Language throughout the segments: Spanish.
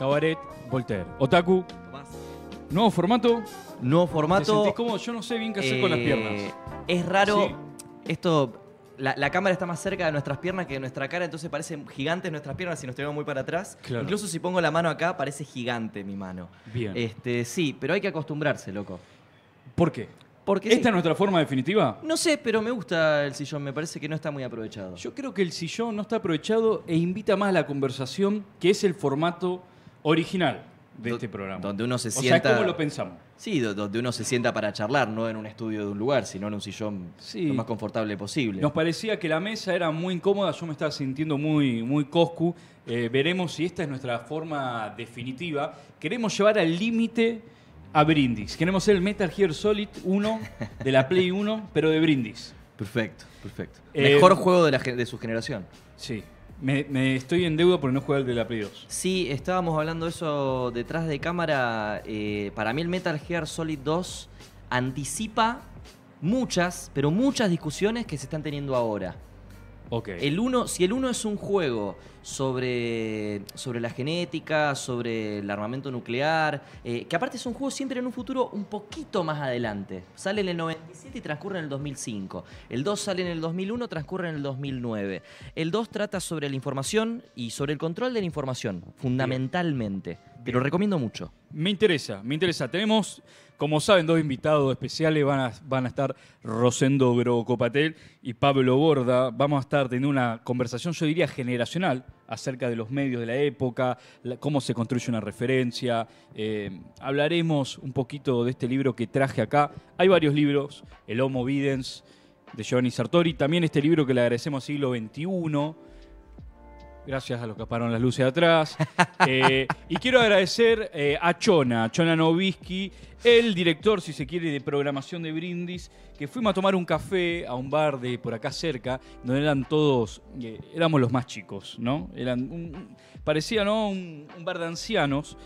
Cabaret Voltaire. Otaku. Tomás. Nuevo formato. Nuevo formato. Es sentís Yo no sé bien qué hacer con las eh, piernas. Es raro. Esto. La, cámara está más cerca de nuestras piernas que de nuestra cara, entonces parecen gigantes nuestras piernas si nos tenemos muy para atrás. Claro. Incluso si pongo la mano acá, parece gigante mi mano. Bien. Este, sí, pero hay que acostumbrarse, loco. ¿Por qué? Porque ¿Esta es nuestra forma definitiva? No sé, pero me gusta el sillón, me parece que no está muy aprovechado. Yo creo que el sillón no está aprovechado e invita más a la conversación, que es el formato original de este programa. Donde uno se sienta. sea, ¿cómo lo pensamos? Sí, donde uno se sienta para charlar, no en un estudio de un lugar, sino en un sillón lo más confortable posible. Nos parecía que la mesa era muy incómoda, yo me estaba sintiendo muy, muy coscu. Eh, veremos si esta es nuestra forma definitiva. Queremos llevar al límite a Brindis. Queremos ser el Metal Gear Solid 1 de la Play 1, pero de Brindis. Perfecto, perfecto. Eh, Mejor juego de, de su generación. Sí, me, estoy en deuda por no jugar el de la Play 2. Sí, estábamos hablando eso detrás de cámara. Eh, para mí el Metal Gear Solid 2 anticipa muchas, pero muchas discusiones que se están teniendo ahora. El uno, si el 1 es un juego sobre, sobre la genética, sobre el armamento nuclear, eh, que aparte es un juego siempre en un futuro un poquito más adelante. Sale en el 97 y transcurre en el 2005. El 2 sale en el 2001, transcurre en el 2009. El 2 trata sobre la información y sobre el control de la información, fundamentalmente. Te lo recomiendo mucho. Me interesa, me interesa. Tenemos como saben, dos invitados especiales van a, estar Rosendo Grocopatel y Pablo Borda. Vamos a estar teniendo una conversación, yo diría, generacional acerca de los medios de la época, cómo se construye una referencia. Eh, hablaremos un poquito de este libro que traje acá. Hay varios libros, El Homo Videns de Giovanni Sartori, también este libro que le agradecemos siglo XXI Gracias a los que apagaron las luces de atrás. Eh, y quiero agradecer eh, a Chona, Chona Novisky, el director, si se quiere, de programación de Brindis, que fuimos a tomar un café a un bar de por acá cerca, donde eran todos, eh, éramos los más chicos, ¿no? Eran parecía, ¿no? Un, bar de ancianos.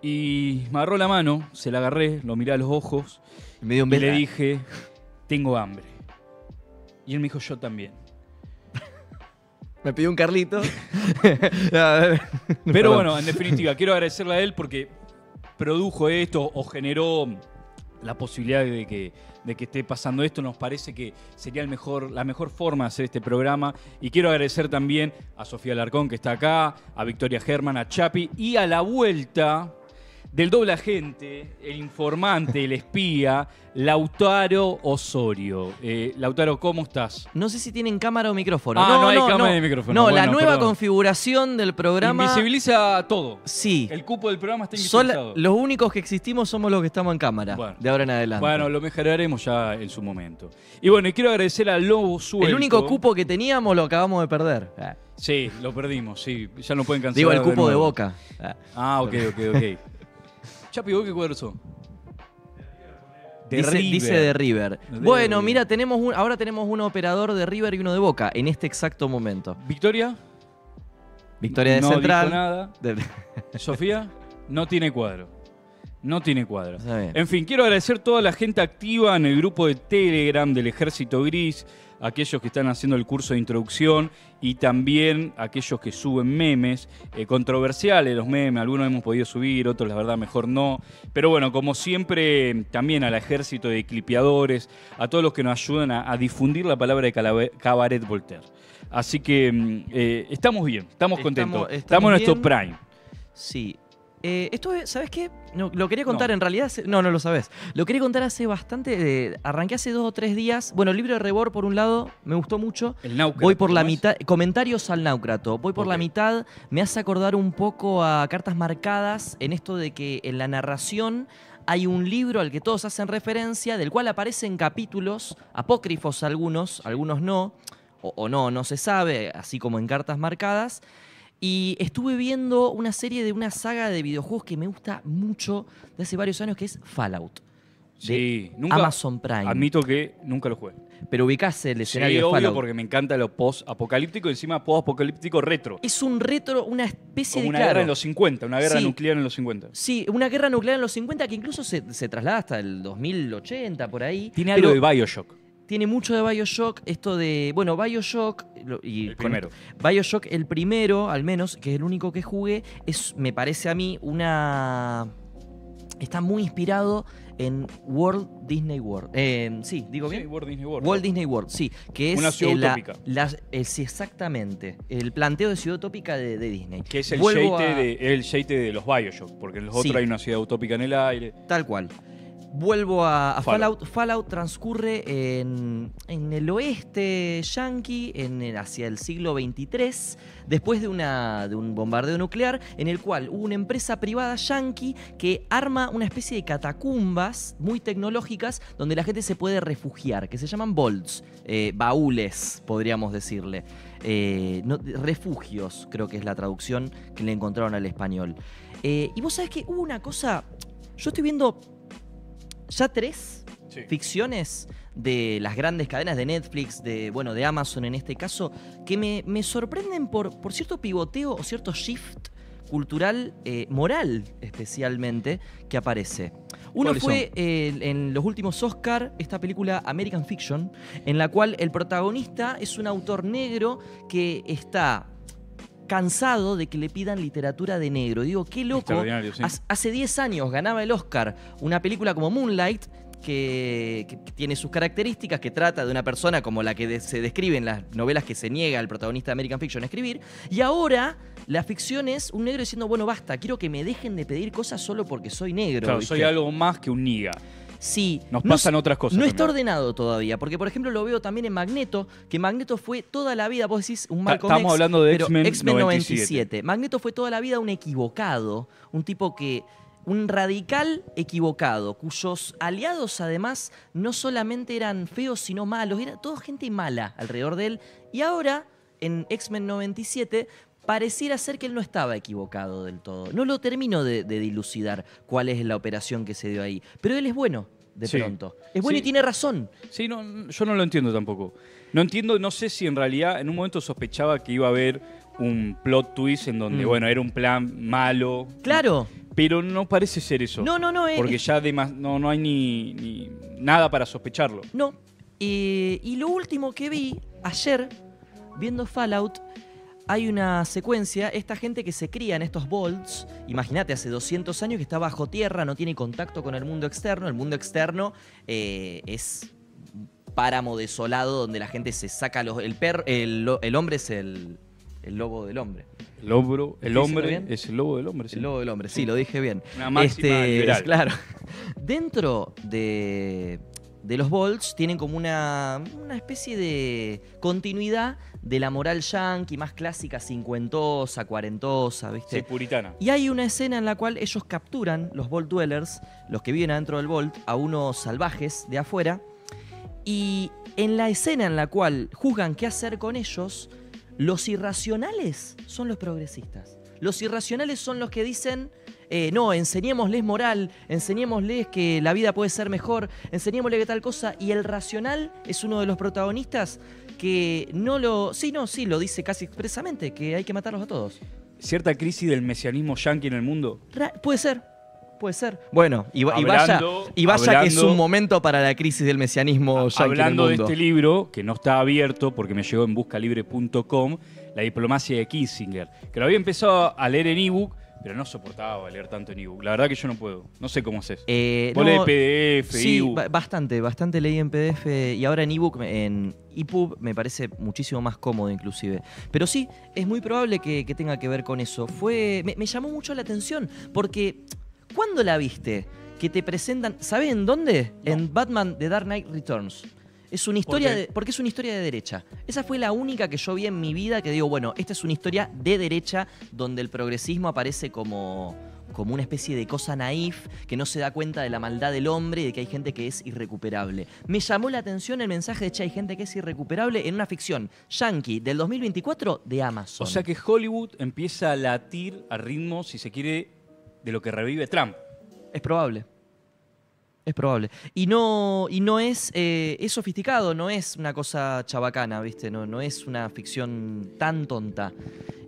Y me agarró la mano, se la agarré, lo miré a los ojos. Me dio y le dije, tengo hambre. Y él me dijo, yo también. Me pidió un Carlito. Pero bueno, en definitiva, quiero agradecerle a él porque produjo esto o generó la posibilidad de que, de que esté pasando esto. Nos parece que sería el mejor, la mejor forma de hacer este programa. Y quiero agradecer también a Sofía Larcón, que está acá, a Victoria Germán, a Chapi y a la vuelta del doble agente, el informante, el espía, Lautaro Osorio. Eh, Lautaro, ¿cómo estás? No sé si tienen cámara o micrófono. Ah, no, hay cámara ni micrófono. No, la nueva configuración del programa. Invisibiliza todo. Sí. El cupo del programa está invisibilizado. los únicos que existimos somos los que estamos en cámara. De ahora en adelante. Bueno, lo mejoraremos ya en su momento. Y bueno, y quiero agradecer al Lobo Suelto. El único cupo que teníamos lo acabamos de perder. Sí, lo perdimos, sí. Ya no pueden cancelar. Digo, el cupo de, de boca. Ah, ok, ok, ok. Chapi, ¿vos qué cuadro son? De dice, dice, de River. bueno, mira, tenemos ahora tenemos un operador de River y uno de Boca en este exacto momento. ¿Victoria? Victoria de no Central. nada. Sofía no tiene cuadro. No tiene cuadro. En fin, quiero agradecer a toda la gente activa en el grupo de Telegram del Ejército Gris, aquellos que están haciendo el curso de introducción y también aquellos que suben memes, eh, controversiales los memes, algunos hemos podido subir, otros la verdad mejor no. Pero bueno, como siempre, también al ejército de clipeadores, a todos los que nos ayudan a, difundir la palabra de Cabaret Voltaire. Así que mm, eh, estamos bien, estamos contentos, estamos, estamos en nuestro prime. Sí, eh, esto, ¿sabes qué? lo quería contar, en realidad, no, no lo sabes. Lo quería contar hace bastante, eh, arranqué hace dos o tres días. Bueno, el libro de Rebor, por un lado, me gustó mucho. El Náucrato. Voy por la mitad, comentarios al Náucrato. Voy por la mitad, me hace acordar un poco a cartas marcadas en esto de que en la narración hay un libro al que todos hacen referencia, del cual aparecen capítulos, apócrifos algunos, algunos no, o no, no se sabe, así como en cartas marcadas y estuve viendo una serie de una saga de videojuegos que me gusta mucho de hace varios años, que es Fallout. Sí, nunca, Amazon Prime. Admito que nunca lo jugué. Pero ubicás el escenario de Fallout. porque me encanta lo post-apocalíptico, encima post-apocalíptico retro. Es un retro, una especie de... una guerra en los 50, una guerra nuclear en los 50. Sí, una guerra nuclear en los 50 que incluso se, traslada hasta el 2080, por ahí. Tiene algo de Bioshock tiene mucho de Bioshock, esto de. Bueno, Bioshock. Y el primero. Bioshock, el primero, al menos, que es el único que jugué, es, me parece a mí, una. Está muy inspirado en World Disney World. sí, digo bien. Sí, World Disney World. World Disney World, sí. Que es Una ciudad utópica. Eh, sí, exactamente. El planteo de ciudad utópica de, Disney. Que es el sheite de, los Bioshock, porque en los otros hay una ciudad utópica en el aire. Tal cual. Vuelvo a, Fallout. Fallout. transcurre en, el oeste yankee, en, hacia el siglo XXIII, después de, una, de un bombardeo nuclear, en el cual hubo una empresa privada yankee que arma una especie de catacumbas muy tecnológicas donde la gente se puede refugiar, que se llaman bolts, eh, baúles, podríamos decirle. Eh, refugios, creo que es la traducción que le encontraron al español. Eh, y vos sabés que hubo una cosa. Yo estoy viendo ya tres ficciones de las grandes cadenas de Netflix, de, bueno, de Amazon en este caso, que me, me sorprenden por, por cierto pivoteo o cierto shift cultural, eh, moral especialmente, que aparece. Uno fue en los últimos Oscar, esta película American Fiction, en la cual el protagonista es un autor negro que está cansado de que le pidan literatura de negro. Digo, qué loco. Hace 10 años ganaba el Oscar una película como Moonlight, que, tiene sus características, que trata de una persona como la que se describe en las novelas que se niega al protagonista de American Fiction a escribir, y ahora la ficción es un negro diciendo, bueno, basta, quiero que me dejen de pedir cosas solo porque soy negro. Claro, soy algo más que un niga. Sí. Nos no, pasan otras cosas. No está ordenado todavía, porque por ejemplo lo veo también en Magneto, que Magneto fue toda la vida, vos decís un Estamos hablando de X-Men 97. Magneto fue toda la vida un equivocado, un tipo que un radical equivocado, cuyos aliados además no solamente eran feos, sino malos, era toda gente mala alrededor de él. Y ahora, en X-Men 97, pareciera ser que él no estaba equivocado del todo. No lo termino de, dilucidar cuál es la operación que se dio ahí, pero él es bueno de pronto. Es bueno y tiene razón. Sí, no, yo no lo entiendo tampoco. No entiendo, no sé si en realidad en un momento sospechaba que iba a haber un plot twist en donde, mm. bueno, era un plan malo. Claro. Pero no parece ser eso. No, no, no. Eh, Porque ya además no, no hay ni, nada para sospecharlo. No. y lo último que vi ayer, viendo Fallout, hay una secuencia, esta gente que se cría en estos bolts, imagínate, hace 200 años que está bajo tierra, no tiene contacto con el mundo externo, el mundo externo eh, es páramo desolado donde la gente se saca los. El, perro, el, hombre es el, lobo del hombre. El, el hombre es el lobo del hombre. Sí. El lobo del hombre, sí, lo dije bien. Una este, Claro. Dentro de, de los Bolts tienen como una, una especie de continuidad de la moral yankee, más clásica, cincuentosa, cuarentosa, ¿viste? Sí, puritana. Y hay una escena en la cual ellos capturan, los Bolt Dwellers, los que viven adentro del Bolt, a unos salvajes de afuera. Y en la escena en la cual juzgan qué hacer con ellos, los irracionales son los progresistas. Los irracionales son los que dicen, eh, no, enseñémosles moral, enseñémosles que la vida puede ser mejor, enseñémosles que tal cosa, y el racional es uno de los protagonistas que no lo... Sí, no, sí, lo dice casi expresamente, que hay que matarlos a todos. ¿Cierta crisis del mesianismo yanqui en el mundo? puede ser, puede ser. Bueno, y, vaya, que es un momento para la crisis del mesianismo yanqui en el Hablando de este libro, que no está abierto porque me llegó en buscalibre.com, La diplomacia de Kissinger, que lo había empezado a leer en ebook pero no soportaba leer tanto en ebook. La verdad que yo no puedo. No sé cómo haces. Eh, Vos no, PDF, sí, e bastante. Bastante leí en PDF. Y ahora en ebook, en EPUB, me parece muchísimo más cómodo inclusive. Pero sí, es muy probable que, tenga que ver con eso. Fue, me, llamó mucho la atención porque... ¿Cuándo la viste? Que te presentan... ¿Sabes en dónde? En Batman The Dark Knight Returns. Es una historia de, porque es una historia de derecha. Esa fue la única que yo vi en mi vida que digo, bueno, esta es una historia de derecha donde el progresismo aparece como como una especie de cosa naif que no se da cuenta de la maldad del hombre y de que hay gente que es irrecuperable. Me llamó la atención el mensaje de que hay gente que es irrecuperable en una ficción yankee del 2024 de Amazon. O sea que Hollywood empieza a latir a ritmo, si se quiere, de lo que revive Trump. Es probable. Es probable. Y no, y no eh, es, sofisticado, no es una cosa chabacana, ¿viste? No, no es una ficción tan tonta.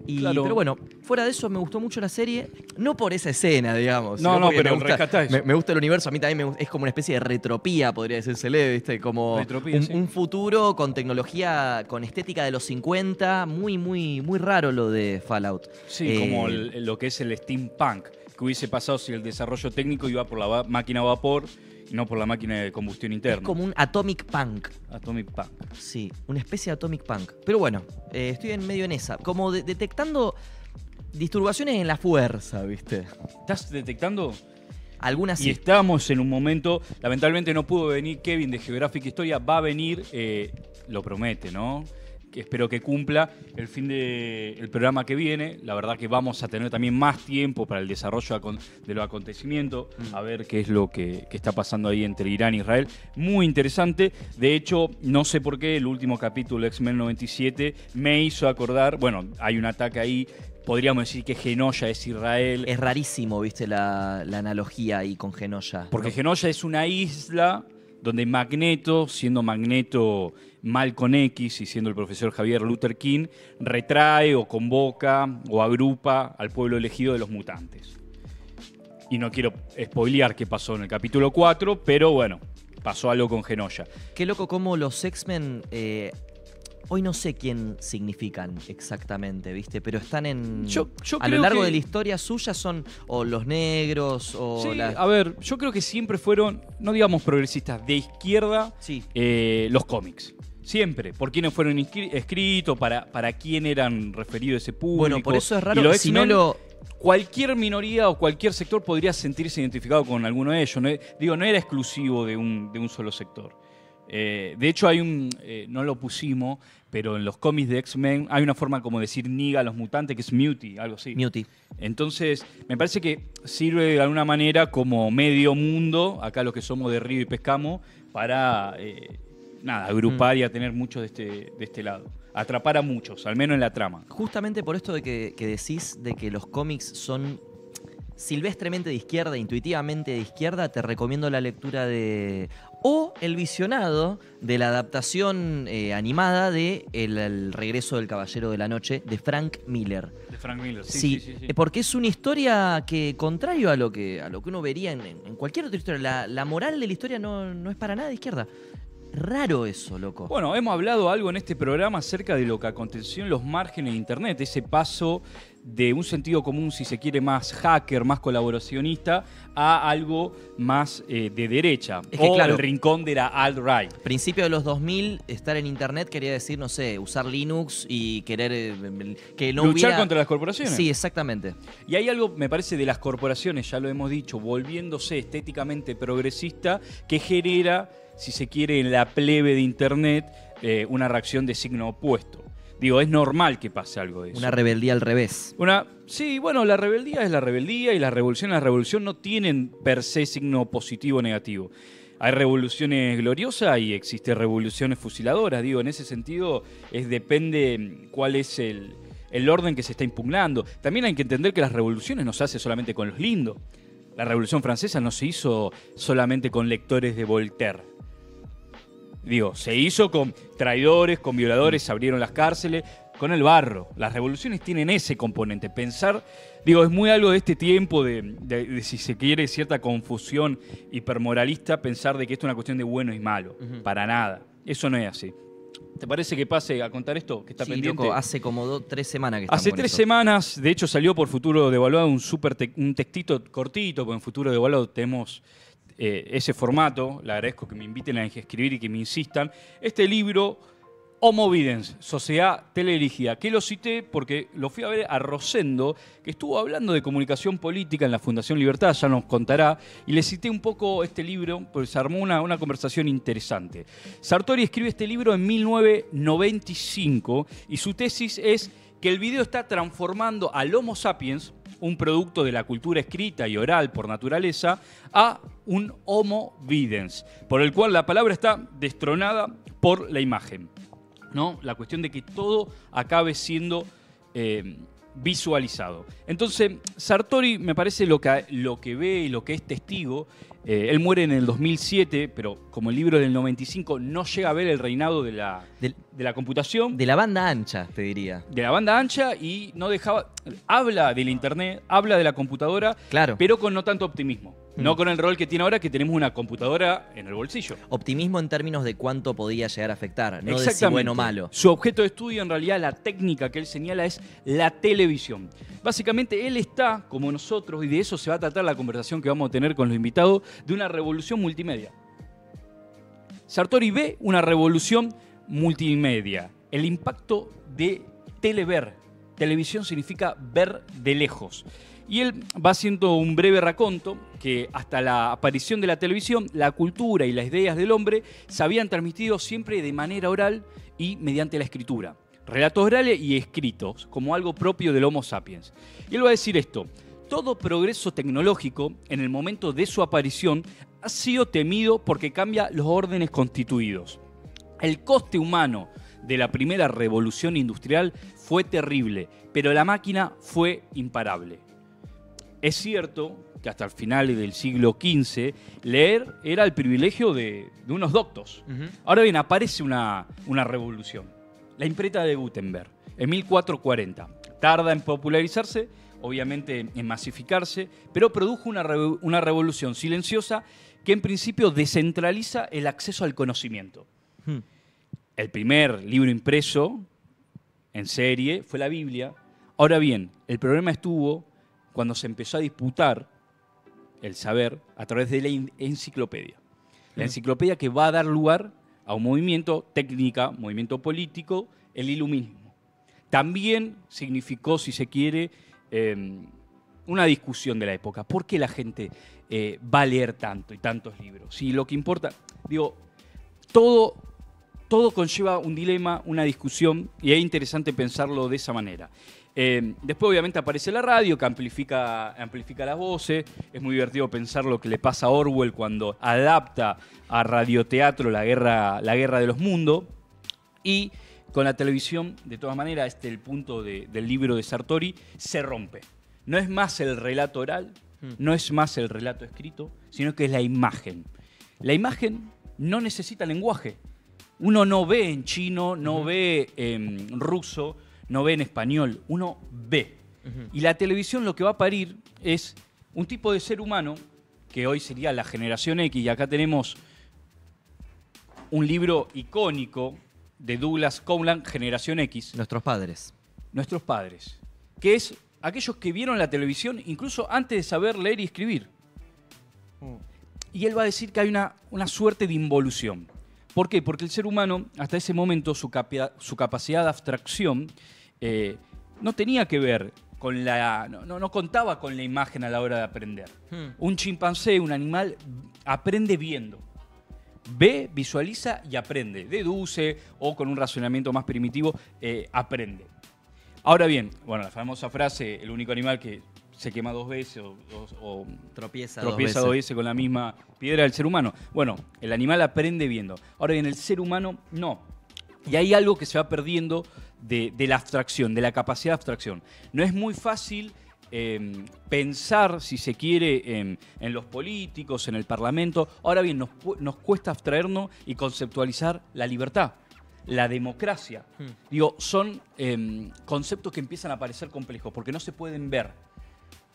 claro. Pero bueno, fuera de eso, me gustó mucho la serie. No por esa escena, digamos. No, no, pero me gusta, el universo. A mí también es como una especie de retropía, podría decirse, ¿viste? Como un, futuro con tecnología, con estética de los 50. Muy, muy, muy raro lo de Fallout. Sí, como eh, lo que es el steampunk hubiese pasado si el desarrollo técnico iba por la máquina a vapor y no por la máquina de combustión interna. Es como un atomic punk. Atomic punk. Sí, una especie de atomic punk. Pero bueno, eh, estoy en medio en esa. Como detectando disturbaciones en la fuerza, ¿viste? ¿Estás detectando? Algunas Y estamos en un momento, lamentablemente no pudo venir Kevin de Geographic Historia, va a venir, eh, lo promete, ¿no? espero que cumpla el fin del programa que viene. La verdad que vamos a tener también más tiempo para el desarrollo de los acontecimientos, mm. a ver qué es lo que, está pasando ahí entre Irán e Israel. Muy interesante. De hecho, no sé por qué el último capítulo X-Men 97 me hizo acordar, bueno, hay un ataque ahí. Podríamos decir que Genoya es Israel. Es rarísimo, viste, la, la analogía ahí con Genoya. Porque Genoya es una isla donde Magneto, siendo Magneto mal X y siendo el profesor Javier Luther King, retrae o convoca o agrupa al pueblo elegido de los mutantes. Y no quiero spoilear qué pasó en el capítulo 4, pero bueno, pasó algo con Genoya. Qué loco cómo los X-Men eh, hoy no sé quién significan exactamente, ¿viste? Pero están en. a lo largo de la historia suya son o los negros o. Sí, A ver, yo creo que siempre fueron, no digamos progresistas, de izquierda eh, los cómics. Siempre, por quiénes fueron escritos, para, para quién eran referidos ese público. Bueno, por eso es raro que si no lo, cualquier minoría o cualquier sector podría sentirse identificado con alguno de ellos. digo, no era exclusivo de un solo sector. Eh, de hecho, hay un. Eh, no lo pusimos, pero en los cómics de X-Men hay una forma como decir niga a los mutantes, que es muti, algo así. Muti. Entonces, me parece que sirve de alguna manera como medio mundo, acá los que somos de río y pescamos, para. Eh, nada, agrupar mm. y a tener muchos de este, de este lado. Atrapar a muchos, al menos en la trama. Justamente por esto de que, que decís de que los cómics son silvestremente de izquierda, intuitivamente de izquierda, te recomiendo la lectura de. O El Visionado, de la adaptación eh, animada de el, regreso del Caballero de la Noche, de Frank Miller. De Frank Miller, sí. Sí, sí, eh, porque es una historia que, contrario a lo que, a lo que uno vería en, cualquier otra historia, la, moral de la historia no, no es para nada de izquierda raro eso, loco. Bueno, hemos hablado algo en este programa acerca de lo que aconteció en los márgenes de Internet, ese paso de un sentido común, si se quiere, más hacker, más colaboracionista, a algo más eh, de derecha. Es el rincón de la alt-right. Principio de los 2000, estar en internet quería decir, no sé, usar Linux y querer eh, que no Luchar contra las corporaciones. Sí, exactamente. Y hay algo, me parece, de las corporaciones, ya lo hemos dicho, volviéndose estéticamente progresista, que genera, si se quiere, en la plebe de internet, eh, una reacción de signo opuesto. Digo, es normal que pase algo de eso. Una rebeldía al revés. Una, sí, bueno, la rebeldía es la rebeldía y la revolución la revolución no tienen per se signo positivo o negativo. Hay revoluciones gloriosas y existen revoluciones fusiladoras. Digo, en ese sentido es, depende cuál es el, el orden que se está impugnando. También hay que entender que las revoluciones no se hacen solamente con los lindos. La Revolución Francesa no se hizo solamente con lectores de Voltaire. Digo, se hizo con traidores, con violadores, se abrieron las cárceles, con el barro. Las revoluciones tienen ese componente. Pensar, digo, es muy algo de este tiempo de, si se quiere, cierta confusión hipermoralista, pensar de que esto es una cuestión de bueno y malo. Para nada. Eso no es así. ¿Te parece que pase a contar esto? Que está sí, pendiente. hace como tres semanas que Hace tres semanas, de hecho, salió por Futuro Devaluado un, súper un textito cortito, porque en Futuro Devaluado tenemos eh, ese formato, le agradezco que me inviten a escribir y que me insistan, este libro Homo Videns, Sociedad Teleeligida, que lo cité porque lo fui a ver a Rosendo, que estuvo hablando de comunicación política en la Fundación Libertad, ya nos contará, y le cité un poco este libro, porque se armó una, una conversación interesante. Sartori escribe este libro en 1995 y su tesis es que el video está transformando al Homo sapiens, un producto de la cultura escrita y oral por naturaleza, a un Homo videns, por el cual la palabra está destronada por la imagen. ¿no? La cuestión de que todo acabe siendo eh, visualizado. Entonces, Sartori me parece lo que, lo que ve y lo que es testigo eh, él muere en el 2007, pero como el libro del 95, no llega a ver el reinado de la, computación. De la banda ancha, te diría. De la banda ancha y no dejaba. Habla del Internet, habla de la computadora, claro. pero con no tanto optimismo. No mm. con el rol que tiene ahora, que tenemos una computadora en el bolsillo. Optimismo en términos de cuánto podía llegar a afectar, no de si bueno o malo. Su objeto de estudio, en realidad, la técnica que él señala es la televisión. Básicamente, él está, como nosotros, y de eso se va a tratar la conversación que vamos a tener con los invitados, de una revolución multimedia. Sartori ve una revolución multimedia. El impacto de telever. Televisión significa ver de lejos. Y él va haciendo un breve raconto que hasta la aparición de la televisión, la cultura y las ideas del hombre se habían transmitido siempre de manera oral y mediante la escritura. Relatos orales y escritos, como algo propio del Homo sapiens. Y él va a decir esto, todo progreso tecnológico en el momento de su aparición ha sido temido porque cambia los órdenes constituidos. El coste humano de la primera revolución industrial fue terrible, pero la máquina fue imparable. Es cierto que hasta el final del siglo XV leer era el privilegio de, unos doctos. Ahora bien, aparece una, una revolución. La imprenta de Gutenberg, en 1440. Tarda en popularizarse, obviamente en masificarse, pero produjo una, revolución silenciosa que en principio descentraliza el acceso al conocimiento. Hmm. El primer libro impreso en serie fue la Biblia. Ahora bien, el problema estuvo cuando se empezó a disputar el saber a través de la enciclopedia. La enciclopedia que va a dar lugar a un movimiento técnica, movimiento político, el iluminismo. También significó, si se quiere, em, una discusión de la época. ¿Por qué la gente eh, va a leer tanto y tantos libros? Si lo que importa, digo, todo, todo conlleva un dilema, una discusión, y es interesante pensarlo de esa manera. Eh, después obviamente aparece la radio que amplifica, amplifica las voces. Es muy divertido pensar lo que le pasa a Orwell cuando adapta a radioteatro la guerra, la guerra de los mundos. Y con la televisión, de todas maneras, este el punto del libro de Sartori, se rompe. No es más el relato oral, hmm. no es más el relato escrito, sino que es la imagen. La imagen no necesita lenguaje. Uno no ve en chino, no ve en em, ruso, no ve en español, uno ve. Y la televisión lo que va a parir es un tipo de ser humano, que hoy sería la generación X, y acá tenemos un libro icónico de Douglas Conland, Generación X. Nuestros padres. Nuestros padres. Que es aquellos que vieron la televisión incluso antes de saber leer y escribir. Mm. Y él va a decir que hay una, una suerte de involución. ¿Por qué? Porque el ser humano, hasta ese momento, su, su capacidad de abstracción eh, no tenía que ver con la. No, contaba con la imagen a la hora de aprender. Hmm. Un chimpancé, un animal, aprende viendo. Ve, visualiza y aprende. Deduce o con un razonamiento más primitivo, eh, aprende. Ahora bien, bueno, la famosa frase, el único animal que se quema dos veces o, tropieza, dos, veces. con la misma piedra el ser humano. Bueno, el animal aprende viendo. Ahora bien, el ser humano no. Y hay algo que se va perdiendo de, la abstracción, de la capacidad de abstracción. No es muy fácil em, pensar, si se quiere, em, en, los políticos, en el Parlamento. Ahora bien, nos, nos, cuesta abstraernos y conceptualizar la libertad, la democracia. Hmm. Digo, son em, conceptos que empiezan a parecer complejos porque no se pueden ver.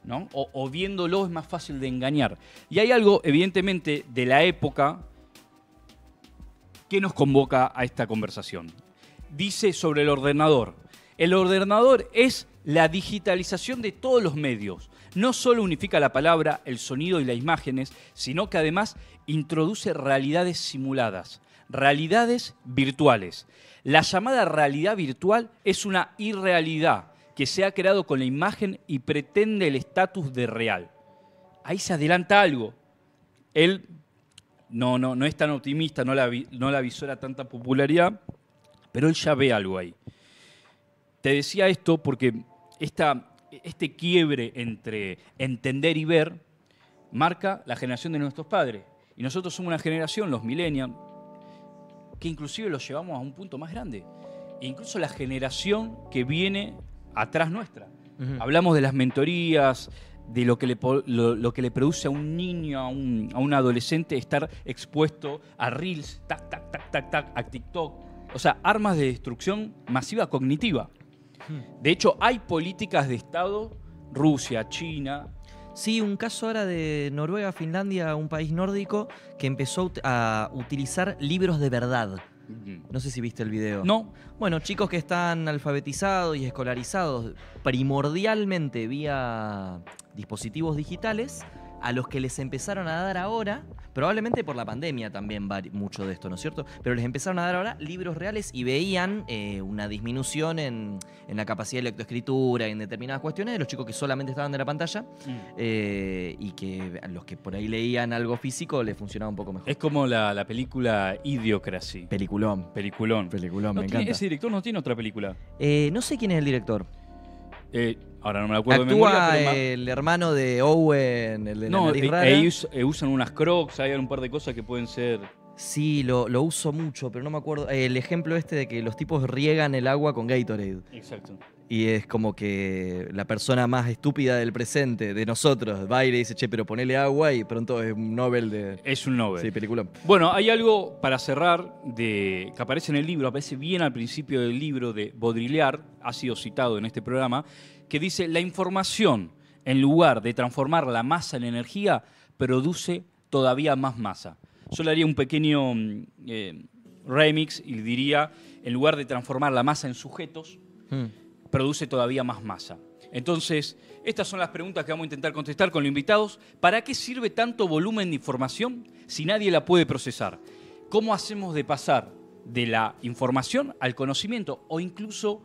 ¿no? O, o viéndolo es más fácil de engañar. Y hay algo, evidentemente, de la época Qué nos convoca a esta conversación. Dice sobre el ordenador. El ordenador es la digitalización de todos los medios. No solo unifica la palabra, el sonido y las imágenes, sino que además introduce realidades simuladas, realidades virtuales. La llamada realidad virtual es una irrealidad que se ha creado con la imagen y pretende el estatus de real. Ahí se adelanta algo. El no, no, no es tan optimista, no la, no la visora tanta popularidad, pero él ya ve algo ahí. Te decía esto porque esta, este quiebre entre entender y ver marca la generación de nuestros padres. Y nosotros somos una generación, los millennials, que inclusive los llevamos a un punto más grande. E incluso la generación que viene atrás nuestra. Hablamos de las mentorías, de lo que, le, lo, que le produce a un niño, a un, adolescente estar expuesto a reels, tac, tac, tac, tac, tac, a TikTok. O sea, armas de destrucción masiva cognitiva. Hmm. De hecho, hay políticas de Estado, Rusia, China, Sí, un caso ahora de Noruega, Finlandia, un país nórdico, que empezó a utilizar libros de verdad no sé si viste el video. No. Bueno, chicos que están alfabetizados y escolarizados primordialmente vía dispositivos digitales, a los que les empezaron a dar ahora, probablemente por la pandemia también va mucho de esto, ¿no es cierto? Pero les empezaron a dar ahora libros reales y veían eh, una disminución en, la capacidad de lectoescritura, en determinadas cuestiones, de los chicos que solamente estaban de la pantalla mm. eh, y que a los que por ahí leían algo físico les funcionaba un poco mejor. Es como la, película Idiocracy. Peliculón. Peliculón. Peliculón, me encanta. Ese director no tiene otra película. Eh, no sé quién es el director. Eh, Ahora no me acuerdo Actúa de el hermano de Owen, el de no, la eh, eh, usan unas crocs, hay un par de cosas que pueden ser... Sí, lo, uso mucho, pero no me acuerdo. El ejemplo este de que los tipos riegan el agua con Gatorade. Exacto. Y es como que la persona más estúpida del presente, de nosotros, va y le dice, che, pero ponele agua y pronto es un novel de... Es un novel Sí, película. Bueno, hay algo para cerrar de que aparece en el libro, aparece bien al principio del libro de Baudrillard, ha sido citado en este programa, que dice, la información, en lugar de transformar la masa en energía, produce todavía más masa. Yo le haría un pequeño mm, eh, remix y diría, en lugar de transformar la masa en sujetos, hmm. produce todavía más masa. Entonces, estas son las preguntas que vamos a intentar contestar con los invitados. ¿Para qué sirve tanto volumen de información si nadie la puede procesar? ¿Cómo hacemos de pasar de la información al conocimiento o incluso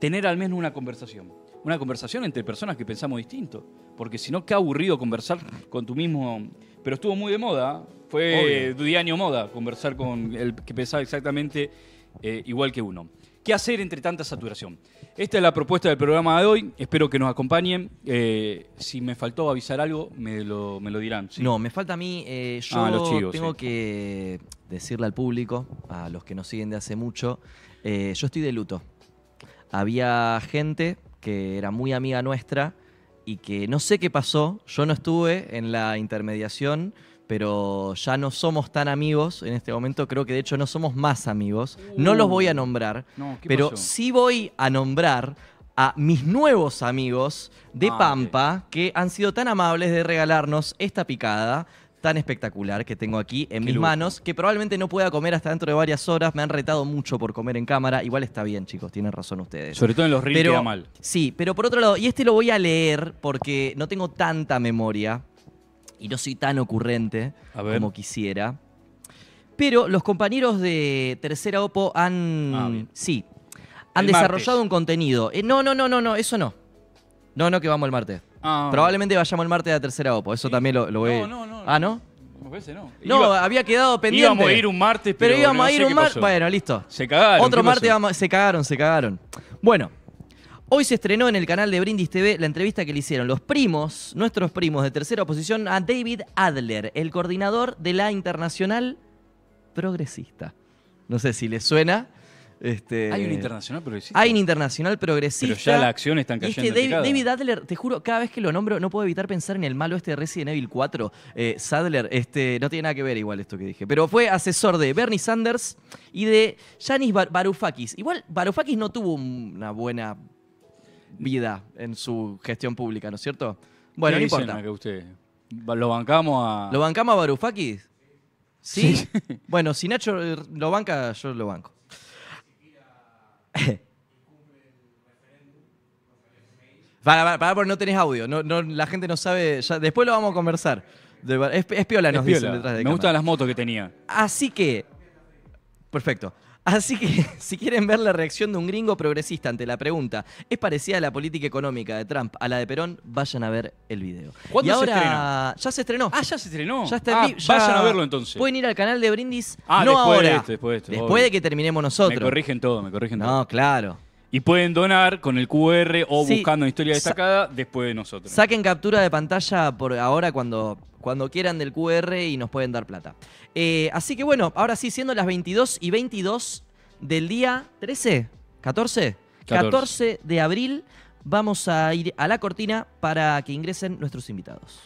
tener al menos una conversación? una conversación entre personas que pensamos distinto. Porque si no, qué aburrido conversar con tu mismo. Pero estuvo muy de moda, fue de año moda conversar con el que pensaba exactamente eh, igual que uno. ¿Qué hacer entre tanta saturación? Esta es la propuesta del programa de hoy. Espero que nos acompañen. Eh, si me faltó avisar algo, me lo, dirán. No, me falta a mí. Eh, ah, yo los tengo que decirle al público, a los que nos siguen de hace mucho, yo estoy de luto. Había gente que era muy amiga nuestra y que no sé qué pasó, yo no estuve en la intermediación, pero ya no somos tan amigos en este momento, creo que de hecho no somos más amigos, no los voy a uh. nombrar, pero sí voy a nombrar a mis nuevos amigos de ah, Pampa que han sido tan amables de regalarnos esta picada tan espectacular que tengo aquí en mis manos, que probablemente no pueda comer hasta dentro de varias horas. Me han retado mucho por comer en cámara. Igual está bien, chicos, tienen razón ustedes. Sobre todo en los ríos mal. Sí, pero por otro lado, y este lo voy a leer porque no tengo tanta memoria y no soy tan ocurrente como quisiera. Pero los compañeros de Tercera Opo han. Ah, sí. Han desarrollado un contenido. Eh, no, no, no, no, no, eso no. No, no, que vamos el martes. Ah. Probablemente vayamos el martes a Tercera Opo. Eso también lo, lo No, no, no. Ah, ¿no? no. había quedado pendiente. Íbamos a ir un martes, pero, íbamos a ir un martes. Bueno, listo. Se cagaron. Otro martes se cagaron, se cagaron. Bueno, hoy se estrenó en el canal de Brindis TV la entrevista que le hicieron los primos, nuestros primos de tercera oposición, a David Adler, el coordinador de la Internacional Progresista. No sé si les suena. Este, hay un internacional progresista. Hay un internacional progresista. Pero ya la acción está cayendo. David, Adler, te juro, cada vez que lo nombro no puedo evitar pensar en el malo este de Resident Evil 4. Eh, Sadler, este, no tiene nada que ver igual esto que dije. Pero fue asesor de Bernie Sanders y de Yanis Varoufakis. Igual Varoufakis no tuvo una buena vida en su gestión pública, ¿no es cierto? Bueno, no importa. ¿Lo bancamos a. ¿Lo bancamos a Varoufakis? sí. bueno, si Nacho eh, lo banca, yo lo banco. Para, para, porque no tenés audio. la gente no sabe. después lo vamos a conversar. es, piola, nos es piola. Me gustan las motos que tenía. Así que. Perfecto. Así que si quieren ver la reacción de un gringo progresista ante la pregunta, ¿es parecida la política económica de Trump a la de Perón? Vayan a ver el video. ¿Cuándo y se ahora ya se estrenó. Ah, ya se estrenó. Ya está ah, Vayan a verlo entonces. Pueden ir al canal de Brindis. Ah, después ahora. Este, de este, después de, que terminemos nosotros. Me corrigen todo, me corrigen todo. No, claro. Y pueden donar con el QR o buscando historia destacada después de nosotros. Saquen captura de pantalla por ahora cuando cuando quieran del QR y nos pueden dar plata. Eh, así que bueno, ahora sí, siendo las 22 y 22 del día 13, 14, 14, 14 de abril, vamos a ir a la cortina para que ingresen nuestros invitados.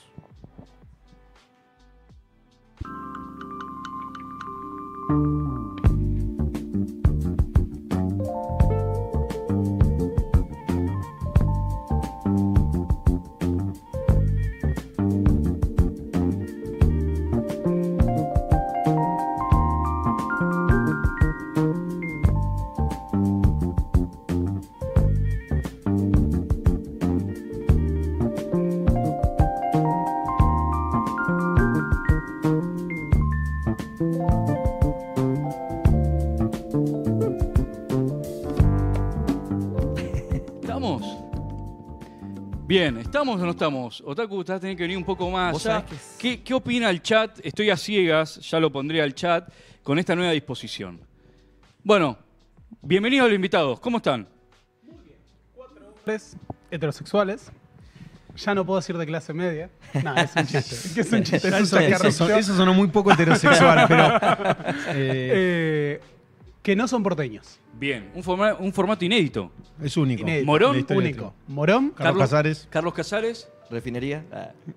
Bien, ¿estamos o no estamos? Otaku, estás teniendo que venir un poco más. ¿Qué, opina el chat? Estoy a ciegas, ya lo pondré al chat, con esta nueva disposición. Bueno, bienvenidos a los invitados, ¿cómo están? Muy bien. Cuatro hombres heterosexuales. Ya no puedo decir de clase media. No, es un chiste. es un chiste. eso, muy poco heterosexual, pero. Eh, eh, que no son porteños. Bien, un, formato inédito. Es único. Morón, único. Morón, Carlos Casares. Carlos Casares, Refinería.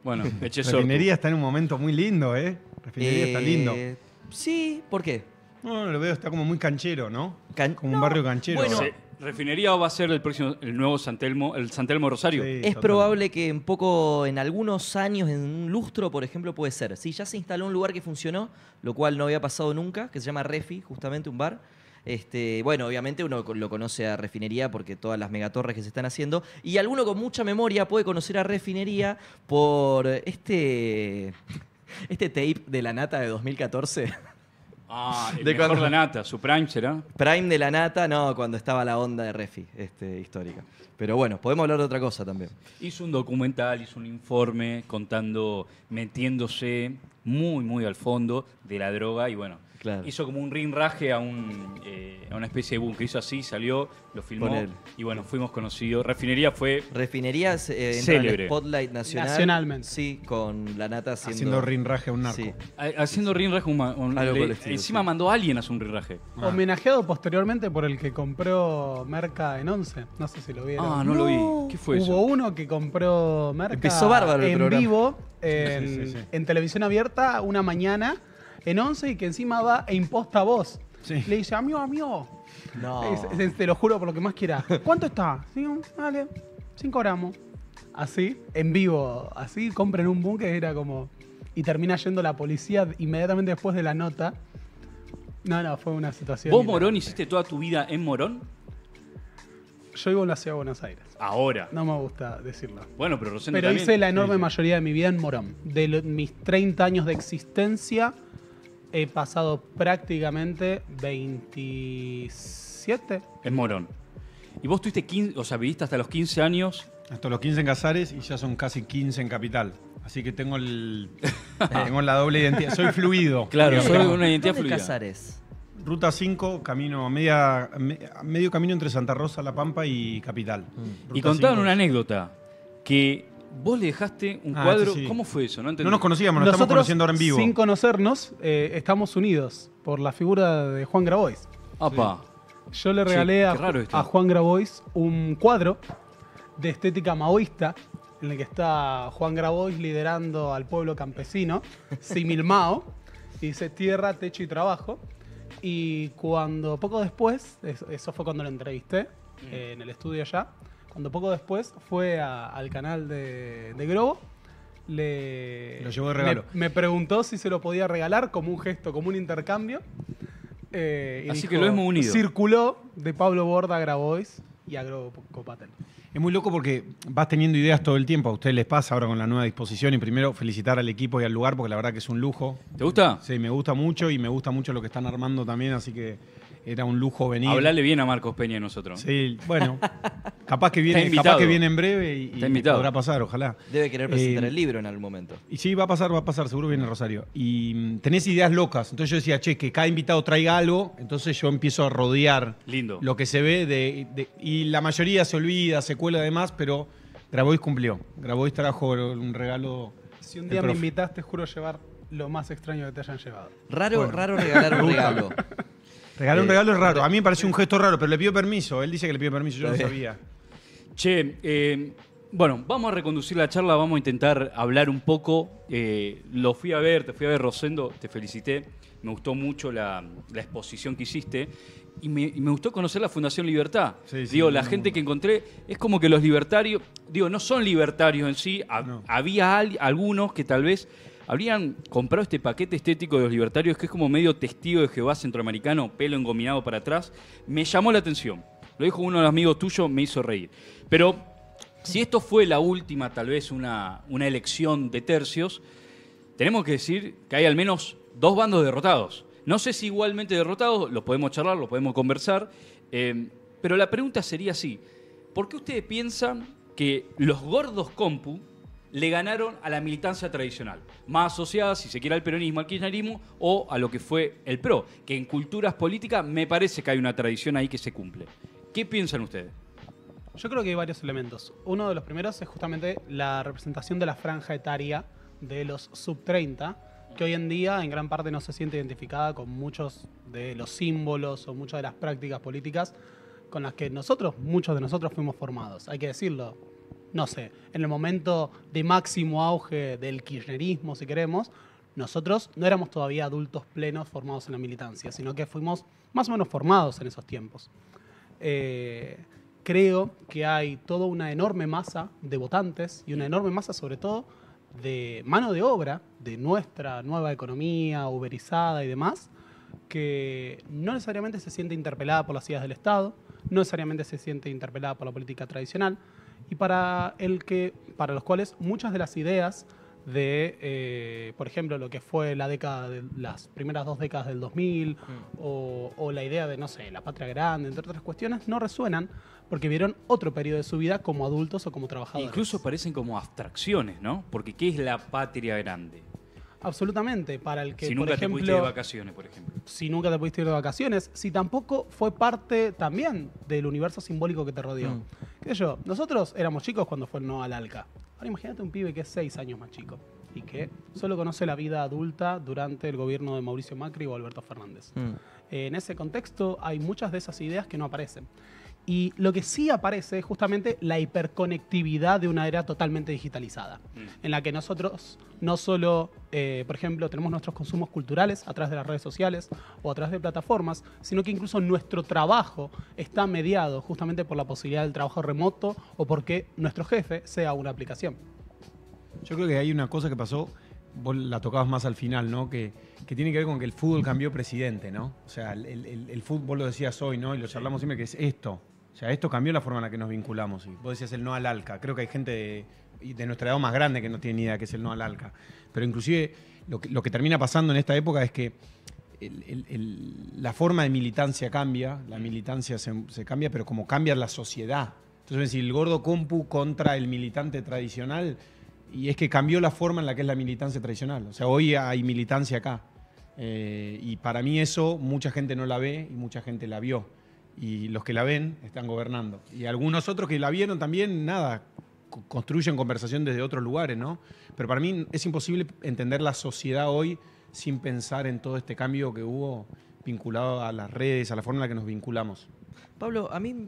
bueno, Refinería está en un momento muy lindo, ¿eh? Refinería está lindo. Eh, sí, ¿por qué? No, lo veo, está como muy canchero, ¿no? Como un barrio canchero. Bueno, ¿Refinería o va a ser el próximo, el nuevo Santelmo el Rosario? es probable que en poco, en algunos años, en un lustro, por ejemplo, puede ser. Sí, ya se instaló un lugar que funcionó, lo cual no había pasado nunca, que se llama Refi, justamente un bar. Este, bueno, obviamente uno lo conoce a Refinería porque todas las megatorres que se están haciendo. Y alguno con mucha memoria puede conocer a Refinería por este, este tape de la nata de 2014. Ah, de mejor la nata, su prime será. Prime de la nata, no, cuando estaba la onda de Refi, este, histórica. Pero bueno, podemos hablar de otra cosa también. Hizo un documental, hizo un informe contando, metiéndose muy, muy al fondo de la droga y bueno, Hizo como un rinraje a, un, eh, una especie de Que Hizo así, salió, lo filmó y bueno, fuimos conocidos. Refinería fue. Refinería eh, en el Spotlight Nacional. Nacionalmente. Sí, con la nata haciendo. Haciendo rinraje a un narco. Haciendo rinraje a un Encima mandó a alguien a hacer un rinraje. Ah. Homenajeado posteriormente por el que compró Merca en Once. No sé si lo vieron. Ah, no, lo vi. ¿Qué fue eso? Hubo uno que compró Merca. bárbaro en vivo, en televisión abierta, una mañana en 11 y que encima va e imposta voz. Le dice, amigo, amigo. No. te lo juro por lo que más quieras. ¿Cuánto está? Sí, dale, 5 gramos. Así, en vivo, así, compren un búnker, era como. Y termina yendo la policía inmediatamente después de la nota. No, no, fue una situación. ¿Vos, Morón, hiciste toda tu vida en Morón? Yo vivo en la ciudad de Buenos Aires. Ahora. No me gusta decirlo. Bueno, pero Rosendo Pero hice la enorme mayoría de mi vida en Morón. De mis 30 años de existencia, he pasado prácticamente 27. En Morón. Y vos tuviste 15, o sea, viviste hasta los 15 años. Hasta los 15 en Casares y ya son casi 15 en Capital. Así que tengo el tengo la doble identidad. Soy fluido. Claro, soy una identidad fluida. Casares? Ruta 5, camino media, medio camino entre Santa Rosa, La Pampa y Capital. Mm. Y contaron una anécdota que vos le dejaste un ah, este cuadro. ¿Cómo fue eso? No, nos conocíamos, nos Nosotros, estamos conociendo ahora en vivo. Sin conocernos, eh, estamos unidos por la figura de Juan Grabois. Apa. Yo le regalé a, Juan Grabois un cuadro de estética maoísta en el que está Juan Grabois liderando al pueblo campesino, simil Mao, y dice tierra, techo y trabajo. Y cuando poco después, eso, fue cuando lo entrevisté, mm. en el estudio allá, cuando poco después fue al canal de, Grobo. Le, lo regalo. Me, preguntó si se lo podía regalar como un gesto, como un intercambio. Eh, así que lo hemos unido. Circuló de Pablo Borda a Grabois y a Grobo Copatel. Es muy loco porque vas teniendo ideas todo el tiempo. A ustedes les pasa ahora con la nueva disposición. Y primero felicitar al equipo y al lugar porque la verdad que es un lujo. ¿Te gusta? Sí, me gusta mucho y me gusta mucho lo que están armando también. Así que era un lujo venir. hablale bien a Marcos Peña y nosotros. Sí, bueno, capaz que viene, que viene en breve y, podrá pasar, ojalá. Debe querer presentar eh, el libro en algún momento. Y sí, va a pasar, va a pasar, seguro viene Rosario. Y mm, tenés ideas locas, entonces yo decía, che, que cada invitado traiga algo, entonces yo empiezo a rodear Lindo. lo que se ve de, y la mayoría se olvida, se cuela además, pero Grabois cumplió. Grabois trajo un regalo. Si un día me invitaste, juro llevar lo más extraño que te hayan llevado. Raro, raro regalar un regalo. Regalar un eh, regalo es raro. Eh, a mí me parece un gesto raro, pero le pido permiso. Él dice que le pide permiso, yo no sabía. Che, eh, bueno, vamos a reconducir la charla, vamos a intentar hablar un poco. lo fui a ver, te fui a ver Rosendo, te felicité, me gustó mucho la, exposición que hiciste y me, gustó conocer la Fundación Libertad. digo, la gente que encontré es como que los libertarios, digo, no son libertarios en sí, había algunos que tal vez habrían comprado este paquete estético de los libertarios que es como medio testigo de Jehová centroamericano, pelo engominado para atrás, me llamó la atención. Lo dijo uno de los amigos tuyos, me hizo reír. Pero si esto fue la última, tal vez una, elección de tercios, tenemos que decir que hay al menos dos bandos derrotados. No sé si igualmente derrotados, los podemos charlar, los podemos conversar, eh, pero la pregunta sería así. ¿Por qué ustedes piensan que los gordos compu, le ganaron a la militancia tradicional, más asociada, si se quiere, al peronismo, al kirchnerismo o a lo que fue el PRO, que en culturas políticas me parece que hay una tradición ahí que se cumple. ¿Qué piensan ustedes? Yo creo que hay varios elementos. Uno de los primeros es justamente la representación de la franja etaria de los sub-30, que hoy en día en gran parte no se siente identificada con muchos de los símbolos o muchas de las prácticas políticas con las que nosotros, muchos de nosotros fuimos formados. Hay que decirlo, no sé, en el momento de máximo auge del kirchnerismo, si queremos, nosotros no éramos todavía adultos plenos formados en la militancia, sino que fuimos más o menos formados en esos tiempos. Eh, creo que hay toda una enorme masa de votantes y una enorme masa sobre todo de mano de obra de nuestra nueva economía uberizada y demás, que no necesariamente se siente interpelada por las ideas del Estado, no necesariamente se siente interpelada por la política tradicional, y para, el que, para los cuales muchas de las ideas de, eh, por ejemplo, lo que fue la década de las primeras dos décadas del 2000 mm. o, o, la idea de, no sé, la patria grande, entre otras cuestiones, no resuenan porque vieron otro periodo de su vida como adultos o como trabajadores. Incluso parecen como abstracciones, ¿no? Porque ¿qué es la patria grande? Absolutamente. Para el que, si nunca te pudiste ir de vacaciones, por ejemplo. Si nunca te pudiste ir de vacaciones, si tampoco fue parte también del universo simbólico que te rodeó. Mm. ¿Qué yo? Nosotros éramos chicos cuando fue el no al Alca. Ahora imagínate un pibe que es seis años más chico y que solo conoce la vida adulta durante el gobierno de Mauricio Macri o Alberto Fernández. Mm. en ese contexto hay muchas de esas ideas que no aparecen. Y lo que sí aparece es justamente la hiperconectividad de una era totalmente digitalizada, mm. en la que nosotros no solo, eh, por ejemplo, tenemos nuestros consumos culturales a través de las redes sociales o a través de plataformas, sino que incluso nuestro trabajo está mediado justamente por la posibilidad del trabajo remoto o porque nuestro jefe sea una aplicación. Yo creo que hay una cosa que pasó, vos la tocabas más al final, ¿no? Que, tiene que ver con que el fútbol cambió presidente, ¿no? O sea, el, el fútbol lo decías hoy, ¿no? Y lo charlamos siempre, que es esto. O sea, esto cambió la forma en la que nos vinculamos. Y vos decías el no al alca. Creo que hay gente de, nuestra edad más grande que no tiene ni idea que es el no al alca. Pero inclusive lo que, termina pasando en esta época es que la forma de militancia cambia, la militancia se, cambia, pero como cambia la sociedad. Entonces, si el gordo compu contra el militante tradicional, y es que cambió la forma en la que es la militancia tradicional. O sea, hoy hay militancia acá. Eh, y para mí eso mucha gente no la ve y mucha gente la vio y los que la ven están gobernando. Y algunos otros que la vieron también, nada, construyen conversación desde otros lugares, ¿no? Pero para mí es imposible entender la sociedad hoy sin pensar en todo este cambio que hubo vinculado a las redes, a la forma en la que nos vinculamos. Pablo, a mí,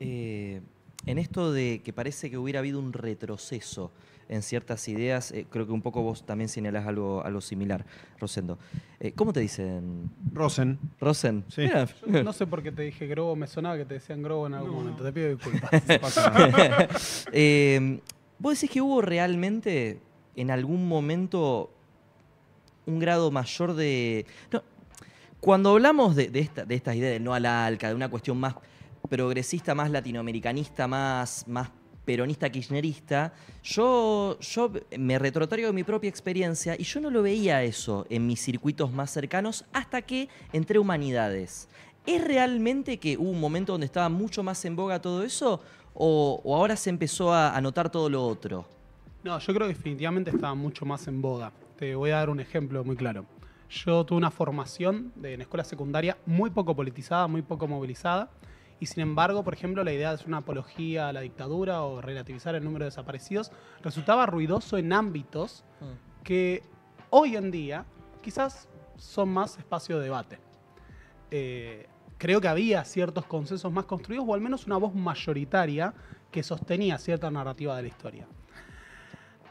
eh, en esto de que parece que hubiera habido un retroceso, en ciertas ideas. Eh, creo que un poco vos también señalás algo, similar, Rosendo. Eh, ¿Cómo te dicen? Rosen. Rosen. no sé por qué te dije Grobo, me sonaba que te decían Grobo en algún momento. Te pido disculpas. Eh, ¿Vos decís que hubo realmente en algún momento un grado mayor de... cuando hablamos de, de, ideas de idea del no al alca, de una cuestión más progresista, más latinoamericanista, más, más peronista kirchnerista, yo, yo me retrotraigo de mi propia experiencia y yo no lo veía eso en mis circuitos más cercanos hasta que entré Humanidades. ¿Es realmente que hubo un momento donde estaba mucho más en boga todo eso o, ahora se empezó a, a notar todo lo otro? No, yo creo que definitivamente estaba mucho más en boga. Te voy a dar un ejemplo muy claro. Yo tuve una formación en escuela secundaria muy poco politizada, muy poco movilizada y sin embargo, por ejemplo, la idea de hacer una apología a la dictadura o relativizar el número de desaparecidos resultaba ruidoso en ámbitos mm. que hoy en día quizás son más espacio de debate. Eh, creo que había ciertos consensos más construidos o al menos una voz mayoritaria que sostenía cierta narrativa de la historia.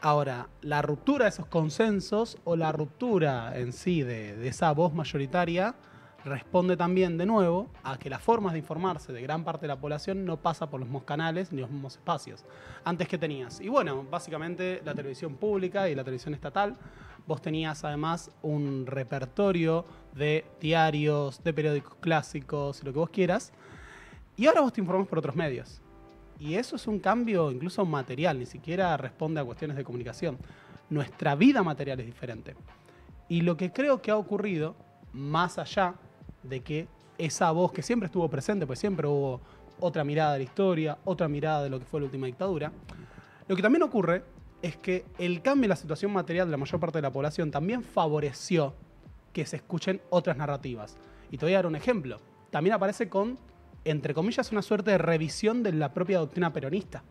Ahora, la ruptura de esos consensos o la ruptura en sí de, de esa voz mayoritaria responde también de nuevo a que las formas de informarse de gran parte de la población no pasa por los mismos canales ni los mismos espacios antes que tenías. Y bueno, básicamente la televisión pública y la televisión estatal, vos tenías además un repertorio de diarios, de periódicos clásicos, lo que vos quieras, y ahora vos te informás por otros medios. Y eso es un cambio incluso material, ni siquiera responde a cuestiones de comunicación. Nuestra vida material es diferente. Y lo que creo que ha ocurrido, más allá de que esa voz que siempre estuvo presente, pues siempre hubo otra mirada de la historia, otra mirada de lo que fue la última dictadura. Lo que también ocurre es que el cambio en la situación material de la mayor parte de la población también favoreció que se escuchen otras narrativas. Y te voy a dar un ejemplo. También aparece con, entre comillas, una suerte de revisión de la propia doctrina peronista,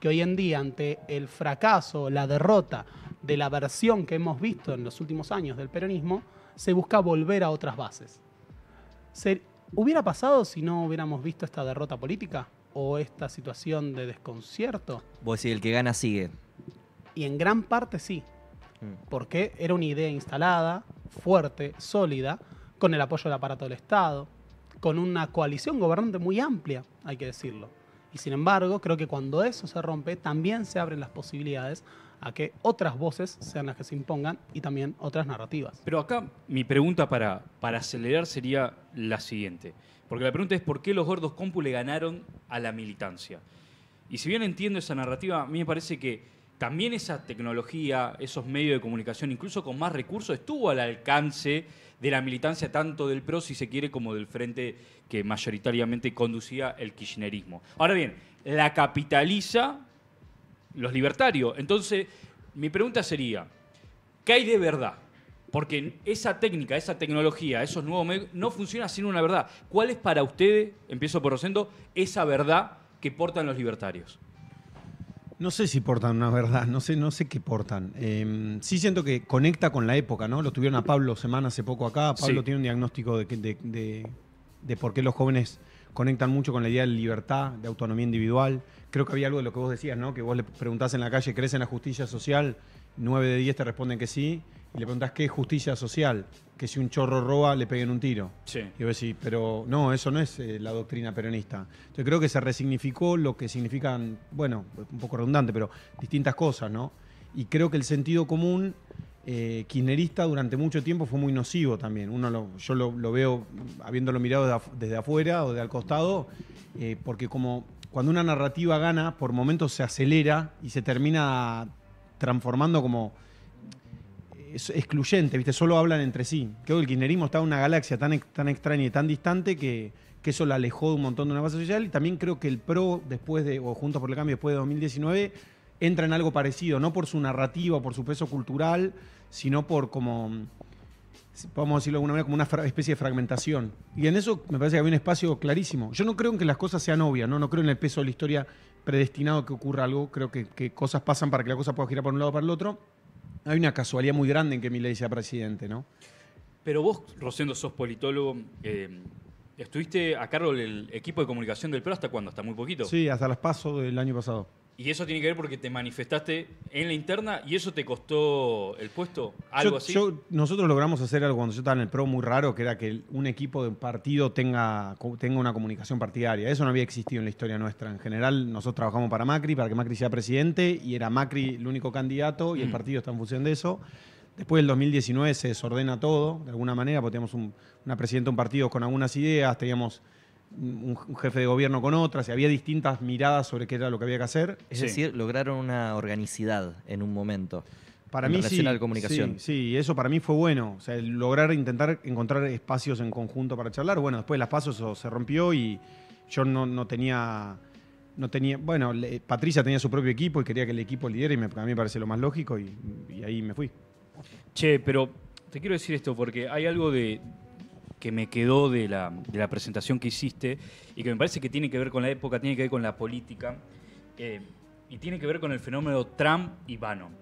que hoy en día ante el fracaso, la derrota de la versión que hemos visto en los últimos años del peronismo, se busca volver a otras bases. ¿Hubiera pasado si no hubiéramos visto esta derrota política o esta situación de desconcierto? Vos decís, el que gana sigue. Y en gran parte sí, mm. porque era una idea instalada, fuerte, sólida, con el apoyo del aparato del Estado, con una coalición gobernante muy amplia, hay que decirlo. Y sin embargo, creo que cuando eso se rompe, también se abren las posibilidades a que otras voces sean las que se impongan y también otras narrativas. Pero acá mi pregunta para, para acelerar sería la siguiente, porque la pregunta es por qué los gordos compu le ganaron a la militancia. Y si bien entiendo esa narrativa, a mí me parece que también esa tecnología, esos medios de comunicación, incluso con más recursos, estuvo al alcance de la militancia tanto del PRO, si se quiere, como del frente que mayoritariamente conducía el kirchnerismo. Ahora bien, la capitaliza los libertarios. Entonces, mi pregunta sería, ¿qué hay de verdad? Porque esa técnica, esa tecnología, esos nuevos medios, no funciona sin una verdad. ¿Cuál es para ustedes, empiezo por Rosendo, esa verdad que portan los libertarios? No sé si portan una verdad, no sé, no sé qué portan. Em, sí siento que conecta con la época, ¿no? Lo tuvieron a Pablo Semana hace poco acá. Pablo tiene un diagnóstico de, de por qué los jóvenes conectan mucho con la idea de libertad, de autonomía individual, creo que había algo de lo que vos decías, ¿no? Que vos le preguntás en la calle, ¿crees en la justicia social? 9 de 10 te responden que sí. Y le preguntás, ¿qué es justicia social? Que si un chorro roba, le peguen un tiro. Sí. Y vos decís, pero no, eso no es eh, la doctrina peronista. Entonces creo que se resignificó lo que significan, bueno, un poco redundante, pero distintas cosas, ¿no? Y creo que el sentido común eh, kirchnerista durante mucho tiempo fue muy nocivo también. Uno yo lo, veo habiéndolo mirado desde afuera o de al costado, eh, porque como cuando una narrativa gana, por momentos se acelera y se termina transformando como eh, excluyente, ¿viste? Solo hablan entre sí. Creo que el kirchnerismo está en una galaxia tan, tan extraña y tan distante que, eso la alejó de un montón de una base social. Y también creo que el PRO, después de, o Juntos por el Cambio, después de 2019, entra en algo parecido, no por su narrativa, por su peso cultural, sino por como podemos decirlo de alguna manera, como una especie de fragmentación. Y en eso me parece que había un espacio clarísimo. Yo no creo en que las cosas sean obvias, ¿no? No creo en el peso de la historia predestinado que ocurra algo. Creo que, cosas pasan para que la cosa pueda girar por un lado o para el otro. Hay una casualidad muy grande en que Milei sea presidente, ¿no? Pero vos, Rosendo, sos politólogo. Eh, ¿Estuviste a cargo del equipo de comunicación del PRO hasta cuándo? ¿Hasta muy poquito? Sí, hasta las pasos del año pasado. Y eso tiene que ver porque te manifestaste en la interna y eso te costó el puesto, algo así. nosotros logramos hacer algo cuando yo estaba en el PRO muy raro, que era que un equipo de un partido tenga, tenga una comunicación partidaria. Eso no había existido en la historia nuestra. En general, nosotros trabajamos para Macri, para que Macri sea presidente, y era Macri el único candidato y el mm. partido está en función de eso. Después del 2019 se desordena todo, de alguna manera, porque teníamos una presidenta de un partido con algunas ideas, teníamos un, jefe de gobierno con otras, y había distintas miradas sobre qué era lo que había que hacer. Es decir, lograron una organicidad en un momento. Para en mí relación la comunicación. Sí, eso para mí fue bueno. O sea, lograr intentar encontrar espacios en conjunto para charlar. Bueno, después las pasos se rompió y yo no, tenía no tenía, bueno, Patricia tenía su propio equipo y quería que el equipo lidiera y a mí me parece lo más lógico y, ahí me fui. Che, pero te quiero decir esto porque hay algo de, que me quedó de la, presentación que hiciste y que me parece que tiene que ver con la época, tiene que ver con la política eh, y tiene que ver con el fenómeno Trump y Bannon.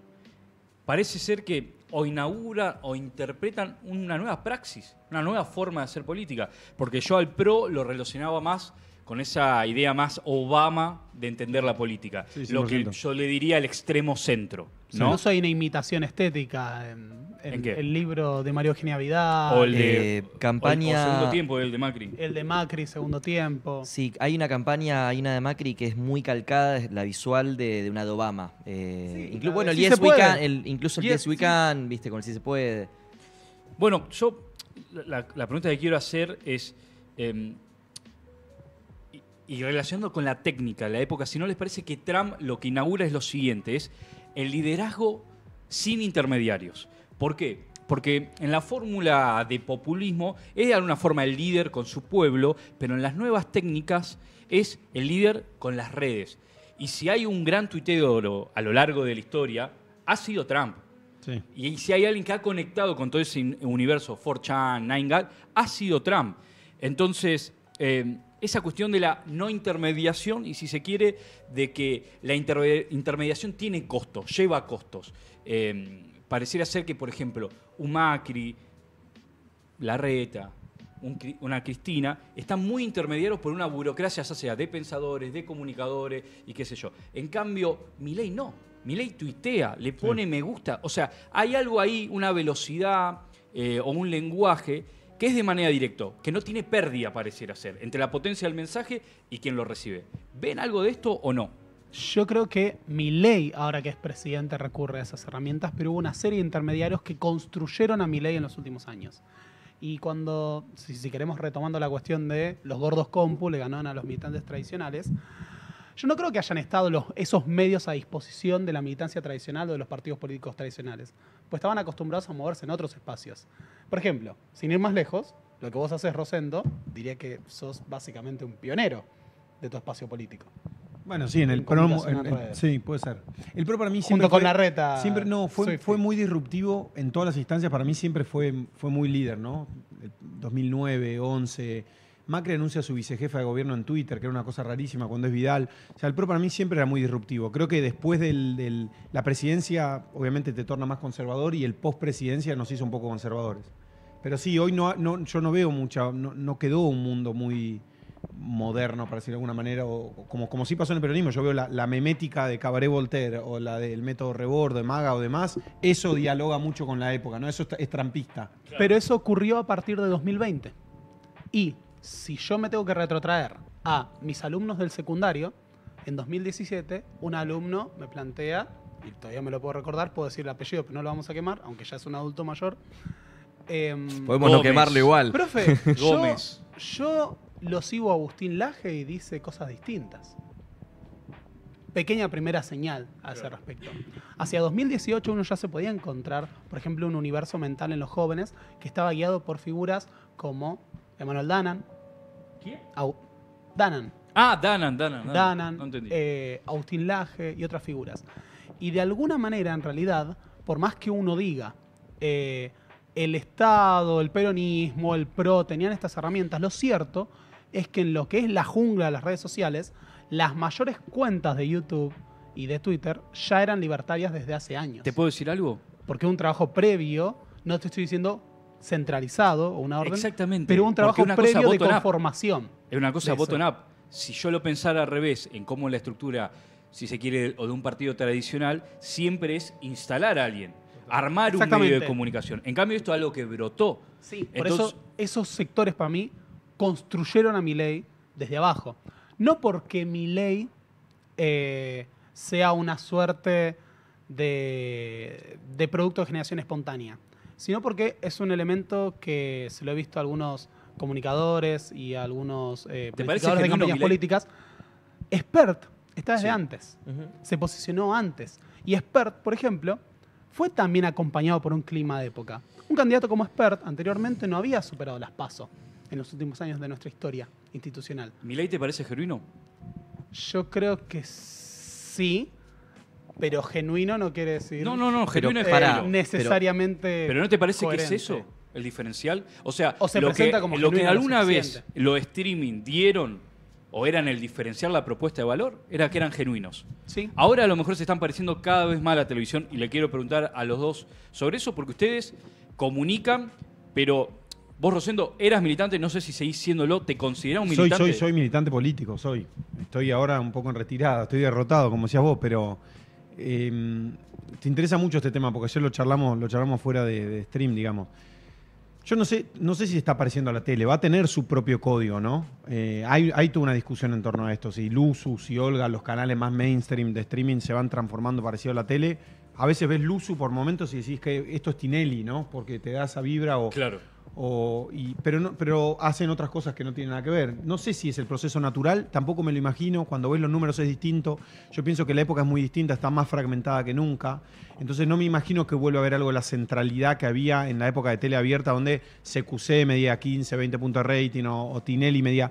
Parece ser que o inauguran o interpretan una nueva praxis, una nueva forma de hacer política, porque yo al PRO lo relacionaba más con esa idea más Obama de entender la política. lo que yo le diría al extremo centro. ¿no? Incluso hay una imitación estética em, en, el libro de Mario Eugenia O el de campaña. Eh, o el, segundo tiempo, el de Macri. El de Macri, segundo tiempo. Sí, hay una campaña, hay una de Macri que es muy calcada, es la visual de, una de Obama. Eh, incluso, bueno, el, si incluso el Yes, viste, con el Si se puede. Bueno, yo. La, pregunta que quiero hacer es. Em, y relacionando con la técnica la época, si no les parece que Trump lo que inaugura es lo siguiente, es el liderazgo sin intermediarios. ¿Por qué? Porque en la fórmula de populismo es de alguna forma el líder con su pueblo, pero en las nuevas técnicas es el líder con las redes. Y si hay un gran oro a lo largo de la historia, ha sido Trump. Y si hay alguien que ha conectado con todo ese universo, 4chan, 9 ha sido Trump. Entonces, eh, esa cuestión de la no intermediación y si se quiere de que la intermediación tiene costos, lleva costos. Em, pareciera ser que, por ejemplo, un Macri, la un, una Cristina, están muy intermediados por una burocracia, ya sea de pensadores, de comunicadores y qué sé yo. En cambio, mi ley no. ley tuitea, le pone me gusta. O sea, hay algo ahí, una velocidad eh, o un lenguaje que es de manera directa, que no tiene pérdida, pareciera ser, entre la potencia del mensaje y quien lo recibe. ¿Ven algo de esto o no? Yo creo que mi ley, ahora que es presidente, recurre a esas herramientas, pero hubo una serie de intermediarios que construyeron a mi ley en los últimos años. Y cuando, si, si queremos retomando la cuestión de los gordos compu, le ganaron a los militantes tradicionales, yo no creo que hayan estado esos medios a disposición de la militancia tradicional o de los partidos políticos tradicionales, pues estaban acostumbrados a moverse en otros espacios. Por ejemplo, sin ir más lejos, lo que vos haces, Rosendo, diría que sos básicamente un pionero de tu espacio político. Bueno, sí, en el sí, puede ser. El pro para mí siempre. Junto con la reta. Siempre, no, fue, fue muy disruptivo en todas las instancias. Para mí siempre fue, fue muy líder, ¿no? 2009, 11. Macri anuncia a su vicejefa de gobierno en Twitter, que era una cosa rarísima cuando es Vidal. O sea, el PRO para mí siempre era muy disruptivo. Creo que después de la presidencia, obviamente te torna más conservador y el post-presidencia nos hizo un poco conservadores. Pero sí, hoy no, yo no veo mucha, no, quedó un mundo muy moderno, para decirlo de alguna manera, como, como sí pasó en el peronismo. Yo veo la, memética de Cabaret Voltaire o la del método Rebord, de Maga o demás, eso dialoga mucho con la época, ¿no? Eso es, trampista. Pero eso ocurrió a partir de 2020. Y si yo me tengo que retrotraer a mis alumnos del secundario, en 2017 un alumno me plantea, y todavía me lo puedo recordar, puedo decir el apellido, pero no lo vamos a quemar, aunque ya es un adulto mayor. Em, Podemos no quemarlo igual. Profe, Gómez. Yo, yo lo sigo a Agustín Laje y dice cosas distintas pequeña primera señal a ese respecto. Hacia 2018 uno ya se podía encontrar, por ejemplo, un universo mental en los jóvenes que estaba guiado por figuras como Emanuel Danan. ¿Quién? Danan. Ah, Danan, Danan. Danan, eh, Laje y otras figuras. Y de alguna manera, en realidad, por más que uno diga, eh, el Estado, el peronismo, el PRO tenían estas herramientas, lo cierto es que en lo que es la jungla de las redes sociales, las mayores cuentas de YouTube y de Twitter ya eran libertarias desde hace años. ¿Te puedo decir algo? Porque un trabajo previo, no te estoy diciendo centralizado o una orden. Exactamente. Pero un trabajo previo de conformación. Es una cosa bottom up. Si yo lo pensara al revés, en cómo la estructura, si se quiere, o de un partido tradicional, siempre es instalar a alguien, armar un medio de comunicación. En cambio, esto es algo que brotó. Sí, por eso esos sectores para mí construyeron a mi ley desde abajo. No porque mi ley eh, sea una suerte de producto de generación espontánea sino porque es un elemento que se lo he visto a algunos comunicadores y algunos eh, de campañas políticas. Expert está desde antes, se posicionó antes. Y Expert, por ejemplo, fue también acompañado por un clima de época. Un candidato como Expert anteriormente no había superado las PASO en los últimos años de nuestra historia institucional. ¿Milei te parece geruino? Yo creo que sí, pero genuino no quiere decir. No, no, no, genuino es para. Necesariamente. Pero, ¿no te parece que es eso? El diferencial. O sea, o lo, que, como lo que alguna vez los streaming dieron o eran el diferenciar la propuesta de valor, era que eran genuinos. Sí. Ahora a lo mejor se están pareciendo cada vez más a la televisión y le quiero preguntar a los dos sobre eso, porque ustedes comunican, pero vos, Rosendo, eras militante, no sé si seguís siéndolo, ¿te considerás un militante? Soy, soy, soy militante político, soy. Estoy ahora un poco en retirada, estoy derrotado, como decías vos, pero Em, te interesa mucho este tema, porque ayer lo charlamos, lo charlamos fuera de, stream, digamos. Yo no sé, no sé si está apareciendo a la tele, va a tener su propio código, ¿no? Eh, hay, toda una discusión en torno a esto, si Luzu, si Olga, los canales más mainstream de streaming se van transformando parecido a la tele. A veces ves Luzu por momentos y decís que esto es Tinelli, ¿no? Porque te da esa vibra o, claro y, pero, no, pero hacen otras cosas que no tienen nada que ver. No sé si es el proceso natural, tampoco me lo imagino. Cuando ves los números es distinto. Yo pienso que la época es muy distinta, está más fragmentada que nunca. Entonces no me imagino que vuelva a haber algo de la centralidad que había en la época de teleabierta donde CQC medía 15, 20 puntos de rating o, o Tinelli medía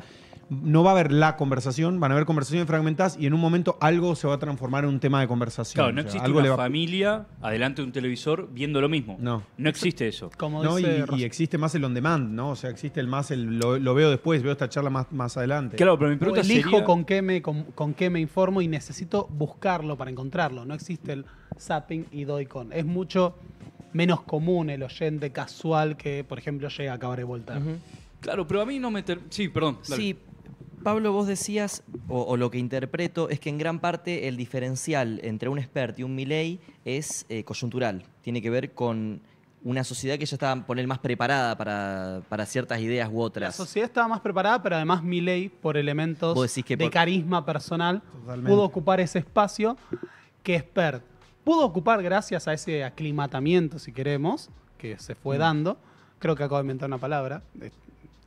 no va a haber la conversación, van a haber conversaciones fragmentadas y en un momento algo se va a transformar en un tema de conversación. Claro, no existe algo familia adelante de un televisor viendo lo mismo. No. No existe eso. Como y, existe más el on demand, ¿no? O sea, existe el más el lo, veo después, veo esta charla más, más adelante. Claro, pero mi pregunta es. Elijo con qué me con, qué me informo y necesito buscarlo para encontrarlo. No existe el zapping y doy con. Es mucho menos común el oyente casual que, por ejemplo, llega a acabar de Claro, pero a mí no me... Sí, perdón. Sí, Pablo, vos decías, o, lo que interpreto, es que en gran parte el diferencial entre un expert y un Milley es eh, coyuntural. Tiene que ver con una sociedad que ya estaba, poner más preparada para, ciertas ideas u otras. La sociedad estaba más preparada, pero además Milley, por elementos de carisma personal, pudo ocupar ese espacio que expert pudo ocupar gracias a ese aclimatamiento, si queremos, que se fue mm. dando. Creo que acabo de inventar una palabra.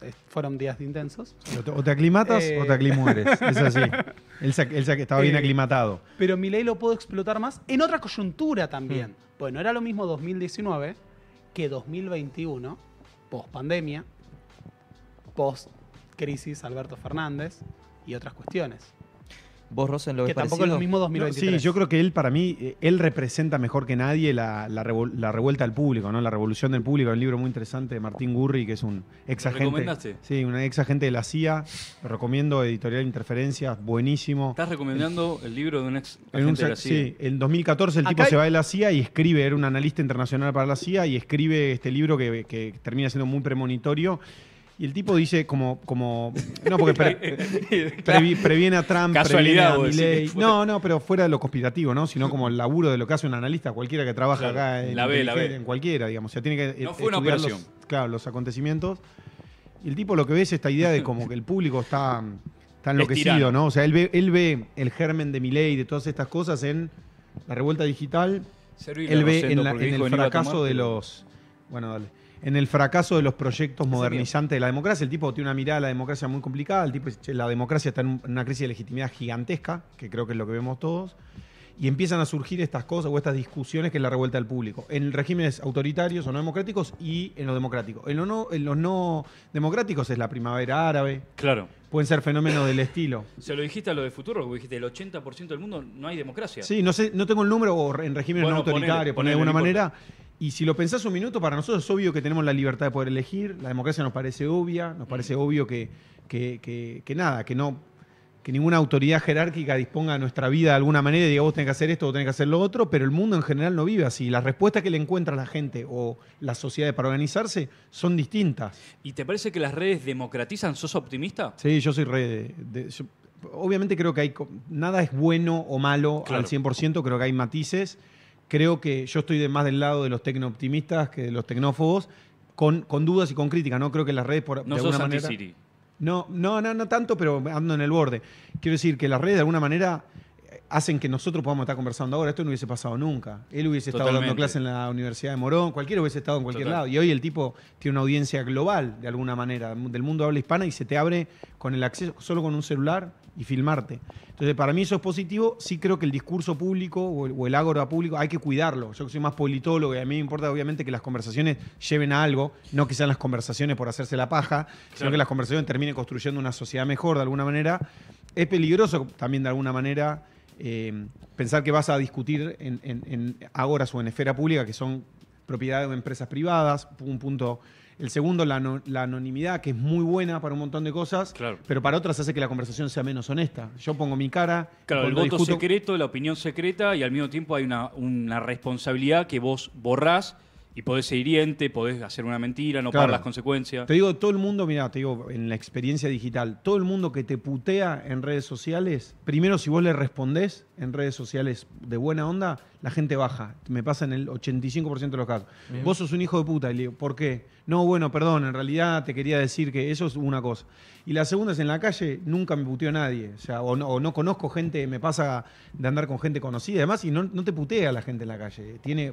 Eh, fueron días intensos. O te, aclimatas o te eh. aclimueres. Es así. Él, estaba bien eh, aclimatado. Pero mi ley lo puedo explotar más en otra coyuntura también. Hmm. Bueno, era lo mismo 2019 que 2021, post pandemia, post crisis Alberto Fernández y otras cuestiones. ¿Vos, Rosen, lo que Que tampoco es lo mismo 2023. sí, yo creo que él, para mí, eh, él representa mejor que nadie la, revuelta al público, ¿no? La revolución del público. Un libro muy interesante de Martín Gurri, que es un ex agente. ¿Lo recomendaste? Sí, un ex agente de la CIA. recomiendo, editorial Interferencias, buenísimo. Estás recomendando el libro de un ex agente de la CIA. Sí, en 2014 el tipo se va de la CIA y escribe, era un analista internacional para la CIA y escribe este libro que termina siendo muy premonitorio y el tipo dice como, como no, porque previene a Trump, Casualidad, previene a No, no, pero fuera de lo conspirativo, ¿no? Sino como el laburo de lo que hace un analista, cualquiera que trabaja acá en, la en cualquiera, digamos. O sea, tiene que no e-, fue una operación. Los, claro, los acontecimientos. Y el tipo lo que ve es esta idea de como que el público está, enloquecido, ¿no? O sea, él ve, él ve el germen de y de todas estas cosas en la revuelta digital. él ve en, en el fracaso de los... Bueno, dale en el fracaso de los proyectos modernizantes de la democracia. El tipo tiene una mirada a la democracia muy complicada, el tipo la democracia está en una crisis de legitimidad gigantesca, que creo que es lo que vemos todos, y empiezan a surgir estas cosas o estas discusiones que es la revuelta del público, en regímenes autoritarios o no democráticos y en los democráticos. En, lo en los no democráticos es la primavera árabe. Claro. Pueden ser fenómenos del estilo. ¿Se lo dijiste a lo de futuro? Porque dijiste, el 80% del mundo no hay democracia. Sí, no sé, no tengo el número, en regímenes no autoritarios, poner de alguna manera. Y si lo pensás un minuto, para nosotros es obvio que tenemos la libertad de poder elegir, la democracia nos parece obvia, nos mm. parece obvio que, nada, que no que ninguna autoridad jerárquica disponga nuestra vida de alguna manera y diga vos tenés que hacer esto, vos tenés que hacer lo otro, pero el mundo en general no vive así. Las respuestas que le encuentra la gente o las sociedades para organizarse son distintas. ¿Y te parece que las redes democratizan? ¿Sos optimista? Sí, yo soy re... obviamente creo que hay nada es bueno o malo al 100%, creo que hay matices creo que yo estoy de más del lado de los tecnooptimistas que de los tecnófobos, con, con dudas y con críticas. No creo que las redes, por, no de alguna manera. No, no, no, no tanto, pero ando en el borde. Quiero decir que las redes, de alguna manera, hacen que nosotros podamos estar conversando ahora. Esto no hubiese pasado nunca. Él hubiese estado dando clases en la Universidad de Morón, cualquiera hubiese estado en cualquier lado. Y hoy el tipo tiene una audiencia global, de alguna manera, del mundo habla hispana y se te abre con el acceso, solo con un celular y filmarte. Entonces, para mí eso es positivo. Sí creo que el discurso público o el, ágora público hay que cuidarlo. Yo soy más politólogo y a mí me importa, obviamente, que las conversaciones lleven a algo, no que sean las conversaciones por hacerse la paja, sino que las conversaciones terminen construyendo una sociedad mejor, de alguna manera. Es peligroso también, de alguna manera Em, pensar que vas a discutir en, en, agoras o en esfera pública, que son propiedad de empresas privadas, un punto. El segundo, la, anonimidad, que es muy buena para un montón de cosas, pero para otras hace que la conversación sea menos honesta. Yo pongo mi cara. Claro, el voto secreto, la opinión secreta, y al mismo tiempo hay una, una responsabilidad que vos borrás y podés ser hiriente, podés hacer una mentira, no pagar las consecuencias. Te digo, todo el mundo, mira, te digo, en la experiencia digital, todo el mundo que te putea en redes sociales, primero si vos le respondés en redes sociales de buena onda, la gente baja. Me pasa en el 85% de los casos. Vos sos un hijo de puta. Y le digo, ¿por qué? No, bueno, perdón, en realidad te quería decir que eso es una cosa. Y la segunda es en la calle, nunca me puteó nadie. O sea, o no, conozco gente, me pasa de andar con gente conocida y demás, y no, te putea la gente en la calle. Tiene,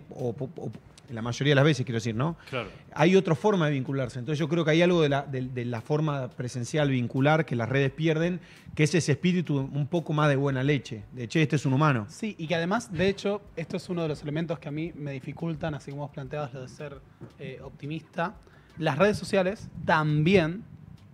la mayoría de las veces, quiero decir, ¿no? Claro. Hay otra forma de vincularse. Entonces yo creo que hay algo de la, forma presencial vincular que las redes pierden, que es ese espíritu un poco más de buena leche, de hecho este es un humano. Sí, y que además, de hecho, esto es uno de los elementos que a mí me dificultan, así como vos planteabas lo de ser eh, optimista. Las redes sociales también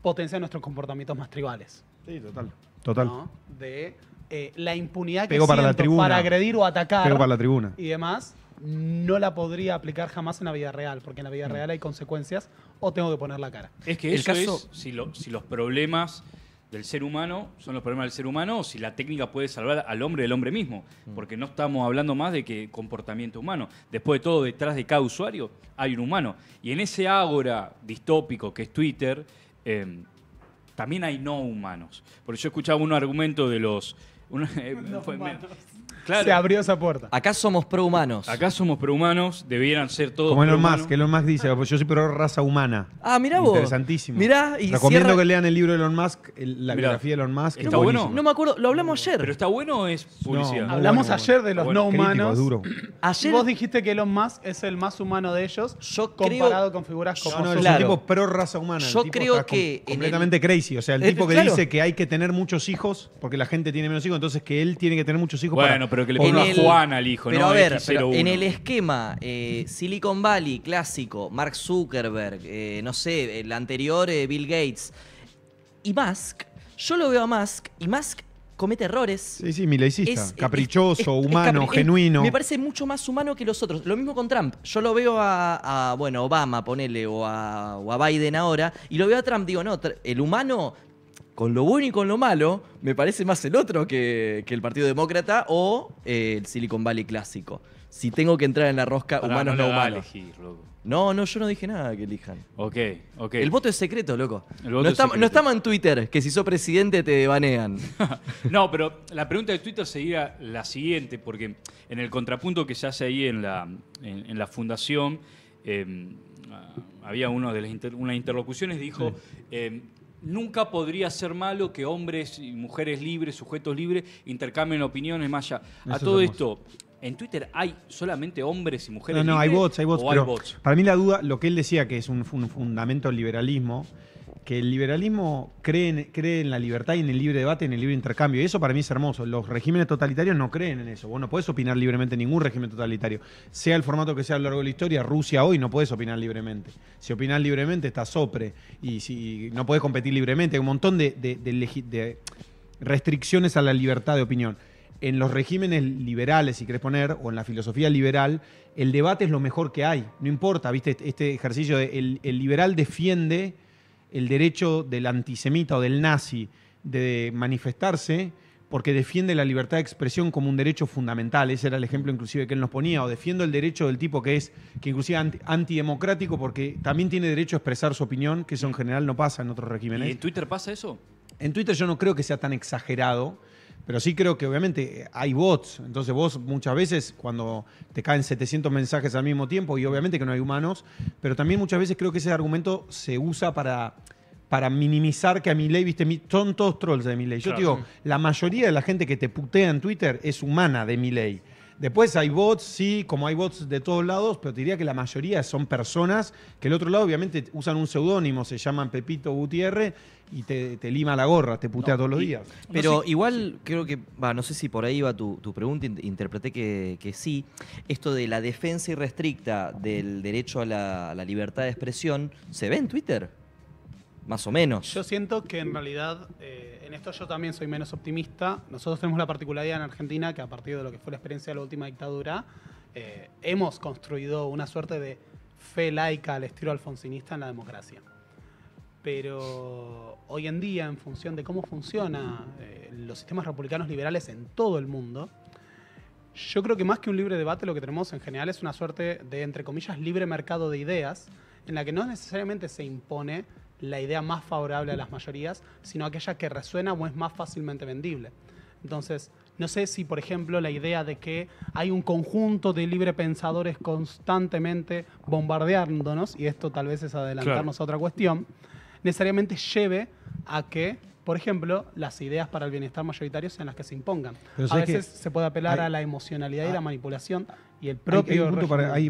potencian nuestros comportamientos más tribales. Sí, total. Total. De eh, la impunidad que Pego para, para agredir o atacar. Pego para la tribuna. Y demás no la podría aplicar jamás en la vida real, porque en la vida real hay consecuencias o tengo que poner la cara. Es que eso es si, si los problemas del ser humano son los problemas del ser humano o si la técnica puede salvar al hombre del hombre mismo. Mm. Porque no estamos hablando más de que comportamiento humano. Después de todo, detrás de cada usuario hay un humano. Y en ese ágora distópico que es Twitter, em, también hay no humanos. Porque yo escuchaba un argumento de los... fue, se abrió esa puerta. Acá somos prohumanos. Acá somos prohumanos, debieran ser todos. Como Elon Musk, que Elon Musk dice, yo soy pro raza humana. Ah, mirá vos. Interesantísimo. Mirá y Recomiendo que lean el libro de Elon Musk, la biografía de Elon Musk. Está bueno. No me acuerdo, lo hablamos ayer. ¿Pero está bueno es publicidad? Hablamos ayer de los no humanos. duro. Vos dijiste que Elon Musk es el más humano de ellos, Yo comparado creo- con figuras como No, no, es tipo pro raza humana. Yo creo que Completamente crazy. O sea, el eh, tipo que dice que hay que tener muchos hijos porque la gente tiene menos hijos, entonces que él tiene que tener muchos hijos pero que le ponga el, Juan al hijo, pero A ver, en el esquema eh, Silicon Valley clásico, Mark Zuckerberg, eh, no sé, el anterior eh, Bill Gates y Musk, yo lo veo a Musk y Musk comete errores. Sí, sí, lo Es, Caprichoso, humano, genuino. me parece mucho más humano que los otros. Lo mismo con Trump. Yo lo veo a, bueno, Obama, ponele, o o a, Biden ahora, y lo veo a Trump, digo, no, el humano con lo bueno y con lo malo, me parece más el otro que, el Partido Demócrata o eh, el Silicon Valley clásico. Si tengo que entrar en la rosca humanos no, no humanos. no, no, yo no dije nada que elijan. Ok, ok. El voto es secreto, loco. no, estamos en Twitter, que si sos presidente te banean. no, pero la pregunta de Twitter sería la siguiente, porque en el contrapunto que se hace ahí en la, fundación, eh, había uno de las interlocuciones, dijo. Eh, nunca podría ser malo que hombres y mujeres libres, sujetos libres, intercambien opiniones más allá. A todo esto, ¿en Twitter hay solamente hombres y mujeres No, no, hay bots, hay bots. Para mí la duda, lo que él decía que es un, un fundamento del liberalismo, que el liberalismo cree en, en, la libertad y en el libre debate, en el libre intercambio. Y eso para mí es hermoso. Los regímenes totalitarios no creen en eso. Vos no podés opinar libremente en ningún régimen totalitario. Sea el formato que sea a lo largo de la historia, Rusia hoy no podés opinar libremente. Si opinas libremente, estás sopre. Y si no podés competir libremente, hay un montón de, restricciones a la libertad de opinión en los regímenes liberales, si querés poner, o en la filosofía liberal, el debate es lo mejor que hay. No importa, ¿viste? Este ejercicio el liberal defiende el derecho del antisemita o del nazi de manifestarse porque defiende la libertad de expresión como un derecho fundamental, ese era el ejemplo inclusive que él nos ponía, o defiendo el derecho del tipo que es, que inclusive antidemocrático, porque también tiene derecho a expresar su opinión, que eso en general no pasa en otros regímenes. en Twitter pasa eso? En Twitter yo no creo que sea tan exagerado, pero sí creo que obviamente hay bots, entonces vos muchas veces cuando te caen 700 mensajes al mismo tiempo, y obviamente que no hay humanos, pero también muchas veces creo que ese argumento se usa para, para minimizar que a mi ley, viste, son todos trolls de mi ley. Yo digo, la mayoría de la gente que te putea en Twitter es humana de mi ley. Después hay bots, sí, como hay bots de todos lados, pero te diría que la mayoría son personas que el otro lado obviamente usan un seudónimo, se llaman Pepito Gutiérrez y te, lima la gorra, te putea todos los días. Pero igual creo que, no sé si por ahí va tu, pregunta, interpreté que, sí, esto de la defensa irrestricta del derecho a la, libertad de expresión, ¿se ve en Twitter? Más o menos. Yo siento que en realidad... Eh, en esto yo también soy menos optimista. Nosotros tenemos la particularidad en Argentina que a partir de lo que fue la experiencia de la última dictadura, eh, hemos construido una suerte de fe laica al estilo alfonsinista en la democracia. Pero hoy en día, en función de cómo funcionan eh, los sistemas republicanos liberales en todo el mundo, yo creo que más que un libre debate, lo que tenemos en general es una suerte de, entre comillas, libre mercado de ideas, en la que no necesariamente se impone la idea más favorable a las mayorías, sino aquella que resuena o es más fácilmente vendible. Entonces, no sé si, por ejemplo, la idea de que hay un conjunto de librepensadores constantemente bombardeándonos, y esto tal vez es adelantarnos a otra cuestión, necesariamente lleve a que, por ejemplo, las ideas para el bienestar mayoritario sean las que se impongan. a veces se puede apelar a la emocionalidad y ah, la manipulación y el propio... Hay,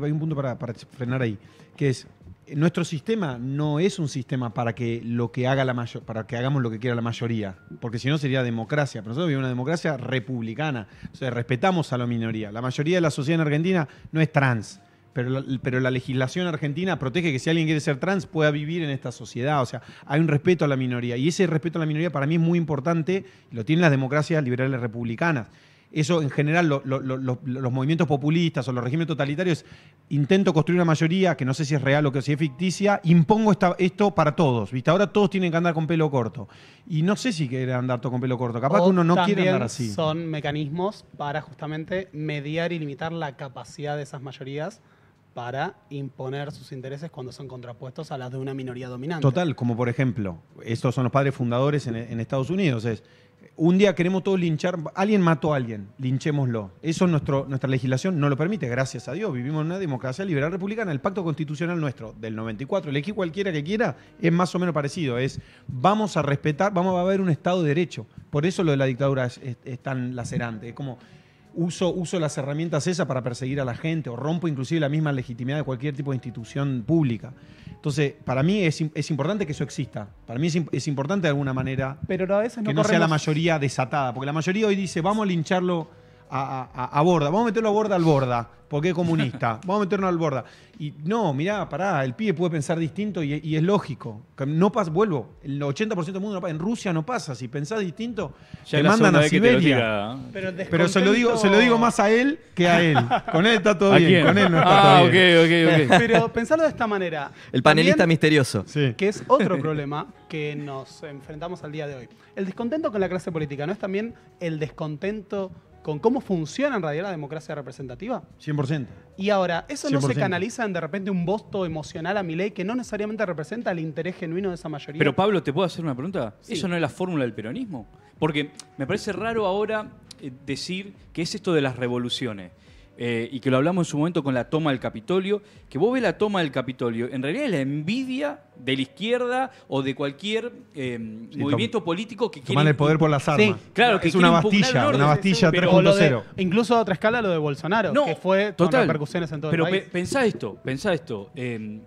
un punto, hay, para frenar ahí, que es nuestro sistema no es un sistema para que lo que haga la para que hagamos lo que quiera la mayoría, porque si no sería democracia. Pero nosotros vivimos una democracia republicana, o sea, respetamos a la minoría. La mayoría de la sociedad en Argentina no es trans, pero pero la legislación argentina protege que si alguien quiere ser trans pueda vivir en esta sociedad. O sea, hay un respeto a la minoría y ese respeto a la minoría para mí es muy importante. Lo tienen las democracias liberales republicanas. Eso en general, los movimientos populistas o los regímenes totalitarios, intento construir una mayoría que no sé si es real o que si es ficticia, impongo esto para todos. ¿viste? Ahora todos tienen que andar con pelo corto. Y no sé si quieren andar todo con pelo corto. Capaz que uno no quiere andar así. Son mecanismos para justamente mediar y limitar la capacidad de esas mayorías para imponer sus intereses cuando son contrapuestos a las de una minoría dominante. Total, como por ejemplo, estos son los padres fundadores en, en Estados Unidos, es un día queremos todos linchar, alguien mató a alguien, linchémoslo. Eso nuestro, nuestra legislación no lo permite, gracias a Dios. Vivimos en una democracia liberal republicana. El pacto constitucional nuestro del 94, elegí cualquiera que quiera, es más o menos parecido. Es vamos a respetar, vamos a haber un Estado de Derecho. Por eso lo de la dictadura es, tan lacerante. Es como uso, uso las herramientas esas para perseguir a la gente o rompo inclusive la misma legitimidad de cualquier tipo de institución pública. Entonces, para mí es, importante que eso exista. Para mí es, importante de alguna manera Pero que no sea la mayoría desatada. Porque la mayoría hoy dice, vamos a lincharlo a, borda, vamos a meterlo a borda al borda, porque es comunista, vamos a meterlo al borda. Y no, mirá, pará, el pibe puede pensar distinto y, es lógico. No pasa, vuelvo, el 80% del mundo no pasa, en Rusia no pasa, si pensás distinto, te mandan a Siberia. Pero, se lo digo, se lo digo más a él que a él. Con él está todo bien, con él no está ah, todo bien. Pero pensarlo de esta manera. El panelista misterioso. Que es otro problema que nos enfrentamos al día de hoy. El descontento con la clase política no es también el descontento con cómo funciona en realidad la democracia representativa. 100%. Y ahora, ¿eso no se canaliza en de repente un voto emocional a mi ley que no necesariamente representa el interés genuino de esa mayoría? Pero Pablo, ¿te puedo hacer una pregunta? ¿Eso no es la fórmula del peronismo? Porque me parece raro ahora eh, decir que es esto de las revoluciones. Eh, y que lo hablamos en su momento con la toma del Capitolio, que vos ves la toma del Capitolio, en realidad es la envidia de la izquierda o de cualquier eh, movimiento político que quiere... el poder por las armas. claro, que es una bastilla, una bastilla 3.0. Incluso a otra escala lo de Bolsonaro, que fue total, con en todo pero el país. Pero pensá esto, pensá esto. Eh,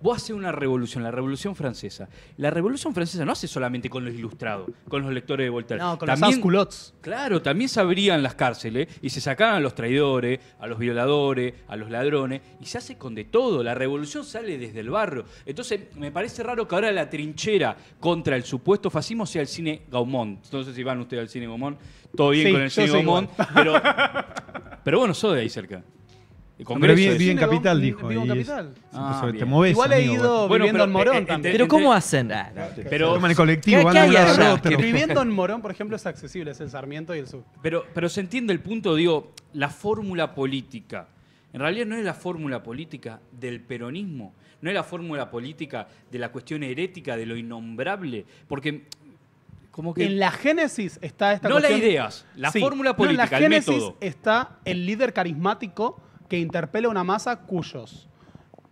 Vos haces una revolución, la Revolución Francesa. La Revolución Francesa no hace solamente con los ilustrados, con los lectores de Voltaire. No, con los culottes. Claro, también se abrían las cárceles y se sacaban a los traidores, a los violadores, a los ladrones, y se hace con de todo. La revolución sale desde el barrio. Entonces, me parece raro que ahora la trinchera contra el supuesto fascismo sea el cine Gaumont. Entonces, si van ustedes al cine Gaumont, todo bien con el cine Gaumont, pero, pero bueno, soy de ahí cerca. Pero vive, en Capital, dijo. en Capital. Ah, Igual he ido viviendo en Morón este, también. Este, pero ¿cómo este, hacen? Pero colectivo. Viviendo en Morón, por ejemplo, es accesible. Es el Sarmiento y el Sur. Pero, pero se entiende el punto, digo, la fórmula política. En realidad no es la fórmula política del peronismo, no es la fórmula política de la cuestión herética, de lo innombrable, porque como que... En la génesis está esta No las ideas, la fórmula política, en la génesis está el líder carismático que interpela una masa cuyos.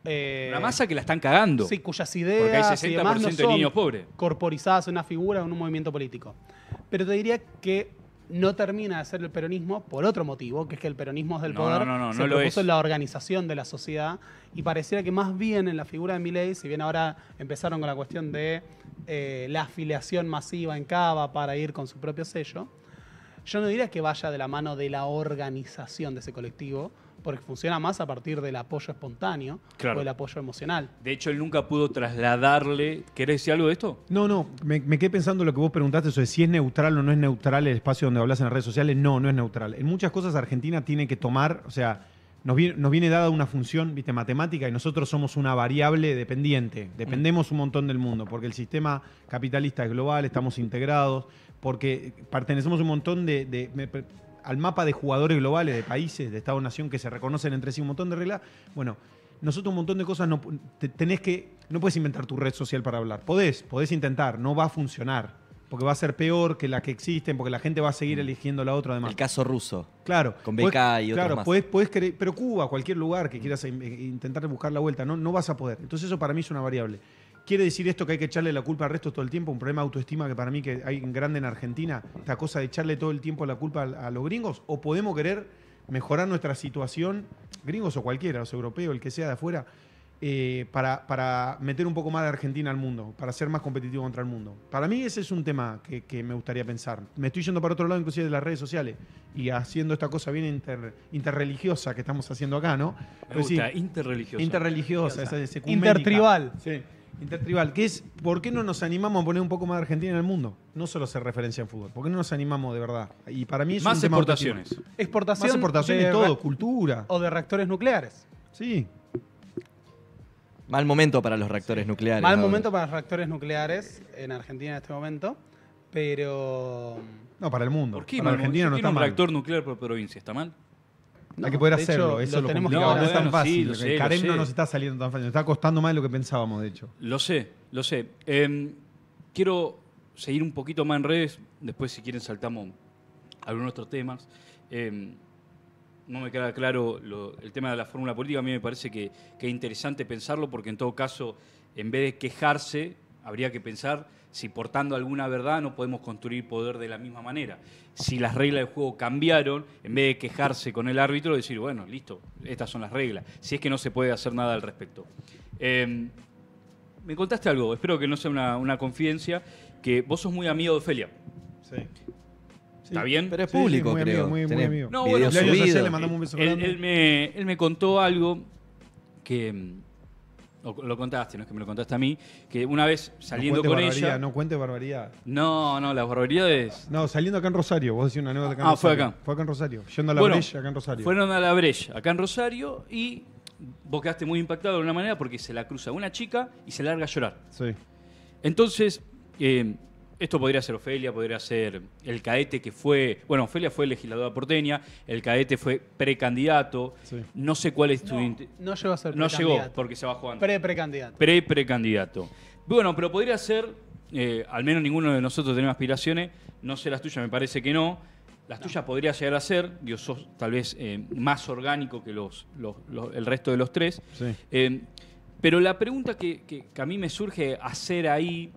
Eh, una masa que la están cagando. Sí, cuyas ideas. Porque son de niños pobres. Corporizadas en una figura o en un movimiento político. Pero te diría que no termina de ser el peronismo por otro motivo, que es que el peronismo es del no, poder, no, no, se lo es. en la organización de la sociedad y pareciera que más bien en la figura de Milei, si bien ahora empezaron con la cuestión de eh, la afiliación masiva en Cava para ir con su propio sello, yo no diría que vaya de la mano de la organización de ese colectivo, porque funciona más a partir del apoyo espontáneo o del apoyo emocional. De hecho, él nunca pudo trasladarle. ¿Querés decir algo de esto? No, no. Me, quedé pensando lo que vos preguntaste sobre si es neutral o no es neutral el espacio donde hablas en las redes sociales. No, no es neutral. En muchas cosas Argentina tiene que tomar, o sea, nos viene, dada una función ¿viste? matemática y nosotros somos una variable dependiente. Dependemos un montón del mundo, porque el sistema capitalista es global, estamos integrados, porque pertenecemos a un montón de, al mapa de jugadores globales, de países, de Estado-Nación que se reconocen entre sí un montón de reglas. Bueno, nosotros un montón de cosas no tenés que. No puedes inventar tu red social para hablar. Podés, podés intentar, no va a funcionar. Porque va a ser peor que la que existen, porque la gente va a seguir mm. eligiendo la otra además. El caso ruso. Claro. Con BK y otros Claro, puedes, Podés, creer, pero Cuba, cualquier lugar que mm. quieras eh, eh, intentar buscar la vuelta, no, no vas a poder. Entonces eso para mí es una variable. ¿Quiere decir esto que hay que echarle la culpa al resto todo el tiempo? Un problema de autoestima que para mí que hay grande en Argentina, esta cosa de echarle todo el tiempo la culpa a, los gringos, o podemos querer mejorar nuestra situación, gringos o cualquiera, los europeos, el que sea de afuera, eh, para, para, meter un poco más de Argentina al mundo, para ser más competitivo contra el mundo. Para mí ese es un tema que, me gustaría pensar. Me estoy yendo para otro lado, inclusive de las redes sociales, y haciendo esta cosa bien interreligiosa que estamos haciendo acá, ¿no? Me pues gusta, interreligiosa. Interreligiosa, esa, ese Intertribal. Sí. Intertribal, que es por qué no nos animamos a poner un poco más de Argentina en el mundo. No solo se referencia en fútbol, por qué no nos animamos de verdad. Y para mí es más exportaciones. exportación. Más exportaciones, de todo, cultura. O de reactores nucleares. Sí. Mal momento para los reactores nucleares. Mal momento para los reactores nucleares en Argentina en este momento, pero. No, para el mundo. ¿Por qué para Argentina no está un reactor nuclear por provincia? ¿Está mal? hay que poder hacerlo, eso lo tenemos que no, es tan fácil. el no nos está saliendo tan fácil, nos está costando más de lo que pensábamos, de hecho. Lo sé, lo sé. Em, quiero seguir un poquito más en redes, después si quieren saltamos a algunos otros temas. Em, no me queda claro el tema de la fórmula política, a mí me parece que, que es interesante pensarlo porque en todo caso, en vez de quejarse, habría que pensar si portando alguna verdad no podemos construir poder de la misma manera. Si las reglas del juego cambiaron, en vez de quejarse con el árbitro, decir, bueno, listo, estas son las reglas. Si es que no se puede hacer nada al respecto. Em, me contaste algo, espero que no sea una, confidencia, que vos sos muy amigo de Felia. Sí. ¿Está bien? Pero es público, muy creo. Amigo, muy, amigo. No, bueno, él, él, me, él me contó algo que em, lo contaste, no es que me lo contaste a mí, que una vez saliendo con ella. No cuente barbaridad. No, no, las barbaridades. No, saliendo acá en Rosario, vos decís una nueva acá en ah, fue acá. Fue acá en Rosario, yendo a la Brecha, acá en Rosario. Fueron a la Brecha, acá en Rosario, y vos quedaste muy impactado de alguna manera porque se la cruza una chica y se larga a llorar. Sí. Entonces, eh, esto podría ser Ofelia, podría ser el cadete que fue. Bueno, Ofelia fue legisladora porteña, el cadete fue precandidato. No sé cuál es tu. No, no llegó a ser No llegó porque se bajó antes. Pre-precandidato. Pre-precandidato. Bueno, pero podría ser. Eh, al menos ninguno de nosotros tenemos aspiraciones. No sé las tuyas, me parece que no. Las tuyas podría llegar a ser, Dios, sos tal vez eh, más orgánico que los, el resto de los tres. Eh, pero la pregunta que, a mí me surge hacer ahí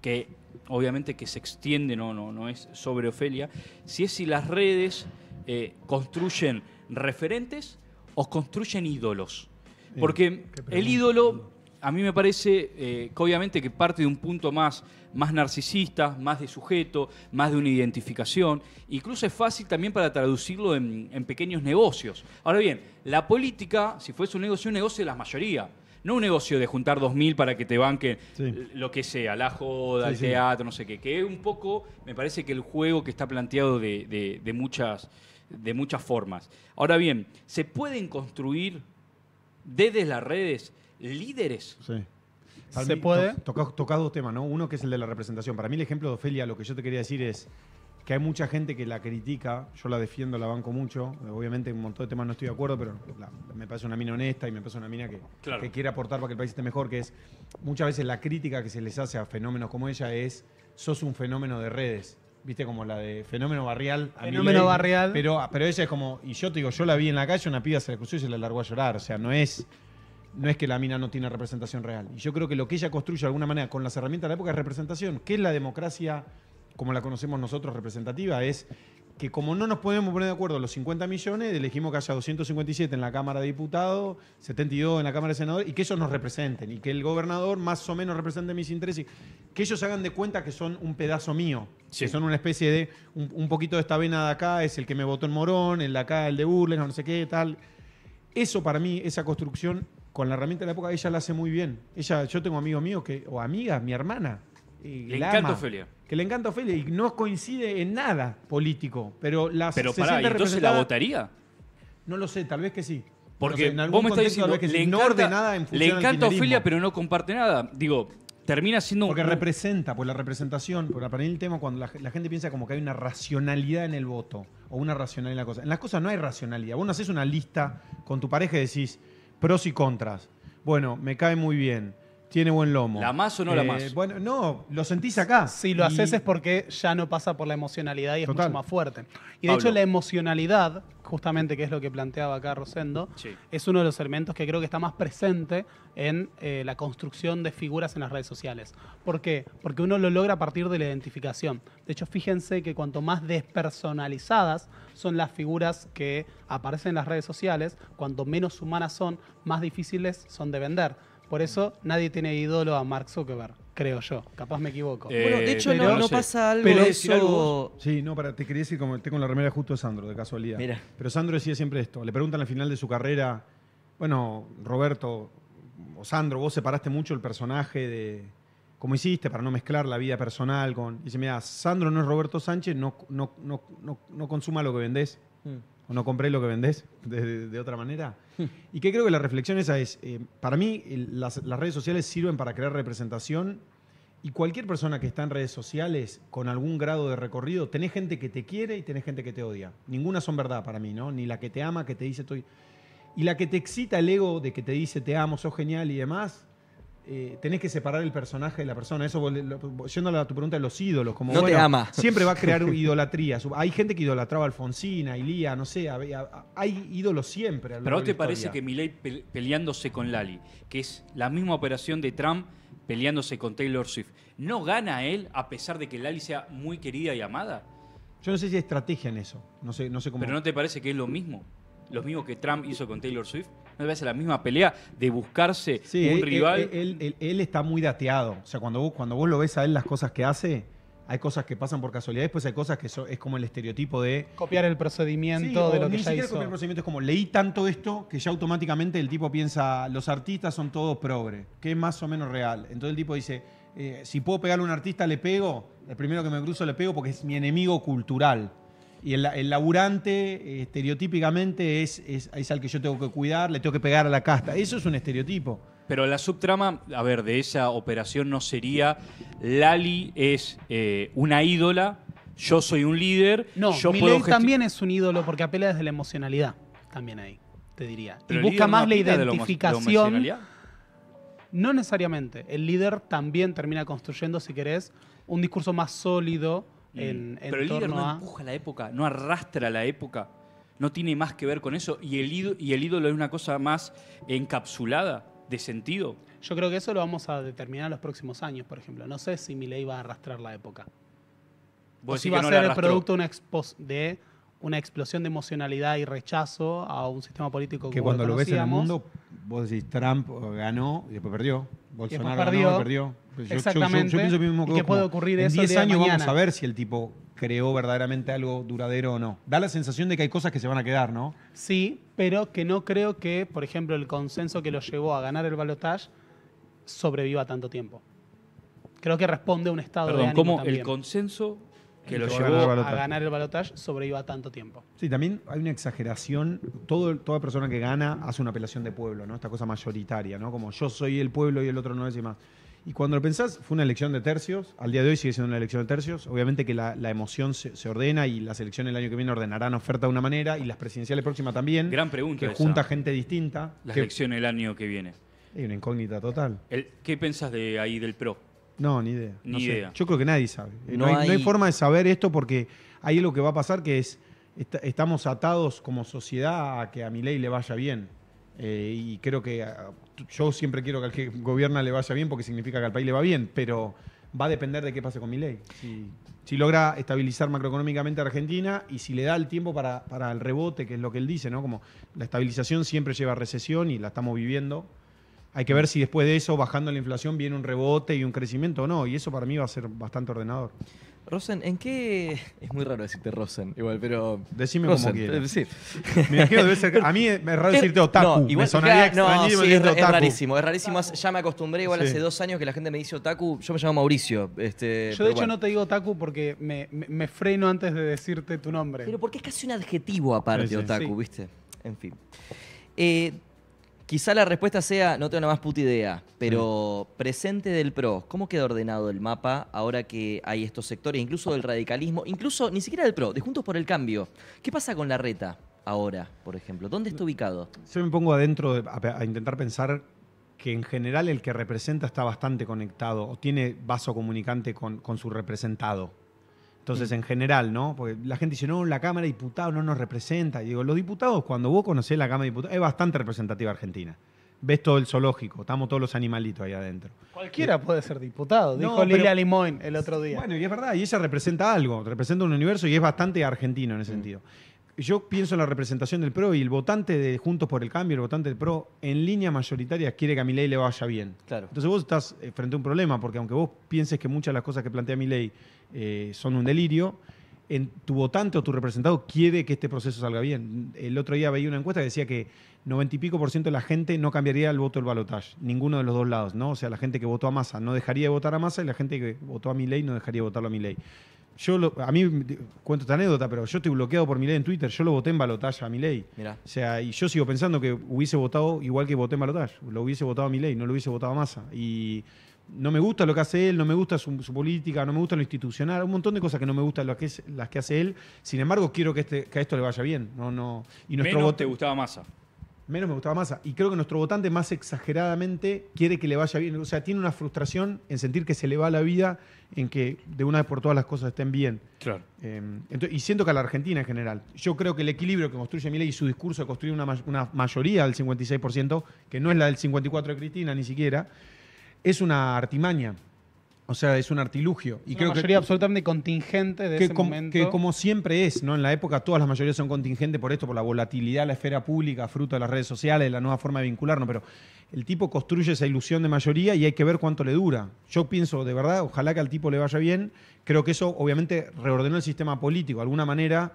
que obviamente que se extiende, no, no, no es sobre Ofelia, si es si las redes eh, construyen referentes o construyen ídolos. Eh, Porque el ídolo, a mí me parece eh, que obviamente que parte de un punto más, más narcisista, más de sujeto, más de una identificación. Incluso es fácil también para traducirlo en, pequeños negocios. Ahora bien, la política, si fuese un negocio, un negocio de la mayoría no un negocio de juntar 2.000 para que te banquen eh, lo que sea, la joda, el teatro, no sé qué, que es un poco, me parece que el juego que está planteado de, muchas, de muchas formas. Ahora bien, ¿se pueden construir desde las redes líderes? Sí. ¿Se puede? dos temas, ¿no? Uno que es el de la representación. Para mí el ejemplo de Ofelia, lo que yo te quería decir es, que hay mucha gente que la critica, yo la defiendo, la banco mucho, obviamente en un montón de temas no estoy de acuerdo, pero me parece una mina honesta y me parece una mina que, que quiere aportar para que el país esté mejor, que es muchas veces la crítica que se les hace a fenómenos como ella es, sos un fenómeno de redes, viste como la de fenómeno barrial. fenómeno barrial. Pero, pero ella es como, y yo te digo, yo la vi en la calle, una piba se la cruzó y se la largó a llorar, o sea, no es no es que la mina no tiene representación real. Y yo creo que lo que ella construye de alguna manera con las herramientas de la época es representación, que es la democracia como la conocemos nosotros, representativa, es que como no nos podemos poner de acuerdo los 50 millones, elegimos que haya 257 en la Cámara de Diputados, 72 en la Cámara de Senadores, y que ellos nos representen, y que el gobernador más o menos represente mis intereses, que ellos hagan de cuenta que son un pedazo mío, que son una especie de, un, poquito de esta vena de acá es el que me votó en Morón, el de acá el de Burles, no sé qué, tal. Eso para mí, esa construcción, con la herramienta de la época, ella la hace muy bien. Ella, yo tengo amigos míos que, o amigas, mi hermana. Eh, Le encanta Ophelia que le encanta a y no coincide en nada político. Pero, la pero para entonces la votaría? No lo sé, tal vez que sí. Porque en algún vos me estás diciendo que le, encanta, en le encanta Ophelia, pero no comparte nada. Digo, termina siendo Porque un. representa, por la representación, por para el tema, cuando la, gente piensa como que hay una racionalidad en el voto o una racionalidad en la cosa. En las cosas no hay racionalidad. Vos no haces una lista con tu pareja y decís pros y contras. Bueno, me cae muy bien tiene buen lomo. ¿La más o no la eh, más? Bueno, no, lo sentís acá. Si lo haces es porque ya no pasa por la emocionalidad y es mucho más fuerte. Y de hecho la emocionalidad, justamente que es lo que planteaba acá Rosendo, es uno de los elementos que creo que está más presente en eh, la construcción de figuras en las redes sociales. ¿Por qué? Porque uno lo logra a partir de la identificación. De hecho, fíjense que cuanto más despersonalizadas son las figuras que aparecen en las redes sociales, cuanto menos humanas son, más difíciles son de vender por eso nadie tiene ídolo a Mark Zuckerberg, creo yo. Capaz me equivoco. Eh, bueno, de hecho, no, pasa algo sí, no, para, te quería decir, como tengo la remera justo de Sandro, de casualidad. Pero Sandro decía siempre esto. Le preguntan al final de su carrera, bueno, Roberto o Sandro, vos separaste mucho el personaje de, ¿Cómo hiciste para no mezclar la vida personal con. Dice, mira, Sandro no es Roberto Sánchez, no, no, consuma lo que vendés. Mm o no compré lo que vendés de, otra manera. Hmm. y que creo que la reflexión esa es, eh, para mí las, redes sociales sirven para crear representación y cualquier persona que está en redes sociales con algún grado de recorrido, tenés gente que te quiere y tenés gente que te odia. Ninguna son verdad para mí, ¿no? Ni la que te ama, que te dice estoy... Y la que te excita el ego de que te dice te amo, sos genial y demás, eh, tenés que separar el personaje de la persona. Eso, yendo a tu pregunta de los ídolos, como no te ama. siempre va a crear idolatría. Hay gente que idolatraba a Alfonsina, Ilía, no sé, hay ídolos siempre. Pero ¿no te parece que Milei peleándose con Lali, que es la misma operación de Trump peleándose con Taylor Swift, no gana él a pesar de que Lali sea muy querida y amada? Yo no sé si hay estrategia en eso. No sé, no sé cómo. Pero no te parece que es lo mismo, lo mismo que Trump hizo con Taylor Swift. ¿no veces la misma pelea de buscarse un rival? Él, está muy dateado. O sea, cuando vos, cuando vos lo ves a él, las cosas que hace, hay cosas que pasan por casualidad, después hay cosas que es como el estereotipo de... Copiar el procedimiento de lo que ya hizo. copiar el procedimiento, es como leí tanto esto que ya automáticamente el tipo piensa, los artistas son todos progres, que es más o menos real. Entonces el tipo dice, eh, si puedo pegar a un artista, le pego, el primero que me cruzo le pego porque es mi enemigo cultural. Y el, laburante, estereotípicamente, es, al que yo tengo que cuidar, le tengo que pegar a la casta. Eso es un estereotipo. Pero la subtrama, a ver, de esa operación no sería. Lali es eh, una ídola, yo soy un líder. No, yo puedo también es un ídolo porque apela desde la emocionalidad, también ahí, te diría. y busca más la identificación. De la no necesariamente. El líder también termina construyendo, si querés, un discurso más sólido Mm. Pero el líder no empuja la época, no arrastra la época. No tiene más que ver con eso. Y el, ídolo, y el ídolo es una cosa más encapsulada de sentido. Yo creo que eso lo vamos a determinar en los próximos años, por ejemplo. No sé si mi ley va a arrastrar la época. O si va a ser el producto de una explosión de emocionalidad y rechazo a un sistema político que cuando lo, ves en el mundo, vos decís Trump ganó y después perdió, Bolsonaro perdió. Pues Exactamente. Yo, pienso que, puede ocurrir en eso. 10 años vamos a ver si el tipo creó verdaderamente algo duradero o no. Da la sensación de que hay cosas que se van a quedar, ¿no? Sí, pero que no creo que, por ejemplo, el consenso que lo llevó a ganar el balotaje sobreviva tanto tiempo. Creo que responde a un estado Perdón, de ánimo ¿cómo el consenso que lo llevó a ganar el balotaje sobreviva tanto tiempo. Sí, también hay una exageración. Todo, toda persona que gana hace una apelación de pueblo, ¿no? Esta cosa mayoritaria, ¿no? Como yo soy el pueblo y el otro no es y más. Y cuando lo pensás, fue una elección de tercios. Al día de hoy sigue siendo una elección de tercios. Obviamente que la, emoción se, ordena y las elecciones el año que viene ordenarán oferta de una manera y las presidenciales próximas también. Gran pregunta. Que junta gente distinta. Las elecciones el año que viene. Es una incógnita total. ¿Qué pensás de ahí del PRO? No, ni idea. no Yo creo que nadie sabe. Eh, no, hay, forma de saber esto porque es lo que va a pasar que es estamos atados como sociedad a que a mi ley le vaya bien. Eh, y creo que ah, yo siempre quiero que al que gobierna le vaya bien porque significa que al país le va bien, pero va a depender de qué pase con mi ley. Si, logra estabilizar macroeconómicamente a Argentina y si le da el tiempo para, el rebote, que es lo que él dice, ¿no? Como la estabilización siempre lleva recesión y la estamos viviendo. Hay que ver si después de eso, bajando la inflación, viene un rebote y un crecimiento o no. Y eso para mí va a ser bastante ordenador. Rosen, ¿en qué...? Es muy raro decirte Rosen, igual, pero... Decime como quieras. Sí. Me imagino debe ser... A mí es raro decirte eh, otaku. No, me sonaría no, es, es, rarísimo, es rarísimo. Ya me acostumbré, igual hace dos años que la gente me dice otaku. Yo me llamo Mauricio. Este, yo, de hecho, no te digo otaku porque me, me, me, freno antes de decirte tu nombre. Pero porque es casi un adjetivo aparte, otaku, ¿viste? En fin. Eh, Quizá la respuesta sea, no tengo nada más puta idea, pero presente del PRO, ¿cómo queda ordenado el mapa ahora que hay estos sectores, incluso del radicalismo, incluso ni siquiera del PRO, de Juntos por el Cambio? ¿Qué pasa con la reta ahora, por ejemplo? ¿Dónde está ubicado? Yo me pongo adentro a, intentar pensar que en general el que representa está bastante conectado o tiene vaso comunicante con su representado. Entonces, en general, ¿no? Porque la gente dice, no, la Cámara de Diputados no nos representa. Y digo, los diputados, cuando vos conocés la Cámara de Diputados, es bastante representativa Argentina. Ves todo el zoológico, estamos todos los animalitos ahí adentro. Cualquiera puede ser diputado, dijo no, Lilia el otro día. Bueno, y es verdad, y ella representa algo, representa un universo y es bastante argentino en ese mm. sentido. Yo pienso en la representación del PRO y el votante de Juntos por el Cambio, el votante del PRO, en línea mayoritaria quiere que a mi ley le vaya bien. Claro. Entonces vos estás eh, frente a un problema, porque aunque vos pienses que muchas de las cosas que plantea mi ley eh, son un delirio, en tu votante o tu representado quiere que este proceso salga bien. El otro día veía una encuesta que decía que 90 y pico por ciento de la gente no cambiaría el voto del balotaje, ninguno de los dos lados, ¿no? O sea, la gente que votó a Massa no dejaría de votar a Massa y la gente que votó a mi ley no dejaría de votarlo a mi Yo a mí cuento esta anécdota, pero yo estoy bloqueado por mi ley en Twitter, yo lo voté en balotaje a mi Milei. O sea, y yo sigo pensando que hubiese votado igual que voté en balotaje, lo hubiese votado a mi ley, no lo hubiese votado a Massa y no me gusta lo que hace él, no me gusta su, política, no me gusta lo institucional, un montón de cosas que no me gustan las que, las que hace él. Sin embargo, quiero que, este, que a esto le vaya bien. No, no, y nuestro menos te gustaba Massa. Menos me gustaba Massa. Y creo que nuestro votante más exageradamente quiere que le vaya bien. O sea, tiene una frustración en sentir que se le va la vida en que de una vez por todas las cosas estén bien. Claro. Em, y siento que a la Argentina en general. Yo creo que el equilibrio que construye Milei y su discurso de construir una, una mayoría del 56%, que no es la del 54% de Cristina ni siquiera, es una artimaña. O sea, es un artilugio. Y creo que sería absolutamente contingente de que momento. Que como siempre es, ¿no? En la época todas las mayorías son contingentes por esto, por la volatilidad de la esfera pública, fruto de las redes sociales, la nueva forma de vincularnos, pero el tipo construye esa ilusión de mayoría y hay que ver cuánto le dura. Yo pienso, de verdad, ojalá que al tipo le vaya bien. Creo que eso, obviamente, reordenó el sistema político. De alguna manera,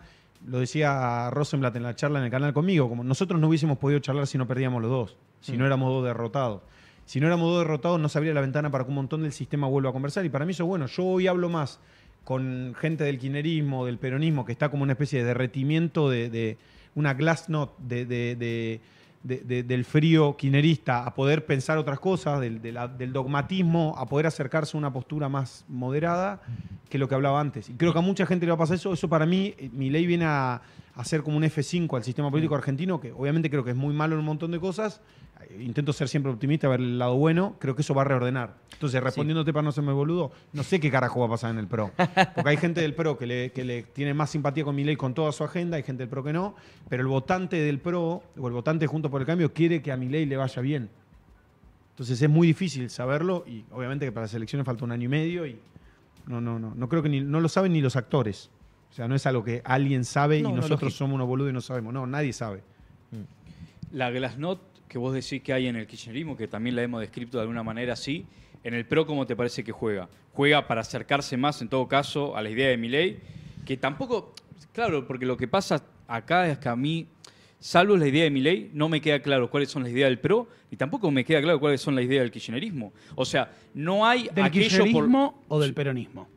lo decía Rosenblatt en la charla en el canal conmigo, como nosotros no hubiésemos podido charlar si no perdíamos los dos, si mm. no éramos dos derrotados. Si no era dos derrotado, no se abría la ventana para que un montón del sistema vuelva a conversar. Y para mí eso es bueno. Yo hoy hablo más con gente del quinerismo, del peronismo, que está como una especie de derretimiento de, una glass de, del frío quinerista a poder pensar otras cosas, del, del, dogmatismo, a poder acercarse a una postura más moderada que lo que hablaba antes. Y creo que a mucha gente le va a pasar eso. Eso para mí, eh, mi ley viene a hacer como un F5 al sistema político mm. argentino, que obviamente creo que es muy malo en un montón de cosas. Intento ser siempre optimista, ver el lado bueno, creo que eso va a reordenar. Entonces, respondiéndote para no ser muy boludo, no sé qué carajo va a pasar en el PRO. Porque hay gente del PRO que le, tiene más simpatía con mi ley con toda su agenda, hay gente del PRO que no, pero el votante del PRO, o el votante junto por el cambio, quiere que a mi ley le vaya bien. Entonces es muy difícil saberlo y obviamente que para las elecciones falta un año y medio y no, no, no, no creo que ni, no lo saben ni los actores. O sea, no es algo que alguien sabe y nosotros somos unos boludos y no sabemos. No, nadie sabe. Mm. La glasnot que vos decís que hay en el kirchnerismo, que también la hemos descrito de alguna manera así, en el PRO, ¿cómo te parece que juega? Juega para acercarse más, en todo caso, a la idea de Milei, que tampoco, claro, porque lo que pasa acá es que a mí, salvo la idea de Milei, no me queda claro cuáles son las ideas del PRO y tampoco me queda claro cuáles son las ideas del kirchnerismo. O sea, no hay ¿Del kirchnerismo o del peronismo?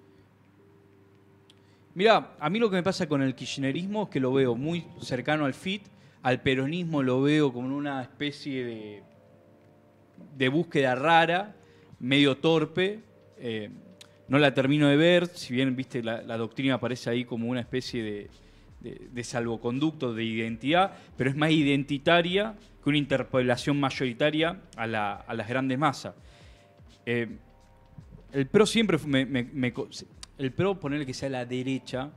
Mira, a mí lo que me pasa con el kirchnerismo es que lo veo muy cercano al FIT, al peronismo lo veo como una especie de, de búsqueda rara, medio torpe. Eh, no la termino de ver, si bien viste la, doctrina aparece ahí como una especie de, de, salvoconducto, de identidad, pero es más identitaria que una interpelación mayoritaria a, las grandes masas. Eh, el PRO siempre me, el PRO, ponerle que sea la derecha.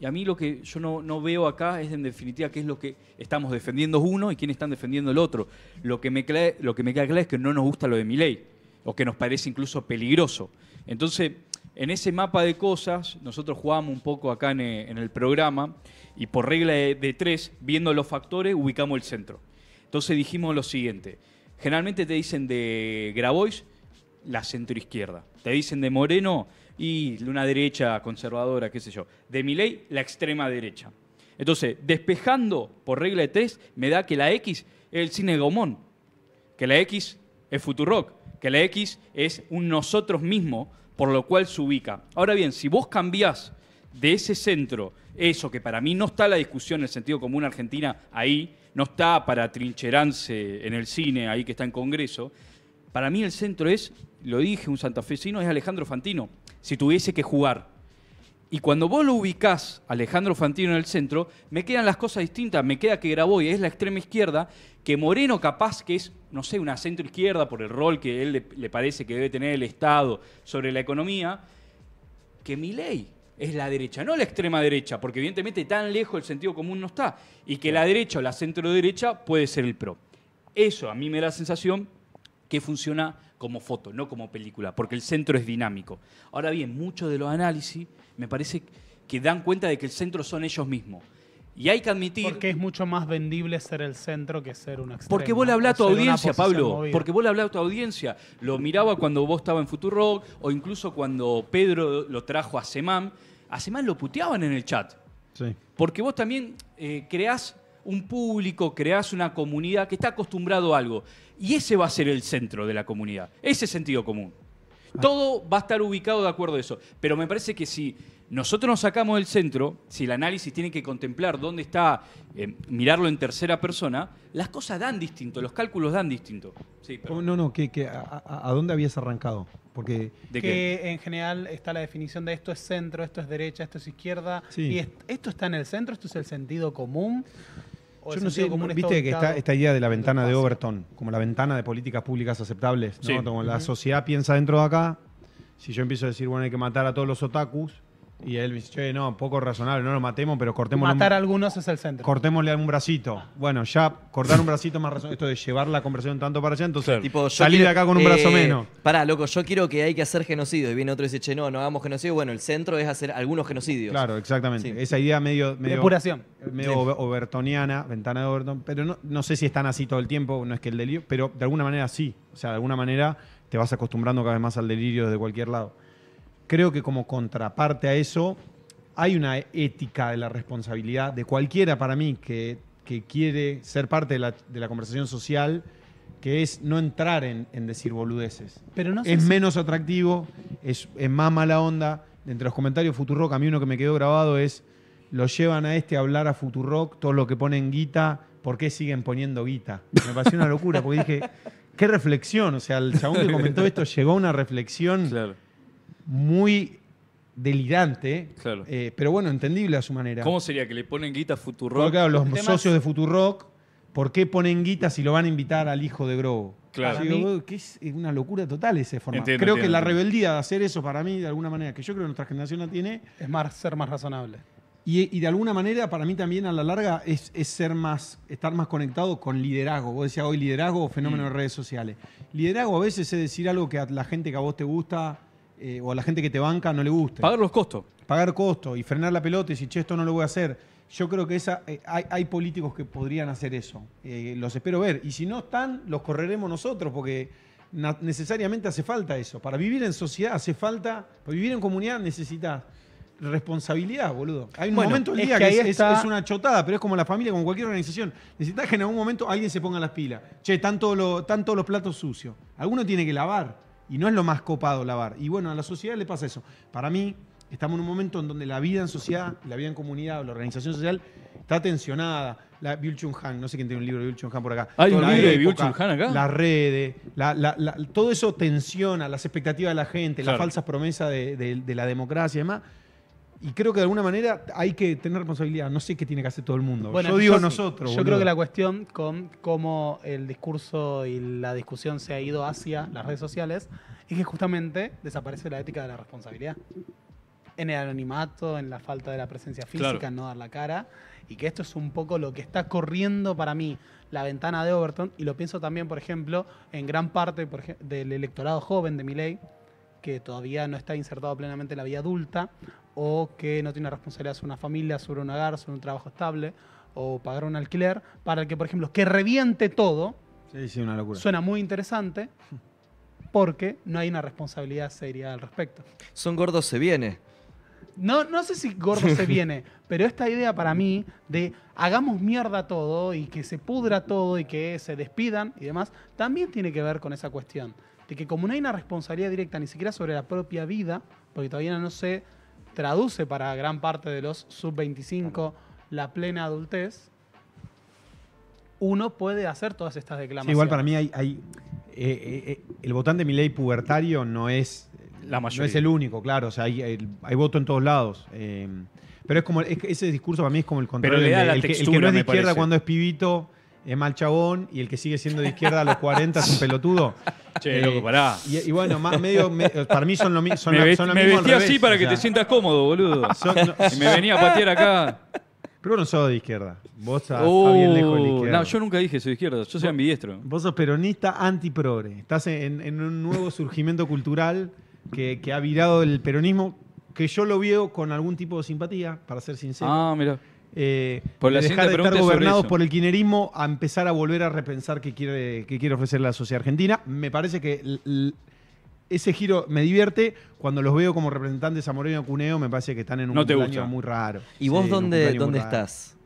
Y a mí lo que yo no, veo acá es en definitiva qué es lo que estamos defendiendo uno y quién están defendiendo el otro. Lo que me, lo que me queda claro es que no nos gusta lo de mi ley, o que nos parece incluso peligroso. Entonces, en ese mapa de cosas, nosotros jugamos un poco acá en, el programa y por regla de, de tres, viendo los factores, ubicamos el centro. Entonces dijimos lo siguiente. Generalmente te dicen de Grabois, la centroizquierda. Te dicen de Moreno y una derecha conservadora, qué sé yo. De Milei, la extrema derecha. Entonces, despejando por regla de tres, me da que la X es el cine que la X es Futurock, que la X es un nosotros mismo, por lo cual se ubica. Ahora bien, si vos cambiás de ese centro, eso que para mí no está la discusión en el sentido común Argentina ahí, no está para trincherarse en el cine, ahí que está en Congreso, para mí el centro es lo dije, un santafesino, es Alejandro Fantino, si tuviese que jugar. Y cuando vos lo ubicás, Alejandro Fantino en el centro, me quedan las cosas distintas, me queda que Graboy es la extrema izquierda, que Moreno capaz que es, no sé, una centro izquierda por el rol que él le, parece que debe tener el Estado sobre la economía, que mi ley es la derecha, no la extrema derecha, porque evidentemente tan lejos el sentido común no está, y que la derecha o la centro derecha puede ser el PRO. Eso a mí me da la sensación que funciona como foto, no como película, porque el centro es dinámico. Ahora bien, muchos de los análisis me parece que dan cuenta de que el centro son ellos mismos. Y hay que admitir. Porque es mucho más vendible ser el centro que ser un extremo. Porque vos le hablás a tu audiencia, Pablo. Porque vos le hablás a tu audiencia. Lo miraba cuando vos estaba en Futuro o incluso cuando Pedro lo trajo a Semán. A Semán lo puteaban en el chat. Sí. Porque vos también eh, creás un público, creas una comunidad que está acostumbrado a algo. Y ese va a ser el centro de la comunidad, ese sentido común. Todo va a estar ubicado de acuerdo a eso. Pero me parece que si nosotros nos sacamos del centro, si el análisis tiene que contemplar dónde está, eh, mirarlo en tercera persona, las cosas dan distinto, los cálculos dan distinto. No, no, que, a, dónde habías arrancado? Porque que en general está la definición de esto es centro, esto es derecha, esto es izquierda, y esto está en el centro, esto es el sentido común. Yo no sé, viste que está esta idea de la ventana de Overton, como la ventana de políticas públicas aceptables, ¿no? Como la sociedad piensa dentro de acá, si yo empiezo a decir, bueno, hay que matar a todos los otakus, y dice, che, no, poco razonable, no lo matemos, pero cortemos. Matar a algunos es el centro. Cortémosle algún bracito. Bueno, ya cortar un bracito más razonable. Esto de llevar la conversación tanto para allá, entonces tipo, salir de acá con un brazo eh, menos. Pará, loco, yo quiero que hay que hacer genocidio. Y viene otro y dice, che, no, no hagamos genocidio. Bueno, el centro es hacer algunos genocidios. Claro, exactamente. Esa idea medio. medio Depuración. Medio ventana de Overton. Pero no, no sé si están así todo el tiempo, no es que el delirio. Pero de alguna manera sí. O sea, de alguna manera te vas acostumbrando cada vez más al delirio desde cualquier lado. Creo que como contraparte a eso, hay una ética de la responsabilidad de cualquiera para mí que, que quiere ser parte de la, conversación social, que es no entrar en, decir boludeces. es menos atractivo, es, más mala onda. Entre los comentarios Futurock, a mí uno que me quedó grabado es, lo llevan a este a hablar a Futurock, todo lo que ponen guita, ¿por qué siguen poniendo guita? Me pareció una locura, porque dije, qué reflexión, o sea, el chabón que comentó esto llegó a una reflexión. muy delirante, eh, pero bueno, entendible a su manera. ¿Cómo sería que le ponen guita a Futurock? claro, los socios de Futurock, ¿por qué ponen guita si lo van a invitar al hijo de Grobo? Claro. es una locura total ese formato. creo que la rebeldía de hacer eso para mí, de alguna manera, que yo creo que nuestra generación no tiene, es más, ser más razonable. Y, de alguna manera, para mí también a la larga, es, ser más, estar más conectado con liderazgo. Vos decías hoy liderazgo o fenómeno mm. de redes sociales. Liderazgo a veces es decir algo que a la gente que a vos te gusta eh, o a la gente que te banca no le guste. Pagar los costos. Pagar costos y frenar la pelota y decir, che, esto no lo voy a hacer. Yo creo que esa, eh, hay, políticos que podrían hacer eso. Eh, los espero ver. Y si no están, los correremos nosotros, porque necesariamente hace falta eso. Para vivir en sociedad hace falta, para vivir en comunidad necesitas responsabilidad, boludo. Hay un momento del día que, es, una chotada, pero es como la familia, como cualquier organización. Necesitas que en algún momento alguien se ponga las pilas. Che, tanto lo tanto los platos sucios. Alguno tiene que lavar y no es lo más copado lavar. Y bueno, a la sociedad le pasa eso. Para mí, estamos en un momento en donde la vida en sociedad, la vida en comunidad, la organización social está tensionada. La Bill Chung Han, no sé quién tiene un libro de Bill Chung Han por acá. ¿Hay un libro de Bill Chung Han acá? Las redes, la, todo eso tensiona las expectativas de la gente, las falsas promesas de, de la democracia y demás. Y creo que de alguna manera hay que tener responsabilidad. No sé qué tiene que hacer todo el mundo. Bueno, yo digo nosotros. Yo creo que la cuestión con cómo el discurso y la discusión se ha ido hacia las redes sociales es que justamente desaparece la ética de la responsabilidad. En el anonimato, en la falta de la presencia física, en no dar la cara. Y que esto es un poco lo que está corriendo para mí la ventana de Overton. Y lo pienso también, por ejemplo, en gran parte por del electorado joven de Miley que todavía no está insertado plenamente en la vida adulta, o que no tiene responsabilidad sobre una familia, sobre un hogar, sobre un trabajo estable o pagar un alquiler, para el que, por ejemplo, que reviente todo, sí, sí, una locura. suena muy interesante porque no hay una responsabilidad seria al respecto. Son gordos se viene. No, no sé si gordo se viene, pero esta idea para mí de hagamos mierda todo y que se pudra todo y que se despidan y demás, también tiene que ver con esa cuestión. De que como no hay una responsabilidad directa ni siquiera sobre la propia vida, porque todavía no sé traduce para gran parte de los sub-25 la plena adultez, uno puede hacer todas estas declamaciones. igual para mí hay, eh, eh, eh, el votante mi ley pubertario no es la mayoría. es el único, claro. O sea, hay, voto en todos lados. pero es como ese discurso para mí es como el contrario. Pero el, que, no es de izquierda cuando es pibito es mal chabón y el que sigue siendo de izquierda a los 40 es un pelotudo. Che, loco, eh, pará. Y, bueno, medio, para mí son lo, mismo. me vestí así para que te sientas cómodo, boludo. y me venía a patear acá. Pero vos no sos de izquierda. Vos estás uh, bien lejos de izquierda. No, yo nunca dije soy de izquierda, yo soy ambidiestro. Vos sos peronista antiprogre. Estás en, un nuevo surgimiento cultural que, que ha virado el peronismo, que yo lo veo con algún tipo de simpatía, para ser sincero. Ah, mira. Eh, por pues la de de estar gobernados por el kinerismo a empezar a volver a repensar qué quiere, qué quiere ofrecer la sociedad argentina. Me parece que ese giro me divierte. Cuando los veo como representantes a Moreno Cuneo, me parece que están en un no muy raro. ¿Y vos dónde, dónde estás?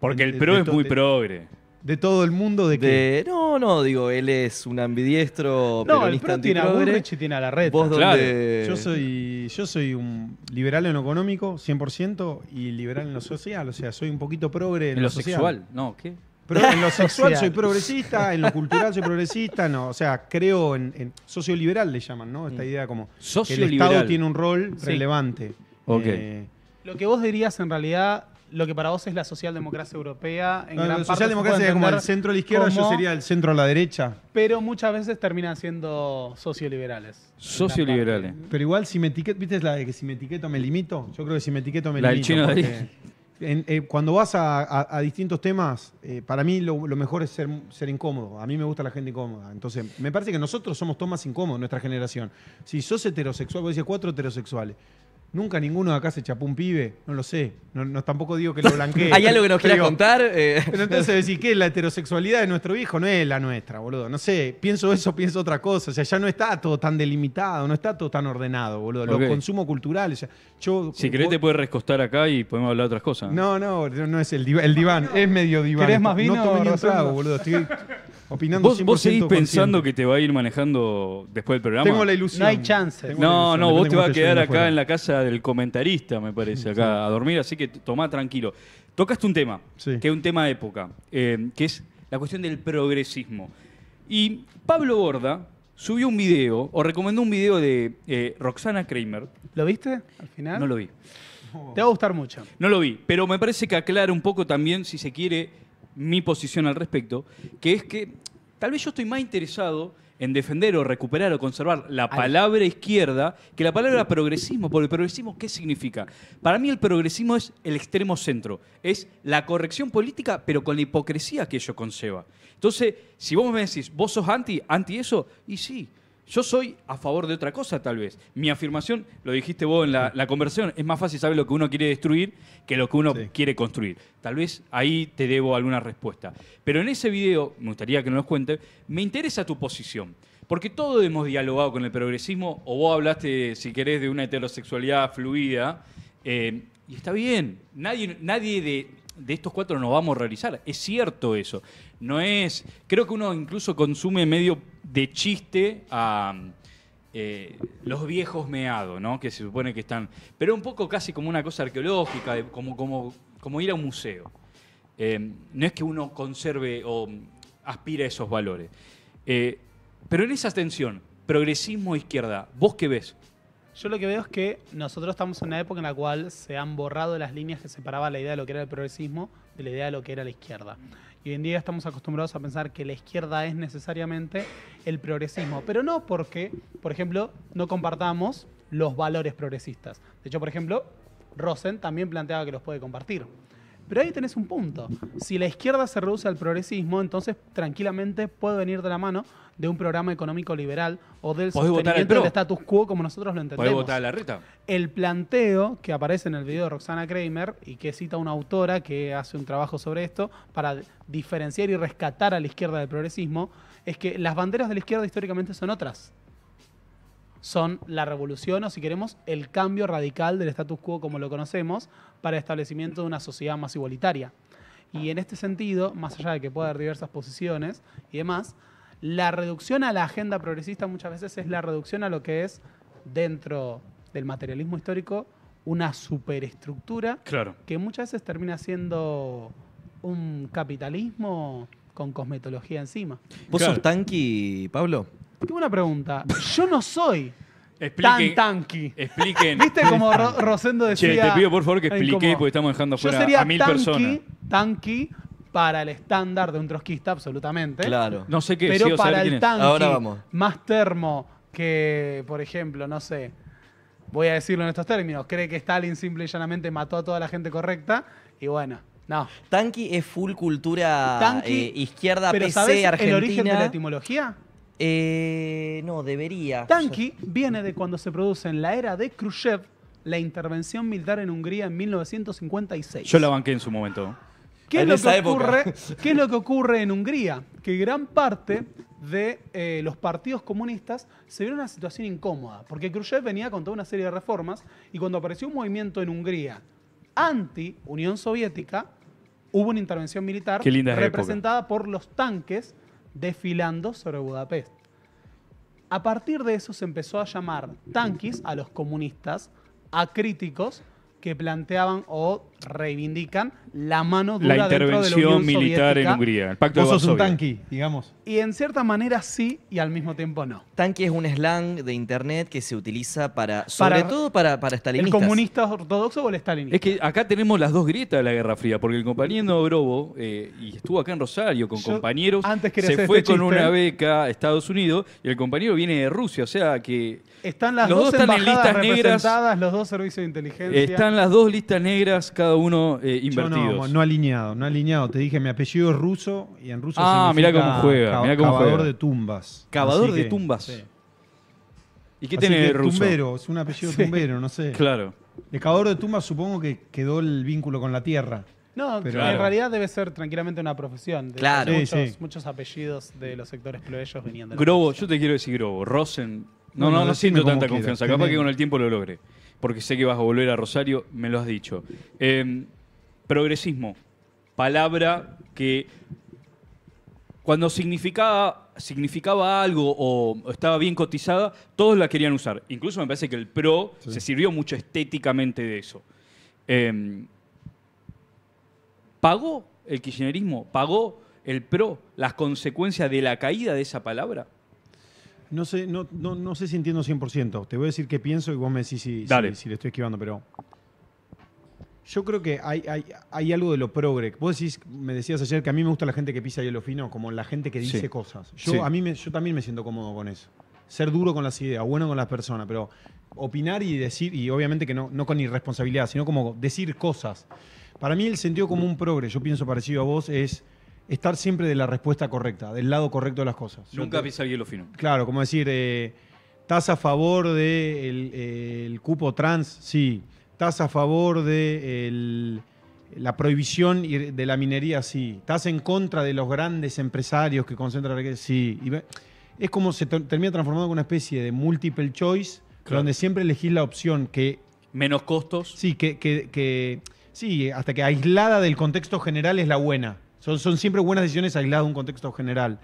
Porque el PRO es muy progre de todo el mundo de, que. no no digo él es un ambidiestro no el pro tiene a y tiene a la red yo soy yo soy un liberal en lo económico 100% y liberal en lo social o sea soy un poquito progre en, en lo, sexual no qué pero en lo sexual soy progresista, en lo cultural soy progresista, no, o sea, creo en, socioliberal le llaman, ¿no? Esta mm. idea como que el Estado tiene un rol relevante. Ok. Eh, lo que vos dirías en realidad lo que para vos es la socialdemocracia europea. En gran la socialdemocracia es como el centro a la izquierda, yo sería el centro a la derecha. Pero muchas veces terminan siendo socioliberales. Socioliberales. Pero igual, si me etiqueto, ¿viste la de que si me etiqueto me limito? Yo creo que si me etiqueto me la limito. chino eh, cuando vas a, distintos temas, eh, para mí lo, mejor es ser, ser incómodo. A mí me gusta la gente incómoda. Entonces, me parece que nosotros somos todos más incómodos, nuestra generación. Si sos heterosexual, vos decís cuatro heterosexuales. Nunca ninguno de acá se chapó un pibe, no lo sé. No, tampoco digo que lo blanquee. ¿Hay algo que nos quieras contar? Eh. entonces decís, que La heterosexualidad de nuestro hijo no es la nuestra, boludo. No sé, pienso eso, pienso otra cosa. O sea, ya no está todo tan delimitado, no está todo tan ordenado, boludo. Los consumos culturales. si querés te puedes recostar acá y podemos hablar de otras cosas. No, no, no es el, el diván, es medio diván. ¿Querés más vino? No tomé trago, boludo. Estoy opinando ¿Vos, 100 ¿Vos seguís pensando que te va a ir manejando después del programa? Tengo la ilusión. No hay chance. No, no, vos te vas a quedar acá en la casa del comentarista, me parece, acá a dormir, así que tomá tranquilo. Tocaste un tema, que es un tema de época, eh, que es la cuestión del progresismo. Y Pablo Borda subió un video, o recomendó un video de eh, Roxana Kramer. ¿Lo viste al final? No lo vi. Oh. Te va a gustar mucho. No lo vi, pero me parece que aclara un poco también, si se quiere, mi posición al respecto, que es que tal vez yo estoy más interesado en defender o recuperar o conservar la palabra izquierda que la palabra progresismo. Porque el progresismo, ¿qué significa? Para mí el progresismo es el extremo centro, es la corrección política, pero con la hipocresía que ello conceba Entonces, si vos me decís, vos sos anti, anti eso, y sí, yo soy a favor de otra cosa, tal vez. Mi afirmación, lo dijiste vos en la, conversión, es más fácil saber lo que uno quiere destruir que lo que uno quiere construir. Tal vez ahí te debo alguna respuesta. Pero en ese video, me gustaría que nos cuente, me interesa tu posición. Porque todos hemos dialogado con el progresismo, o vos hablaste, si querés, de una heterosexualidad fluida. Eh, y está bien, nadie, nadie de, de estos cuatro nos vamos a realizar. Es cierto eso. No es. Creo que uno incluso consume medio de chiste a eh, los viejos meados, ¿no? Que se supone que están. Pero un poco casi como una cosa arqueológica, como, como, como ir a un museo. Eh, no es que uno conserve o aspire a esos valores. Eh, pero en esa tensión, progresismo e izquierda, ¿vos qué ves? Yo lo que veo es que nosotros estamos en una época en la cual se han borrado las líneas que separaban la idea de lo que era el progresismo de la idea de lo que era la izquierda hoy en día estamos acostumbrados a pensar que la izquierda es necesariamente el progresismo, pero no porque, por ejemplo, no compartamos los valores progresistas. De hecho, por ejemplo, Rosen también planteaba que los puede compartir. Pero ahí tenés un punto. Si la izquierda se reduce al progresismo, entonces tranquilamente puede venir de la mano de un programa económico liberal o del sostenimiento del status quo como nosotros lo entendemos. Votar la El planteo que aparece en el video de Roxana Kramer y que cita una autora que hace un trabajo sobre esto para diferenciar y rescatar a la izquierda del progresismo es que las banderas de la izquierda históricamente son otras son la revolución o, si queremos, el cambio radical del status quo como lo conocemos para el establecimiento de una sociedad más igualitaria. Y en este sentido, más allá de que pueda haber diversas posiciones y demás, la reducción a la agenda progresista muchas veces es la reducción a lo que es, dentro del materialismo histórico, una superestructura que muchas veces termina siendo un capitalismo con cosmetología encima. ¿Vos sos tanqui, Pablo? Tengo una pregunta. Yo no soy tan tanqui. Expliquen. ¿Viste como Rosendo decía? te pido por favor que explique porque estamos dejando fuera a mil tanqui, personas. Tanqui para el estándar de un trotskista, absolutamente. Claro. No sé qué Pero para el tanqui Ahora vamos. más termo que, por ejemplo, no sé, voy a decirlo en estos términos, cree que Stalin simple y llanamente mató a toda la gente correcta y bueno. No. Tanqui es full cultura eh, izquierda, pero PC, Argentina. el origen de la etimología? Eh, no, debería. Tanki viene de cuando se produce en la era de Khrushchev la intervención militar en Hungría en 1956. Yo la banqué en su momento. ¿Qué, es, lo que ocurre, en Hungría? Que gran parte de eh, los partidos comunistas se vieron en una situación incómoda, porque Khrushchev venía con toda una serie de reformas y cuando apareció un movimiento en Hungría anti-Unión Soviética, hubo una intervención militar representada por los tanques desfilando sobre Budapest. A partir de eso se empezó a llamar tanquis a los comunistas, a críticos que planteaban o reivindican la mano dura la intervención de la intervención militar en Hungría. El pacto Vos sos un tanqui, digamos. Y en cierta manera sí y al mismo tiempo no. Tanqui es un slang de internet que se utiliza para, sobre todo para, para ¿El comunista ortodoxo o el stalinista? Es que acá tenemos las dos grietas de la Guerra Fría, porque el compañero Grobo eh, y estuvo acá en Rosario con compañeros, antes se fue este con una beca a Estados Unidos y el compañero viene de Rusia, o sea que... Están las dos, embajadas listas negras, los dos servicios de inteligencia. Están las dos listas negras, uno invertido. Eh, invertidos. No, no, alineado, no alineado. Te dije, mi apellido es ruso y en ruso ah, cómo juega, cómo cavador de tumbas. Cavador de tumbas. ¿Y qué tiene de ruso? es un apellido tumbero, no sé. Claro. El cavador de tumbas supongo que quedó el vínculo con la tierra. No, en realidad debe ser tranquilamente una profesión. De claro. Muchos, apellidos de los sectores plebeyos venían de Grobo, yo te quiero decir Grobo. Rosen. No, no, no, siento tanta confianza. Capaz que con el tiempo lo logre porque sé que vas a volver a Rosario, me lo has dicho. Em, progresismo, palabra que cuando significaba, significaba algo o estaba bien cotizada, todos la querían usar. Incluso me parece que el PRO se sirvió mucho estéticamente de eso. Em, ¿Pagó el kirchnerismo? ¿Pagó el PRO las consecuencias de la caída de esa palabra? No sé, no, no, no sé si entiendo 100%. Te voy a decir qué pienso y vos me decís si, le estoy esquivando, pero yo creo que hay, hay, algo de lo progre. Vos decís, me decías ayer que a mí me gusta la gente que pisa hielo fino, como la gente que dice cosas. Yo, a mí yo también me siento cómodo con eso. Ser duro con las ideas, bueno con las personas, pero opinar y decir, y obviamente que no, no con irresponsabilidad, sino como decir cosas. Para mí el sentido como un progre, yo pienso parecido a vos, es estar siempre de la respuesta correcta, del lado correcto de las cosas. Nunca pisar hielo fino. Claro, como decir, eh, ¿estás a favor del de el, cupo trans? Sí. ¿Estás a favor de el, la prohibición de la minería? Sí. ¿Estás en contra de los grandes empresarios que concentran Sí. Y es como se termina transformando en una especie de multiple choice, donde siempre elegís la opción que... Menos costos. Sí, que sí, hasta que aislada del contexto general es la buena. Son, siempre buenas decisiones aisladas de un contexto general.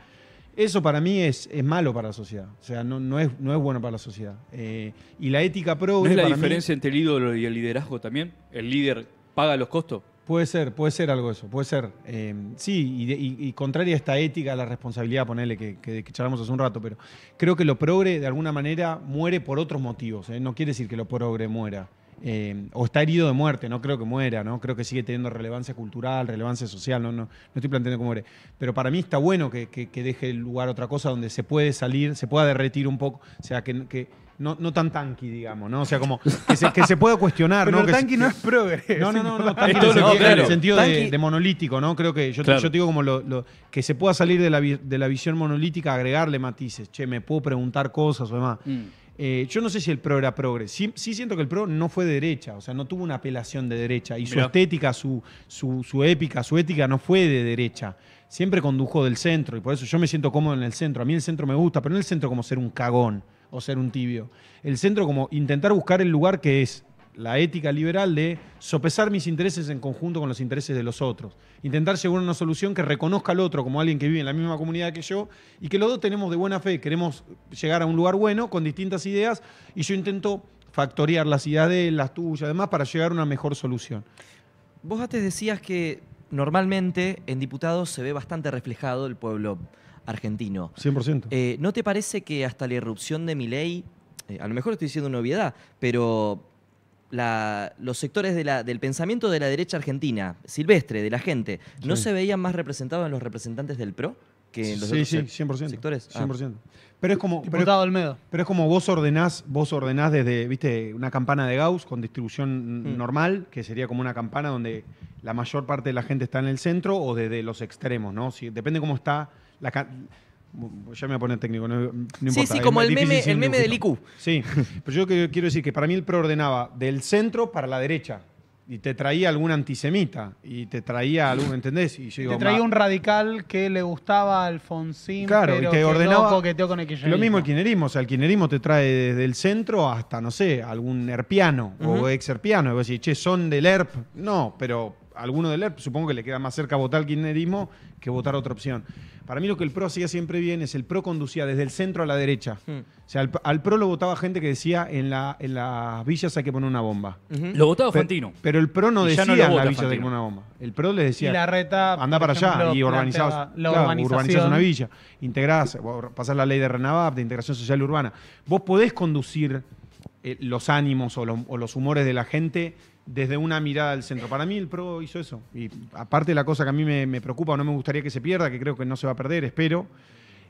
Eso para mí es, malo para la sociedad. O sea, no, no, es, bueno para la sociedad. Eh, y la ética progre es la diferencia entre el ídolo y el liderazgo también? ¿El líder paga los costos? Puede ser, puede ser algo eso, puede ser. Eh, sí, y, contraria a esta ética, a la responsabilidad, ponerle que, que, charlamos hace un rato, pero creo que lo progre de alguna manera muere por otros motivos. ¿eh? No quiere decir que lo progre muera. Eh, o está herido de muerte, no creo que muera, ¿no? Creo que sigue teniendo relevancia cultural, relevancia social, no, no, no, estoy planteando cómo muere. Pero para mí está bueno que, que, deje el lugar otra cosa donde se puede salir, se pueda derretir un poco, o sea, que, no, no, tan tanqui, digamos, ¿no? O sea, como que se, que se puede cuestionar ¿no? tanqui no es progreso. No, no, no, no, tanqui en el sentido, de, monolítico, ¿no? Creo que yo, yo digo como lo, que se pueda salir de la, de la visión monolítica, agregarle matices. Che, me puedo preguntar cosas o demás. Mm. Eh, yo no sé si el PRO era progre. Sí, siento que el PRO no fue de derecha, o sea, no tuvo una apelación de derecha. Y su estética, su, su, su, épica, su ética no fue de derecha. Siempre condujo del centro y por eso yo me siento cómodo en el centro. A mí el centro me gusta, pero no el centro como ser un cagón o ser un tibio. El centro como intentar buscar el lugar que es la ética liberal de sopesar mis intereses en conjunto con los intereses de los otros. Intentar llegar a una solución que reconozca al otro como alguien que vive en la misma comunidad que yo y que los dos tenemos de buena fe, queremos llegar a un lugar bueno con distintas ideas y yo intento factorear las ideas de las tuyas, además, para llegar a una mejor solución. Vos antes decías que normalmente en diputados se ve bastante reflejado el pueblo argentino. 100%. Eh, ¿No te parece que hasta la irrupción de mi ley, eh, a lo mejor estoy diciendo una obviedad, pero los sectores del pensamiento de la derecha argentina, silvestre, de la gente, ¿no se veían más representados en los representantes del PRO? Que en los sí, sí, 100%, sectores. 100%. Ah. Pero es como es como vos ordenás, vos ordenás desde, ¿viste, una campana de Gauss con distribución mm. normal, que sería como una campana donde la mayor parte de la gente está en el centro o desde los extremos, ¿no? Si, depende cómo está la ya me voy a poner técnico, no, sí, Sí, como el meme, el meme del IQ. Sí, pero yo quiero decir que para mí él preordenaba del centro para la derecha y te traía algún antisemita y te traía algún, ¿entendés? Y yo te traía un radical que le gustaba a Alfonsín, claro, y te ordenaba con el Lo mismo el quinerismo. o sea, el quinerismo te trae desde el centro hasta, no sé, algún herpiano o ex herpiano, y vos che, son del ERP, no, pero alguno del ERP, supongo que le queda más cerca votar el kirchnerismo que votar otra opción. Para mí lo que el PRO hacía siempre bien es el PRO conducía desde el centro a la derecha. Hmm. O sea, al, PRO lo votaba gente que decía en, la, en las villas hay que poner una bomba. Lo votaba Pero el PRO no decía en las villas hay que poner una bomba. El PRO les decía, la reta, anda para allá y organizás, urbanizás una villa, integrás, pasás la ley de Renabab, de integración social urbana. Vos podés conducir eh, los ánimos o los humores de la gente desde una mirada al centro. Para mí el PRO hizo eso. Y aparte de la cosa que a mí me, preocupa, o no me gustaría que se pierda, que creo que no se va a perder, espero,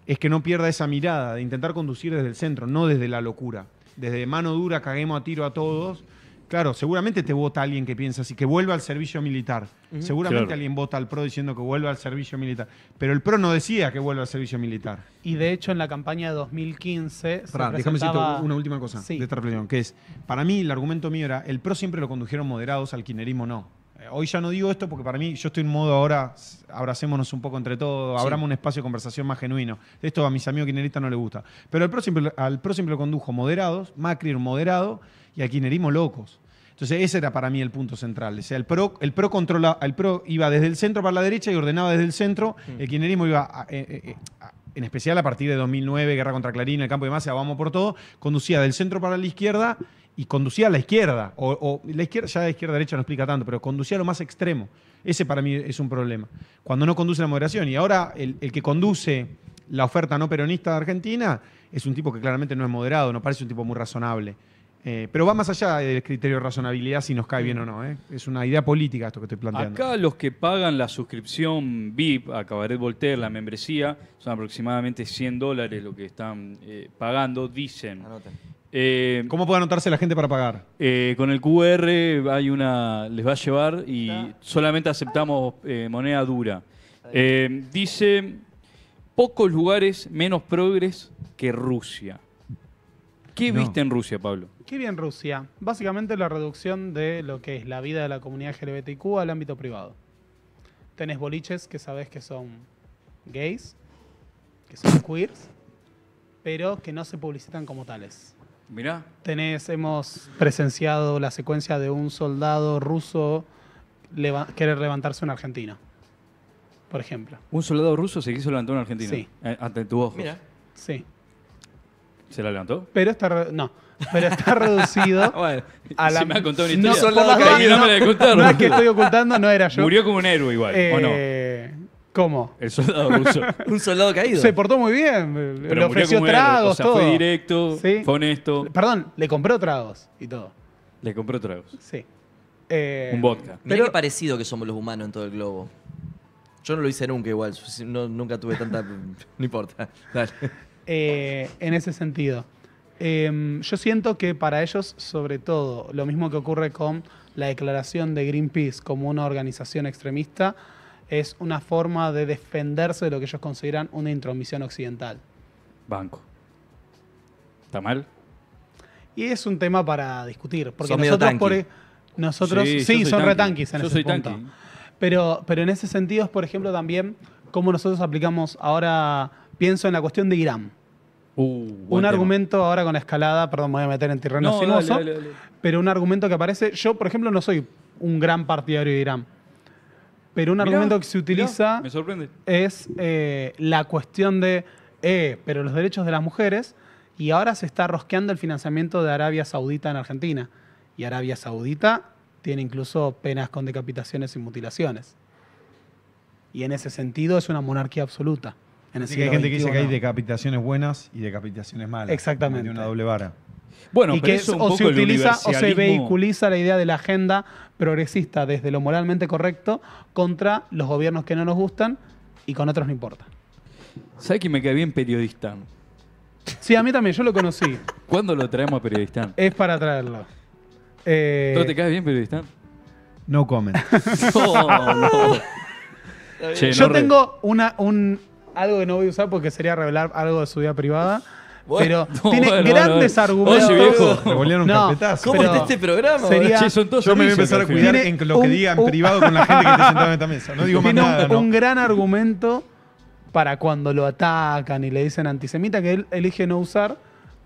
es que no pierda esa mirada de intentar conducir desde el centro, no desde la locura. Desde mano dura caguemos a tiro a todos, Claro, seguramente te vota alguien que piensa así, que vuelva al servicio militar. Seguramente alguien vota al PRO diciendo que vuelva al servicio militar. Pero el PRO no decía que vuelva al servicio militar. Y de hecho en la campaña de 2015... déjame decirte una última cosa de esta que es, para mí el argumento mío era, el PRO siempre lo condujeron moderados, al kinerismo no. Eh, hoy ya no digo esto porque para mí yo estoy en modo ahora, abracémonos un poco entre todos, abramos un espacio de conversación más genuino. Esto a mis amigos kineristas no les gusta. Pero el al PRO siempre lo condujo moderados, Macri moderado, y al locos. Entonces ese era para mí el punto central. el PRO, controla, el PRO iba desde el centro para la derecha y ordenaba desde el centro. Mm. El kirchnerismo iba, eh, eh, eh, en especial a partir de 2009, guerra contra Clarín, el campo de masa, vamos por todo, conducía del centro para la izquierda y conducía a la izquierda. O, la izquierda, ya de izquierda derecha no explica tanto, pero conducía a lo más extremo. Ese para mí es un problema. Cuando no conduce la moderación. Y ahora el, el que conduce la oferta no peronista de Argentina es un tipo que claramente no es moderado, no parece un tipo muy razonable. Eh, pero va más allá del criterio de razonabilidad si nos cae bien o no. ¿eh? Es una idea política esto que estoy planteando. Acá los que pagan la suscripción VIP a Cabaret Voltaire, la membresía, son aproximadamente 100 dólares lo que están eh, pagando, dicen. ¿Cómo puede anotarse la gente para pagar? con el QR hay una, les va a llevar y solamente aceptamos moneda dura. dice, pocos lugares menos progres que Rusia. ¿Qué viste en Rusia, Pablo? ¿Qué vi en Rusia? Básicamente la reducción de lo que es la vida de la comunidad LGBTQ al ámbito privado. Tenés boliches que sabés que son gays, que son queers, pero que no se publicitan como tales. Mirá. Tenés, hemos presenciado la secuencia de un soldado ruso querer levantarse un argentino. por ejemplo. ¿Un soldado ruso se quiso levantar un argentino. Sí. Eh, ante tu ojo? Mirá. Sí. ¿Se la levantó? Pero está. No. Pero está reducido bueno, a la. Si me ha contado una historia. No, por las no, no, no, es que estoy ocultando, no era yo. Murió como un héroe igual, ¿o no? Eh, ¿Cómo? El soldado ruso. un soldado caído. Se portó muy bien. le ofreció tragos, todo. Fue directo, fue honesto. Perdón, le compró tragos y todo. Le compró tragos. Sí. Eh, un vodka. pero qué parecido que somos los humanos en todo el globo. Yo no lo hice nunca igual. nunca tuve tanta. no importa. Dale. Eh, en ese sentido. Em, yo siento que para ellos, sobre todo, lo mismo que ocurre con la declaración de Greenpeace como una organización extremista, es una forma de defenderse de lo que ellos consideran una intromisión occidental. Banco. ¿Está mal? Y es un tema para discutir. Porque nosotros, e-, nosotros sí, son retanquis en ese punto. Pero, pero en ese sentido es, por ejemplo, también cómo nosotros aplicamos ahora pienso en la cuestión de Irán. Uh, un argumento ahora con escalada, perdón, me voy a meter en terreno no, pero un argumento que aparece, yo por ejemplo no soy un gran partidario de Irán, pero un argumento que se utiliza es eh, la cuestión de, eh, pero los derechos de las mujeres, y ahora se está rosqueando el financiamiento de Arabia Saudita en Argentina, y Arabia Saudita tiene incluso penas con decapitaciones y mutilaciones. Y en ese sentido es una monarquía absoluta. En Así hay gente que dice que hay decapitaciones buenas y decapitaciones malas. Exactamente. De una doble vara. Bueno, y pero que un o poco se utiliza o se vehiculiza la idea de la agenda progresista desde lo moralmente correcto contra los gobiernos que no nos gustan y con otros no importa. ¿Sabes que me cae bien periodista? Sí, a mí también, yo lo conocí. ¿Cuándo lo traemos a periodista? Es para traerlo. Eh... ¿Tú te caes bien periodista? No comen. yo tengo una, un, algo que no voy a usar porque sería revelar algo de su vida privada. pero tiene grandes argumentos. Oye, viejo, me volvieron no, un carpetazo. ¿Cómo está este programa? yo me voy a empezar a cuidar en lo que diga en privado con la gente que está sentada en esta mesa. No digo más nada. Un, un gran argumento para cuando lo atacan y le dicen antisemita que él elige no usar,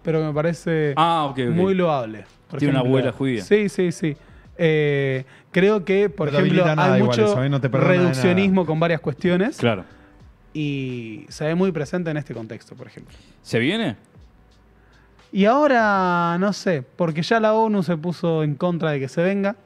pero me parece ah, muy loable. tiene una abuela judía. Sí, sí, sí. Eh, creo que, por ejemplo, hay mucho ¿eh? reduccionismo con varias cuestiones. Claro y se ve muy presente en este contexto, por ejemplo. ¿Se viene? Y ahora, no sé, porque ya la ONU se puso en contra de que se venga.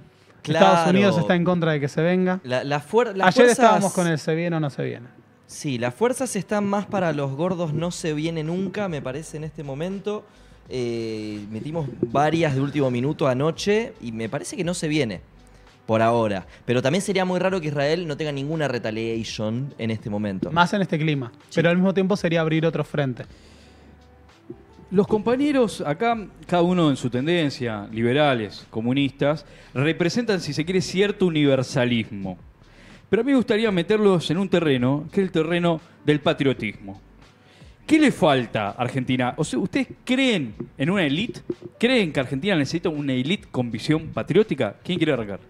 Estados Unidos está en contra de que se venga. La, la Ayer estábamos con el se viene o no se viene. Sí, las fuerzas están más para los gordos no se viene nunca, me parece, en este momento. Eh, metimos varias de último minuto anoche y me parece que no se viene por ahora. Pero también sería muy raro que Israel no tenga ninguna retaliation en este momento. Más en este clima. Pero al mismo tiempo sería abrir otro frente. Los compañeros acá, cada uno en su tendencia, liberales, comunistas, representan, si se quiere, cierto universalismo. Pero a mí me gustaría meterlos en un terreno, que es el terreno del patriotismo. ¿Qué le falta a Argentina? ¿ustedes creen en una élite ¿Creen que Argentina necesita una élite con visión patriótica? ¿Quién quiere arrancar?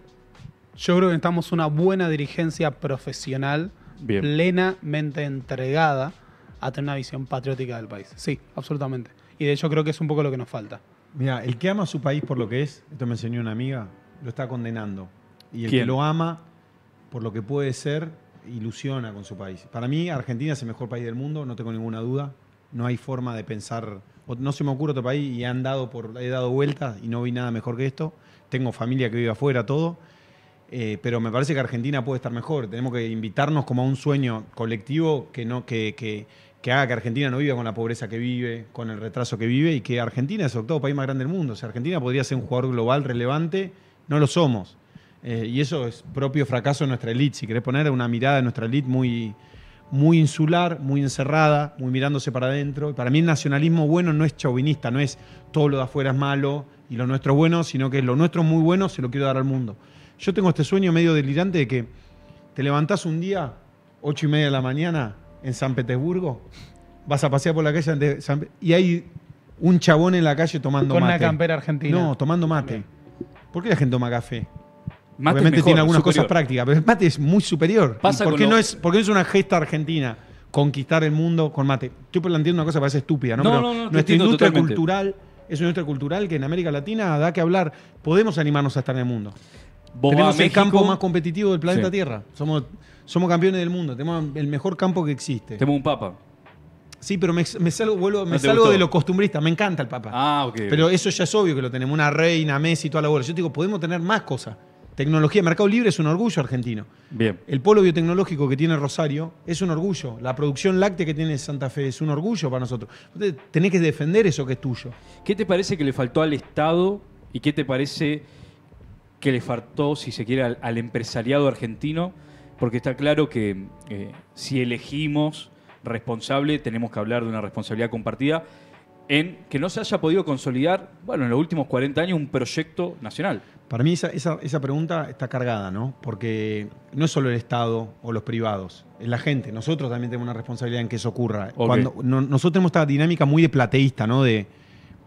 Yo creo que necesitamos una buena dirigencia profesional, plenamente entregada a tener una visión patriótica del país. Sí, absolutamente. Y de hecho creo que es un poco lo que nos falta. Mira, el que ama a su país por lo que es, esto me enseñó una amiga, lo está condenando. Y el que lo ama por lo que puede ser, ilusiona con su país. Para mí, Argentina es el mejor país del mundo, no tengo ninguna duda. No hay forma de pensar, no se me ocurre otro país y han dado por, he dado vueltas y no vi nada mejor que esto. Tengo familia que vive afuera, todo. Eh, pero me parece que Argentina puede estar mejor. Tenemos que invitarnos como a un sueño colectivo que, que, haga que Argentina no viva con la pobreza que vive, con el retraso que vive, y que Argentina es el octavo país más grande del mundo. O sea, Argentina podría ser un jugador global relevante, no lo somos. Eh, y eso es propio fracaso de nuestra elite. Si querés poner una mirada de nuestra elite muy, insular, muy encerrada, muy mirándose para adentro. Para mí el nacionalismo bueno no es chauvinista, no es todo lo de afuera es malo y lo nuestro es bueno, sino que lo nuestro es muy bueno se lo quiero dar al mundo. Yo tengo este sueño medio delirante de que te levantás un día, ocho y media de la mañana, en San Petersburgo, vas a pasear por la calle y hay un chabón en la calle tomando mate. Con una campera argentina. No, tomando mate. ¿Por qué la gente toma café? Mate Obviamente tiene algunas cosas prácticas, pero el mate es muy superior. Pasa ¿Por, qué no es, ¿Por es una gesta argentina? Conquistar el mundo con mate. Estoy planteando una cosa que parece estúpida, ¿no? no no, no, nuestra industria cultural es una industria cultural que en América Latina da que hablar. Podemos animarnos a estar en el mundo tenemos el campo más competitivo del planeta Tierra. Somos, somos campeones del mundo. Tenemos el mejor campo que existe. Tenemos un papa. Sí, pero me, salgo, me salgo de lo costumbrista. Me encanta el papa. Ah, ok. Pero eso ya es obvio que lo tenemos. Una reina, Messi, toda la bola. Yo te digo, podemos tener más cosas. Tecnología, Mercado Libre es un orgullo argentino. Bien. El polo biotecnológico que tiene Rosario es un orgullo. La producción láctea que tiene Santa Fe es un orgullo para nosotros. tenés que defender eso que es tuyo. ¿Qué te parece que le faltó al Estado y qué te parece que le faltó, si se quiere, al, empresariado argentino, porque está claro que eh, si elegimos responsable, tenemos que hablar de una responsabilidad compartida en que no se haya podido consolidar, bueno, en los últimos 40 años un proyecto nacional. Para mí esa, pregunta está cargada, ¿no? Porque no es solo el Estado o los privados, es la gente. Nosotros también tenemos una responsabilidad en que eso ocurra. Cuando, nosotros tenemos esta dinámica muy de plateísta, ¿no? De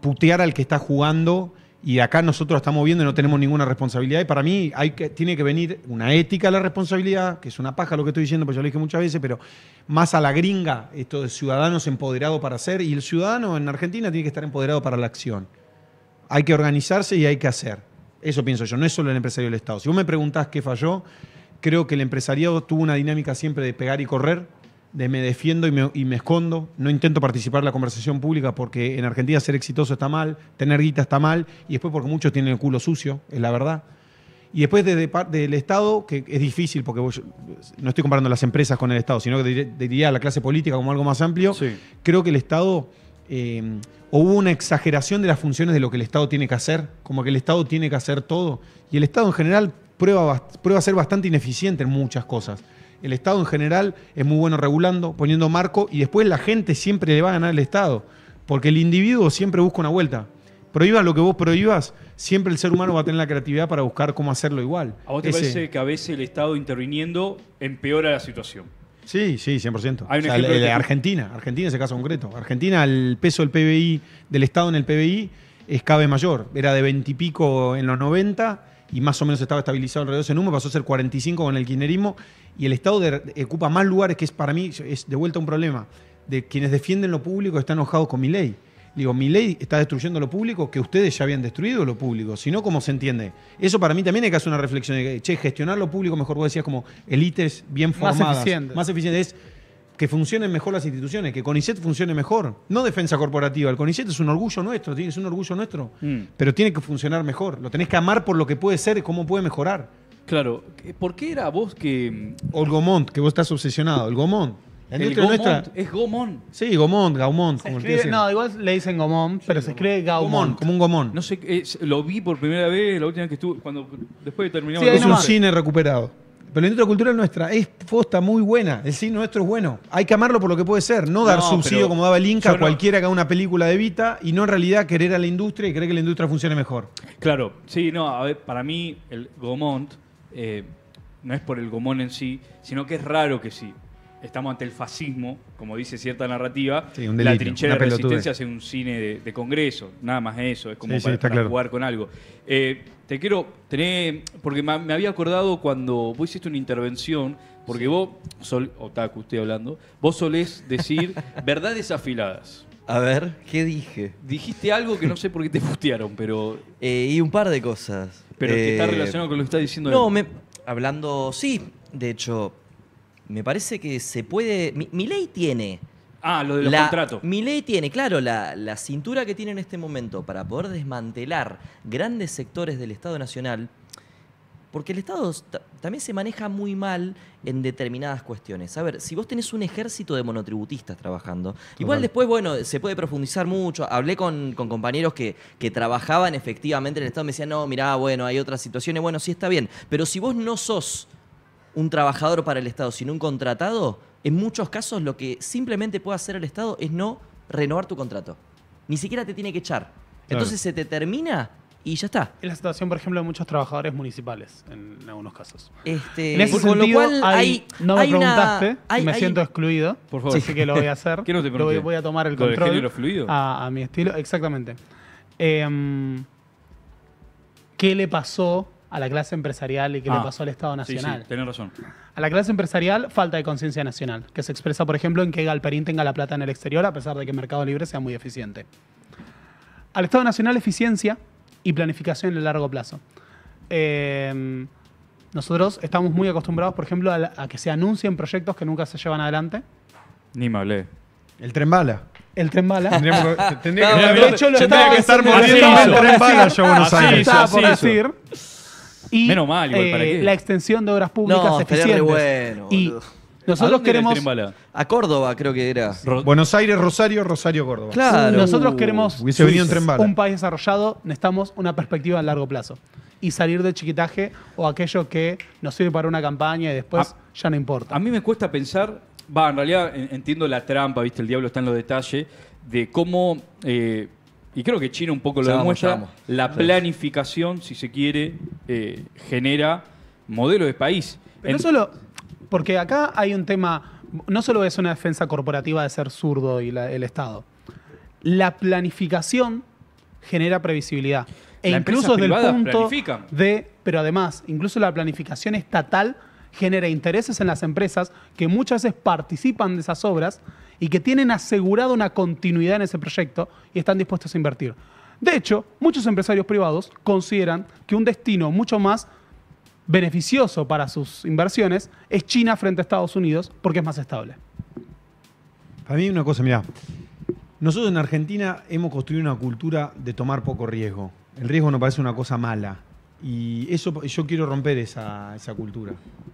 putear al que está jugando y acá nosotros estamos viendo y no tenemos ninguna responsabilidad. Y para mí hay que, tiene que venir una ética a la responsabilidad, que es una paja lo que estoy diciendo, porque yo lo dije muchas veces, pero más a la gringa, esto de ciudadanos empoderados para hacer. Y el ciudadano en Argentina tiene que estar empoderado para la acción. Hay que organizarse y hay que hacer. Eso pienso yo, no es solo el empresario del Estado. Si vos me preguntás qué falló, creo que el empresariado tuvo una dinámica siempre de pegar y correr de me defiendo y me, escondo, no intento participar en la conversación pública porque en Argentina ser exitoso está mal, tener guita está mal, y después porque muchos tienen el culo sucio, es la verdad. Y después del Estado, que es difícil porque no estoy comparando las empresas con el Estado, sino que diría la clase política como algo más amplio, creo que el Estado... Eh, o hubo una exageración de las funciones de lo que el Estado tiene que hacer, como que el Estado tiene que hacer todo. Y el Estado en general prueba, prueba ser bastante ineficiente en muchas cosas. El Estado en general es muy bueno regulando, poniendo marco y después la gente siempre le va a ganar al Estado, porque el individuo siempre busca una vuelta. Prohíbas lo que vos prohíbas, siempre el ser humano va a tener la creatividad para buscar cómo hacerlo igual. ¿A vos te parece que a veces el Estado interviniendo empeora la situación? Sí, sí, 100%. Hay Argentina, Argentina es el caso concreto. Argentina, el peso del PBI, del Estado en el PBI, es cabe mayor. Era de 20 y pico en los 90 y más o menos estaba estabilizado alrededor de ese número, pasó a ser 45 con el kirchnerismo y el Estado de, ocupa más lugares, que es para mí es de vuelta un problema, de quienes defienden lo público están enojados con mi ley. Digo, mi ley está destruyendo lo público que ustedes ya habían destruido lo público, si no, ¿cómo se entiende? Eso para mí también hay que hacer una reflexión de que, che, gestionar lo público mejor, vos decías como élites bien formadas. Más eficientes. Más eficientes es que funcionen mejor las instituciones, que CONICET funcione mejor. No defensa corporativa, el CONICET es un orgullo nuestro, es un orgullo nuestro, mm. pero tiene que funcionar mejor. Lo tenés que amar por lo que puede ser y cómo puede mejorar. Claro, ¿por qué era vos que. Mm, Olgomont, que vos estás obsesionado, Olgomont. La el Gomont, Es Gomont. Sí, Gomont, Gaumont. Como no, igual le dicen Gomont, pero se cree Gaumont. Como un Gomont. No sé, lo vi por primera vez, la última vez que estuve, cuando, después de terminar. es un cine recuperado. Pero la industria cultural nuestra es fosta muy buena. El cine nuestro es bueno. Hay que amarlo por lo que puede ser. No dar subsidio como daba el Inca a cualquiera que haga una película de Vita y no en realidad querer a la industria y creer que la industria funcione mejor. Claro, sí, no, a ver, para mí el Gomont eh, no es por el gomón en sí, sino que es raro que sí. Estamos ante el fascismo, como dice cierta narrativa. la trinchera de resistencia es un cine de, congreso, nada más eso, es como para, jugar con algo. Eh, te quiero tener, porque me, había acordado cuando vos hiciste una intervención, porque vos, sol, otaku, estoy hablando, vos solés decir verdades afiladas. A ver, ¿qué dije? Dijiste algo que no sé por qué te fustearon, pero. Eh, y un par de cosas. Pero que está eh, relacionado con lo que está diciendo. No, Me, hablando. Sí, de hecho, me parece que se puede. Mi, ley tiene. Ah, lo de los Mi ley tiene, claro, la, la cintura que tiene en este momento para poder desmantelar grandes sectores del Estado Nacional porque el Estado también se maneja muy mal en determinadas cuestiones. A ver, si vos tenés un ejército de monotributistas trabajando, igual después, bueno, se puede profundizar mucho. Hablé con, compañeros que, trabajaban efectivamente en el Estado, me decían, no, mirá, bueno, hay otras situaciones, bueno, sí está bien. Pero si vos no sos un trabajador para el Estado, sino un contratado, en muchos casos lo que simplemente puede hacer el Estado es no renovar tu contrato. Ni siquiera te tiene que echar. Entonces se te termina y ya está. Es la situación, por ejemplo, de muchos trabajadores municipales, en, algunos casos. Este, en ese sentido, no me preguntaste, me siento excluido, por favor. así que lo voy a hacer. lo voy, a tomar el control. fluido? A, mi estilo, exactamente. Em, ¿Qué le pasó a la clase empresarial y qué le ah, pasó al Estado Nacional? Sí, razón. A la clase empresarial, falta de conciencia nacional, que se expresa, por ejemplo, en que Galperín tenga la plata en el exterior, a pesar de que el Mercado Libre sea muy eficiente. Al Estado Nacional, eficiencia, y planificación en el largo plazo. Eh, nosotros estamos muy acostumbrados, por ejemplo, a, que se anuncien proyectos que nunca se llevan adelante. Ni me hablé. El tren bala. El tren bala. que, tendría que, de hecho, lo tendría que estar muriendo el tren bala yo Buenos Aires. por Y, Menos mal, igual, ¿para eh, qué? La extensión de obras públicas no, eficientes. bueno, nosotros queremos a Córdoba, creo que era. Buenos Aires, Rosario, Rosario, Córdoba. Claro. Uh, nosotros queremos un país desarrollado, necesitamos una perspectiva a largo plazo y salir del chiquitaje o aquello que nos sirve para una campaña y después ya no importa. A mí me cuesta pensar, va, en realidad entiendo la trampa, viste, el diablo está en los detalles, de cómo, eh, y creo que China un poco lo demuestra, la planificación, si se quiere, eh, genera modelo de país. Pero no solo porque acá hay un tema, no solo es una defensa corporativa de ser zurdo y el Estado, la planificación genera previsibilidad. E incluso desde el punto de, pero además, incluso la planificación estatal genera intereses en las empresas que muchas veces participan de esas obras y que tienen asegurada una continuidad en ese proyecto y están dispuestos a invertir. De hecho, muchos empresarios privados consideran que un destino mucho más beneficioso para sus inversiones es China frente a Estados Unidos porque es más estable. Para mí una cosa, mira, nosotros en Argentina hemos construido una cultura de tomar poco riesgo. El riesgo nos parece una cosa mala. Y eso yo quiero romper esa, cultura.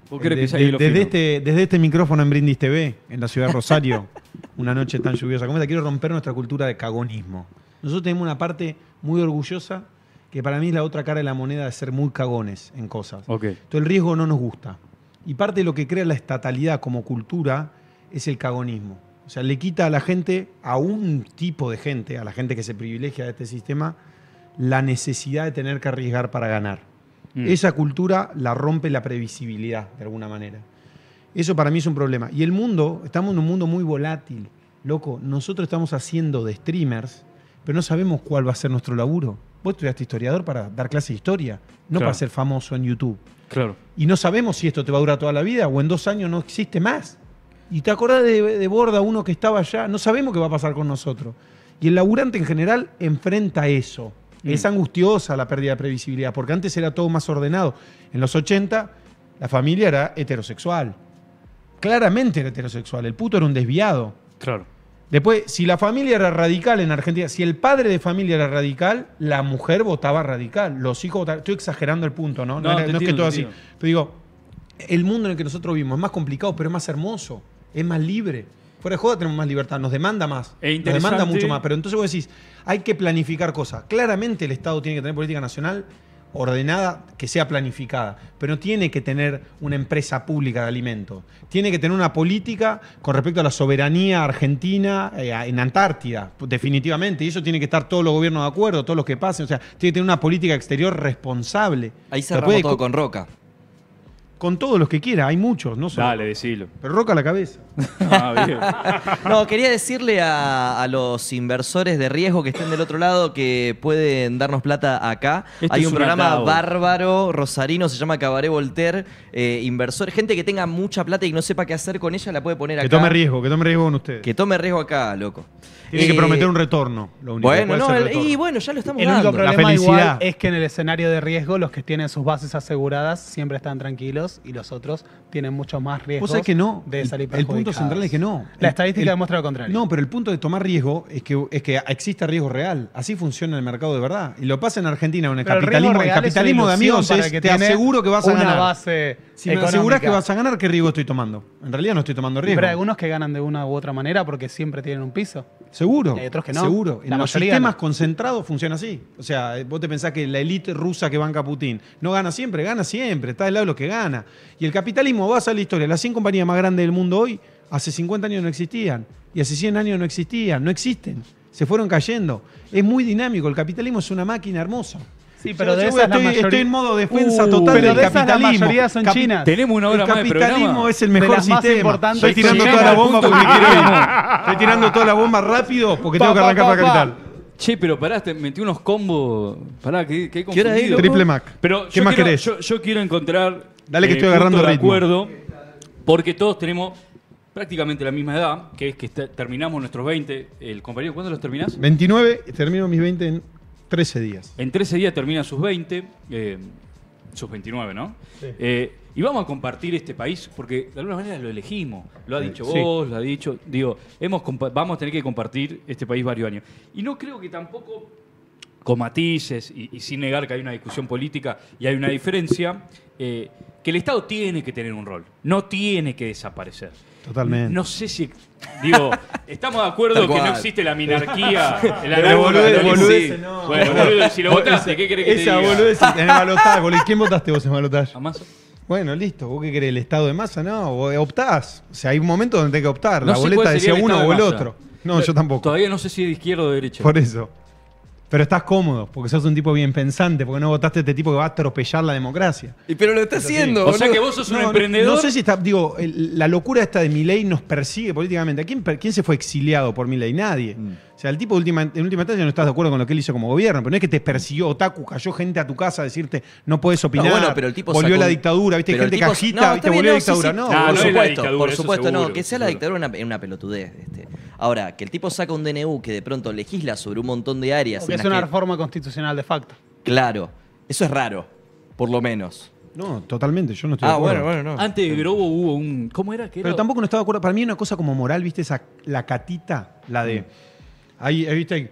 desde, este, desde este micrófono en Brindis TV, en la ciudad de Rosario, una noche tan lluviosa como esta, quiero romper nuestra cultura de cagonismo. Nosotros tenemos una parte muy orgullosa que para mí es la otra cara de la moneda de ser muy cagones en cosas. Entonces el riesgo no nos gusta. Y parte de lo que crea la estatalidad como cultura es el cagonismo. O sea, le quita a la gente, a un tipo de gente, a la gente que se privilegia de este sistema, la necesidad de tener que arriesgar para ganar. Mm. Esa cultura la rompe la previsibilidad, de alguna manera. Eso para mí es un problema. Y el mundo, estamos en un mundo muy volátil. Loco, nosotros estamos haciendo de streamers, pero no sabemos cuál va a ser nuestro laburo. Vos estudiaste historiador para dar clase de historia, no para ser famoso en YouTube. Claro. Y no sabemos si esto te va a durar toda la vida o en dos años no existe más. Y te acordás de, Borda, uno que estaba allá, no sabemos qué va a pasar con nosotros. Y el laburante en general enfrenta eso. Mm. Es angustiosa la pérdida de previsibilidad, porque antes era todo más ordenado. En los 80 la familia era heterosexual. Claramente era heterosexual. El puto era un desviado. Claro. Después, si la familia era radical en Argentina, si el padre de familia era radical, la mujer votaba radical, los hijos votaban. Estoy exagerando el punto, ¿no? No, es que todo así. Pero digo, el mundo en el que nosotros vivimos es más complicado, pero es más hermoso, es más libre. Fuera de joda tenemos más libertad, nos demanda más. nos demanda mucho más. Pero entonces vos decís, hay que planificar cosas. Claramente el Estado tiene que tener política nacional ordenada, que sea planificada, pero tiene que tener una empresa pública de alimento tiene que tener una política con respecto a la soberanía argentina eh, en Antártida, definitivamente, y eso tiene que estar todos los gobiernos de acuerdo, todos los que pasen, o sea, tiene que tener una política exterior responsable. Ahí se con Roca. Con todos los que quiera, hay muchos, no solo. Dale, decilo. Pero Roca a la cabeza. Ah, no, quería decirle a, los inversores de riesgo que estén del otro lado que pueden darnos plata acá. Este Hay un, programa bárbaro, rosarino, se llama Cabaret Voltaire. Eh, inversor, gente que tenga mucha plata y no sepa qué hacer con ella, la puede poner acá. Que tome riesgo, que tome riesgo con ustedes. Que tome riesgo acá, loco. Tiene que eh, prometer un retorno. Lo único bueno, y bueno, ya lo estamos dando. El único problema es que en el escenario de riesgo los que tienen sus bases aseguradas siempre están tranquilos y los otros tienen mucho más riesgo de salir perjudicados central que no. La estadística demuestra lo contrario. No, pero el punto de tomar riesgo es que, es que existe riesgo real. Así funciona el mercado de verdad. Y lo pasa en Argentina, con el capitalismo, de amigos te aseguro que vas a ganar. me aseguras que vas a ganar, ¿qué riesgo estoy tomando? En realidad no estoy tomando riesgo. Pero hay algunos que ganan de una u otra manera porque siempre tienen un piso. Seguro. Y hay otros que no. Seguro. en los sistemas concentrados funciona así. O sea, vos te pensás que la élite rusa que banca Putin no gana siempre, gana siempre, está del lado de los que gana. Y el capitalismo va a la historia. Las 100 compañías más grandes del mundo hoy hace 50 años no existían y hace 100 años no existían, no existen, se fueron cayendo. Es muy dinámico, el capitalismo es una máquina hermosa. Sí, pero de esas estoy, la mayoría... estoy en modo defensa uh, total del capitalismo. la mayoría son chinas. Tenemos una hora el más de programa. El capitalismo es el mejor sistema. Estoy tirando toda la bomba porque quiero Estoy tirando toda la bomba rápido porque tengo que arrancar para capital. Che, pero pará, te metí unos combos. Pará, que, que ¿Qué era Triple Mac. Pero ¿Qué más querés? Yo, quiero encontrar. Dale que eh, estoy agarrando ritmo. acuerdo, porque todos tenemos prácticamente la misma edad, que es que terminamos nuestros 20. El compañero, ¿cuándo los terminás? 29, termino mis 20 en 13 días. En 13 días termina sus 20, eh, sus 29, ¿no? Eh, y vamos a compartir este país porque de alguna manera lo elegimos. Lo ha dicho vos, lo ha dicho. Digo, hemos, vamos a tener que compartir este país varios años. Y no creo que tampoco con matices y, sin negar que hay una discusión política y hay una diferencia, eh, que el Estado tiene que tener un rol, no tiene que desaparecer. Totalmente. No sé si. Digo, estamos de acuerdo que no existe la minarquía. La boludo, Bueno, si lo votaste, ¿qué crees que te Esa boludez en el balotaje, ¿Quién votaste vos en el A Bueno, listo. ¿Vos qué querés? ¿El estado de masa? No, vos optás. O sea, hay un momento donde hay que optar. la boleta decía uno o el otro. No, yo tampoco. Todavía no sé si de izquierda o de derecha. Por eso. Pero estás cómodo, porque sos un tipo bien pensante, porque no votaste a este tipo que va a atropellar la democracia. Y pero lo está haciendo. O sea que vos sos un emprendedor. No sé si está, digo, la locura esta de Milei nos persigue políticamente. quién, quién se fue exiliado por Milei? Nadie. Mm. O sea, el tipo última, en última instancia no estás de acuerdo con lo que él hizo como gobierno, pero no es que te persiguió Otaku, cayó gente a tu casa a decirte no puedes opinar. bueno, pero el tipo volvió a la dictadura, viste, gente tipo, cajita, viste, volvió volvió la dictadura. No, por supuesto, por supuesto, no, que sea la dictadura una, una pelotudez. Este. Ahora, que el tipo saca un DNU que de pronto legisla sobre un montón de áreas. es una reforma constitucional de facto. Claro, eso es raro, por lo menos. No, totalmente, yo no estoy ah, de acuerdo. Bueno, bueno, no. Antes de Grobo hubo un. ¿Cómo era? Pero era? tampoco no estaba de acuerdo. Para mí, una cosa como moral, ¿viste? Esa, la catita, la de. Ahí, ¿viste?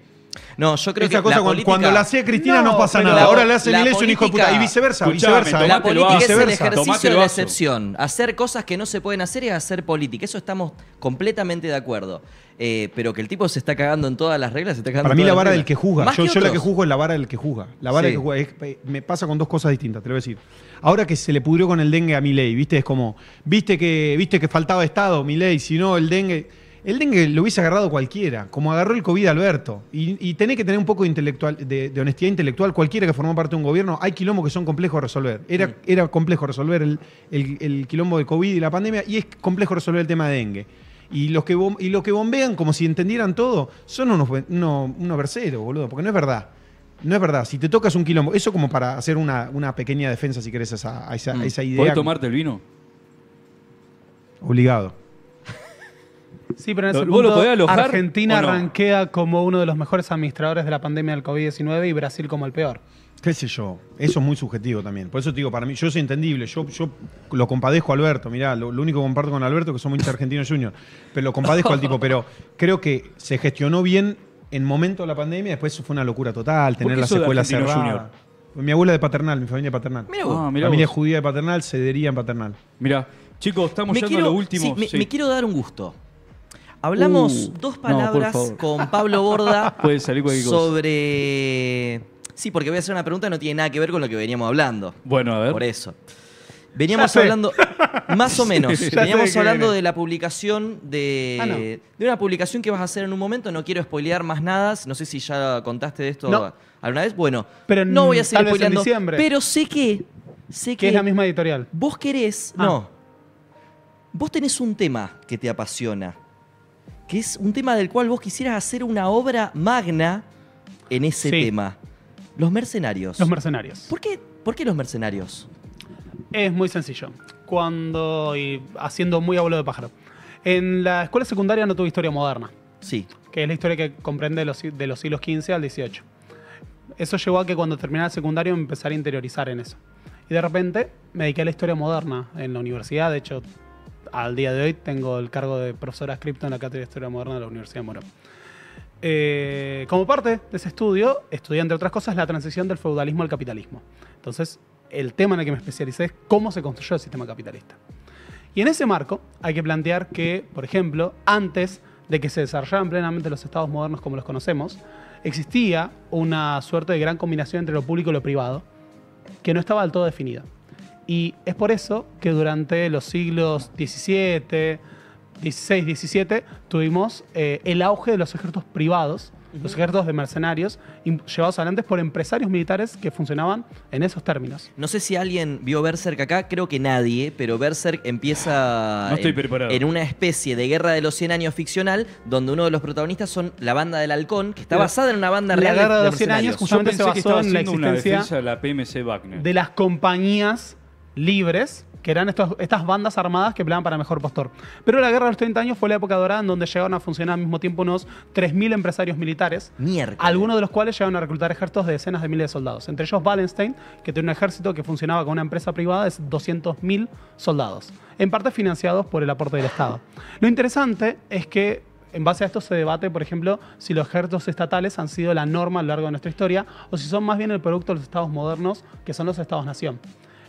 No, yo creo que. cuando la hacía Cristina no, pasa nada. Ahora la hace Milei un hijo de puta. Y viceversa, viceversa. La política es el ejercicio de la excepción. Hacer cosas que no se pueden hacer es hacer política. Eso estamos completamente de acuerdo. Eh, pero que el tipo se está cagando en todas las reglas. Se está cagando Para mí la vara del que juzga. Yo, yo la que juzgo es la vara del que juzga. La vara eh, me pasa con dos cosas distintas, te lo voy a decir. Ahora que se le pudrió con el dengue a mi ¿viste? Es como, viste que, viste que faltaba Estado, Mi ley, si no, el dengue... El dengue lo hubiese agarrado cualquiera, como agarró el COVID Alberto. Y, y tenés que tener un poco de, intelectual, de, honestidad intelectual. Cualquiera que formó parte de un gobierno, hay quilombos que son complejos de resolver. Era, mm. era complejo resolver el, quilombo de COVID y la pandemia, y es complejo resolver el tema de dengue. Y los que, y los que bombean como si entendieran todo son unos, unos verseros, boludo, porque no es verdad. No es verdad, si te tocas un quilombo, eso como para hacer una, pequeña defensa, si querés, a esa, mm. esa, idea. ¿Puedes tomarte el vino? Obligado. Sí, pero en ese Argentina arranquea como uno de los mejores administradores de la pandemia del COVID-19 y Brasil como el peor qué sé yo, eso es muy subjetivo también. Por eso te digo, para mí, yo soy entendible, yo, yo lo compadezco a Alberto, mirá, lo, único que comparto con Alberto es que somos argentinos juniors, pero lo compadezco al tipo, pero creo que se gestionó bien en momento de la pandemia, después fue una locura total, tener las escuelas cerradas. Mi abuela de paternal, mi familia paternal. Mirá vos. Ah, familia judía de paternal, cedería en paternal. Mira, chicos, estamos yendo lo último. me, quiero dar un gusto. Hablamos uh. dos palabras con Pablo Borda sobre Sí, porque voy a hacer una pregunta que no tiene nada que ver con lo que veníamos hablando. Bueno, a ver. Por eso. Veníamos hablando, más o menos, veníamos hablando de la publicación de, ah, de una publicación que vas a hacer en un momento. No quiero spoilear más nada. No sé si ya contaste de esto alguna vez. Bueno, no voy a seguir spoileando. Pero sé que. Sé que, es la misma editorial. Vos querés. Ah. No. Vos tenés un tema que te apasiona. Que es un tema del cual vos quisieras hacer una obra magna en ese tema. Los mercenarios. Los mercenarios. ¿Por qué, los mercenarios? Es muy sencillo. Cuando. Y haciendo muy abuelo de pájaro. En la escuela secundaria no tuve historia moderna. Sí. Que es la historia que comprende de los siglos XV al XVIII. Eso llevó a que cuando terminé el secundario empezara a interiorizar en eso. Y de repente me dediqué a la historia moderna en la universidad. De hecho, al día de hoy tengo el cargo de profesora adscripto en la Cátedra de Historia Moderna de la Universidad de Morón. Eh, como parte de ese estudio, estudié, entre otras cosas, la transición del feudalismo al capitalismo. Entonces, el tema en el que me especialicé es cómo se construyó el sistema capitalista. Y en ese marco, hay que plantear que, por ejemplo, antes de que se desarrollaran plenamente los estados modernos como los conocemos, existía una suerte de gran combinación entre lo público y lo privado, que no estaba del todo definida. Y es por eso que durante los siglos XVII, 16, 17, tuvimos eh, el auge de los ejércitos privados, los ejércitos de mercenarios, llevados adelante por empresarios militares que funcionaban en esos términos. No sé si alguien vio Berserk acá, creo que nadie, pero Berserk empieza en, una especie de guerra de los 100 años ficcional, donde uno de los protagonistas son la banda del halcón, que está basada en una banda real. La guerra de, los 100 años justamente Yo se basó en la existencia de la PMC Wagner. de las compañías libres que eran estas bandas armadas que peleaban para mejor postor. Pero la guerra de los 30 años fue la época dorada en donde llegaron a funcionar al mismo tiempo unos 3.000 empresarios militares, algunos de los cuales llegaron a reclutar ejércitos de decenas de miles de soldados, entre ellos Wallenstein, que tenía un ejército que funcionaba con una empresa privada de 200.000 soldados, en parte financiados por el aporte del Estado. Lo interesante es que en base a esto se debate, por ejemplo, si los ejércitos estatales han sido la norma a lo largo de nuestra historia o si son más bien el producto de los estados modernos, que son los estados-nación.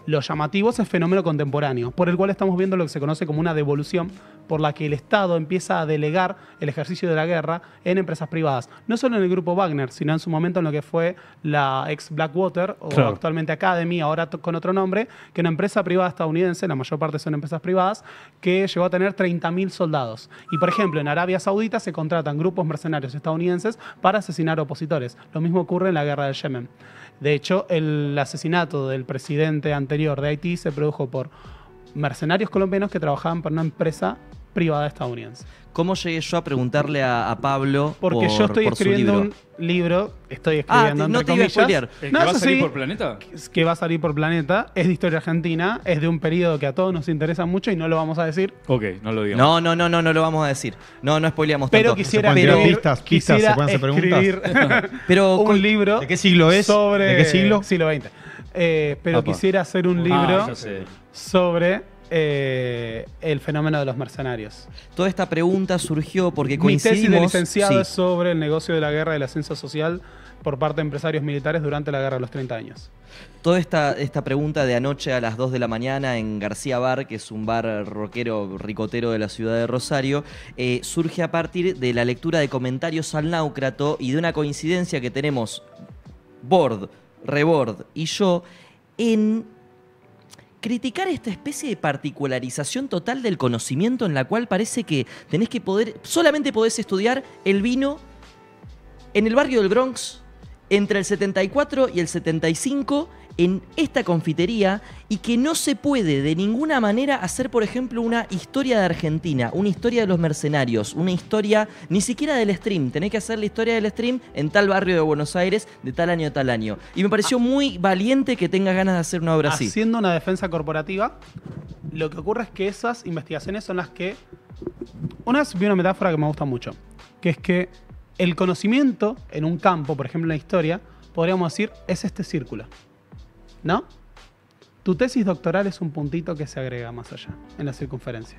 Lo llamativo es el fenómeno contemporáneo, por el cual estamos viendo lo que se conoce como una devolución, por la que el Estado empieza a delegar el ejercicio de la guerra en empresas privadas. No solo en el grupo Wagner, sino en su momento en lo que fue la ex Blackwater, o actualmente Academy, ahora con otro nombre, que una empresa privada estadounidense, la mayor parte son empresas privadas, que llegó a tener 30.000 soldados. Y por ejemplo, en Arabia Saudita se contratan grupos mercenarios estadounidenses para asesinar opositores. Lo mismo ocurre en la guerra del Yemen. De hecho, el asesinato del presidente anterior de Haití se produjo por mercenarios colombianos que trabajaban para una empresa privada estadounidense. ¿Cómo llegué yo a preguntarle a, a Pablo? Porque yo estoy escribiendo un libro, estoy ah, escribiendo ah, no te comillas, a que va a salir por Planeta? Que va a salir por Planeta, es de historia argentina, es de un periodo que a todos nos interesa mucho y no lo vamos a decir. Ok, no lo digamos. No, no, no, no, no lo vamos a decir. No, no spoileamos pero tanto. Quisiera, pero quisiera escribir pero, un libro ¿De qué siglo es? Sobre ¿De qué siglo? Siglo XX. Eh, pero quisiera hacer un ah, libro sobre eh, el fenómeno de los mercenarios. Toda esta pregunta surgió porque coincidimos... Mi tesis de licenciado sobre el negocio de la guerra de la ciencia social por parte de empresarios militares durante la guerra de los 30 años. Toda esta, esta pregunta de anoche a las 2 de la mañana en García Bar, que es un bar rockero ricotero de la ciudad de Rosario, eh, surge a partir de la lectura de comentarios al Náucrato y de una coincidencia que tenemos Bord, Rebord y yo en criticar esta especie de particularización total del conocimiento en la cual parece que tenés que poder, solamente podés estudiar el vino en el barrio del Bronx entre el 74 y el 75 en esta confitería y que no se puede de ninguna manera hacer, por ejemplo, una historia de Argentina, una historia de los mercenarios, una historia ni siquiera del stream. Tenés que hacer la historia del stream en tal barrio de Buenos Aires de tal año a tal año. Y me pareció ah. muy valiente que tengas ganas de hacer una obra así. Haciendo una defensa corporativa, lo que ocurre es que esas investigaciones son las que... Una vez vi una metáfora que me gusta mucho, que es que el conocimiento en un campo, por ejemplo en la historia, podríamos decir, es este círculo. ¿no? Tu tesis doctoral es un puntito que se agrega más allá, en la circunferencia.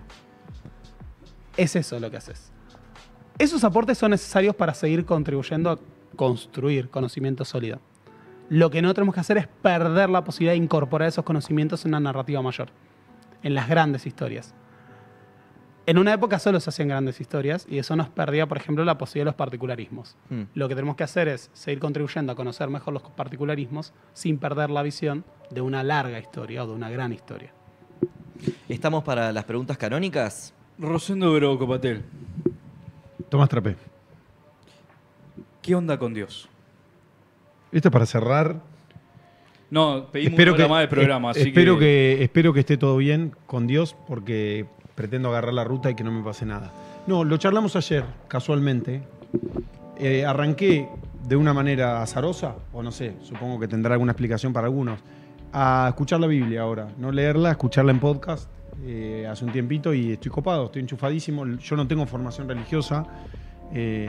Es eso lo que haces. Esos aportes son necesarios para seguir contribuyendo a construir conocimiento sólido. Lo que no tenemos que hacer es perder la posibilidad de incorporar esos conocimientos en una narrativa mayor, en las grandes historias. En una época solo se hacían grandes historias y eso nos perdía, por ejemplo, la posibilidad de los particularismos. Mm. Lo que tenemos que hacer es seguir contribuyendo a conocer mejor los particularismos sin perder la visión de una larga historia o de una gran historia. ¿Estamos para las preguntas canónicas? Rosendo Broco, Patel. Tomás Trapé. ¿Qué onda con Dios? Esto es para cerrar. No, pedimos espero que, de programa. espero espero que esté todo bien con Dios porque pretendo agarrar la ruta y que no me pase nada. No, lo charlamos ayer, casualmente. Eh, arranqué de una manera azarosa, o no sé, supongo que tendrá alguna explicación para algunos, a escuchar la Biblia ahora, no leerla, escucharla en podcast eh, hace un tiempito y estoy copado, estoy enchufadísimo, yo no tengo formación religiosa, eh,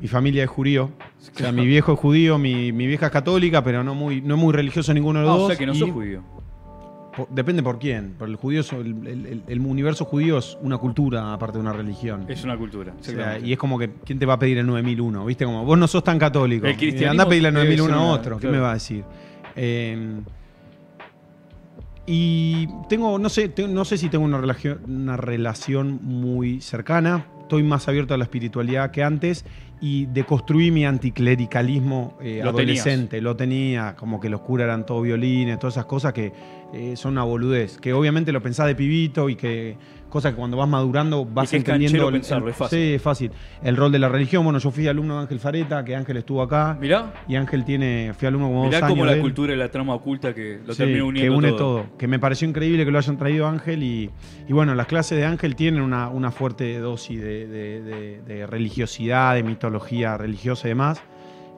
mi familia es judío, o sea, mi viejo es judío, mi, vieja es católica, pero no muy, no muy religioso ninguno de los ah, dos. O sea que no soy judío depende por quién. Por el judío, el, universo judío es una cultura aparte de una religión. Es una cultura. y es como que, ¿quién te va a pedir el 9001? ¿Viste? Como, vos no sos tan católico. El eh, Anda a pedirle el 9001 a otro. ¿Qué me va a decir? Em, y tengo, no sé, no sé si tengo una relación, una relación muy cercana. Estoy más abierto a la espiritualidad que antes y deconstruí mi anticlericalismo eh, adolescente. Lo tenía, como que los curas eran todos violines, todas esas cosas que eh, son una boludez. Que obviamente lo pensás de pibito y que cosa que cuando vas madurando vas entendiendo. el, es fácil. Sí, es fácil. El rol de la religión. Bueno, yo fui alumno de Ángel Fareta, que Ángel estuvo acá. Mirá. Y Ángel tiene, fui alumno como Mirá la cultura y la trama oculta que lo sí, uniendo. Que une todo. Que me pareció increíble que lo hayan traído Ángel. Y, bueno, las clases de Ángel tienen una, fuerte dosis de, de religiosidad, de mitología religiosa y demás.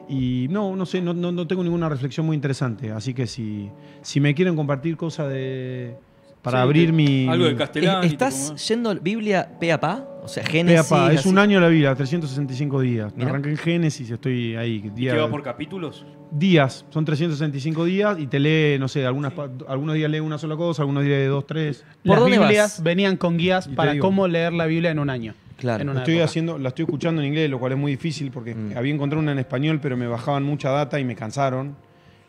Y no, no sé, no, no, tengo ninguna reflexión muy interesante. Así que si, si me quieren compartir cosas de. Para abrir mi. Algo de castellano. ¿Estás yendo Biblia pe a pa? O sea, Génesis. es un año la Biblia, 365 días. Me arranqué en Génesis, estoy ahí. qué va por capítulos? Días, son 365 días y te lee, no sé, algunas, algunos días lee una sola cosa, algunos días de dos, tres. ¿Por dónde venían con guías para cómo leer la Biblia en un año. Claro. estoy haciendo, la estoy escuchando en inglés, lo cual es muy difícil porque mm. había encontrado una en español, pero me bajaban mucha data y me cansaron.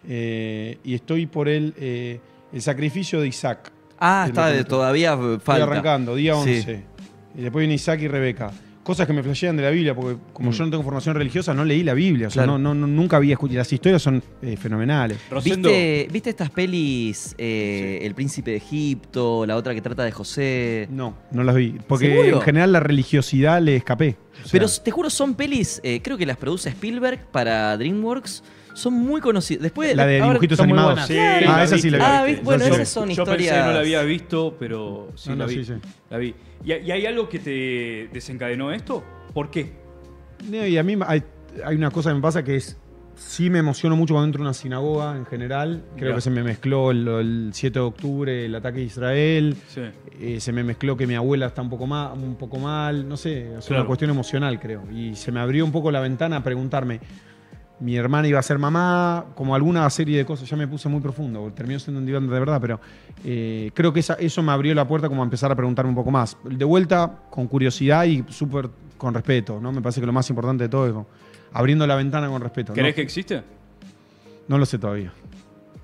Eh, y estoy por el, eh, el sacrificio de Isaac. Ah, está, todavía falta. Estoy arrancando, día 11. Y después viene Isaac y Rebeca cosas que me flashean de la Biblia, porque como mm. yo no tengo formación religiosa, no leí la Biblia. O sea, nunca había escuchado. Las historias son eh, fenomenales. ¿Viste, estas pelis eh, El Príncipe de Egipto, la otra que trata de José? No, no las vi. Porque en general la religiosidad le escapé. Pero te juro, son pelis, eh, creo que las produce Spielberg para DreamWorks son muy conocidas. Después la de dibujitos animados. ah, esa sí la vi. Ah, bueno, esas son historias. no la había visto, pero sí. la vi. ¿Y, hay algo que te desencadenó esto? ¿Por qué? y a mí hay, una cosa que me pasa que es. Sí me emociono mucho cuando entro a una sinagoga en general. Creo que se me mezcló el, 7 de octubre, el ataque de Israel. Eh, se me mezcló que mi abuela está un poco, mal, un poco mal. No sé, es una cuestión emocional, creo. Y se me abrió un poco la ventana a preguntarme, mi hermana iba a ser mamá, como alguna serie de cosas, ya me puse muy profundo, terminó siendo un diván de verdad, pero eh, creo que eso me abrió la puerta como a empezar a preguntarme un poco más. De vuelta, con curiosidad y súper con respeto, ¿no? Me parece que lo más importante de todo es abriendo la ventana con respeto. ¿Crees que existe? No lo sé todavía.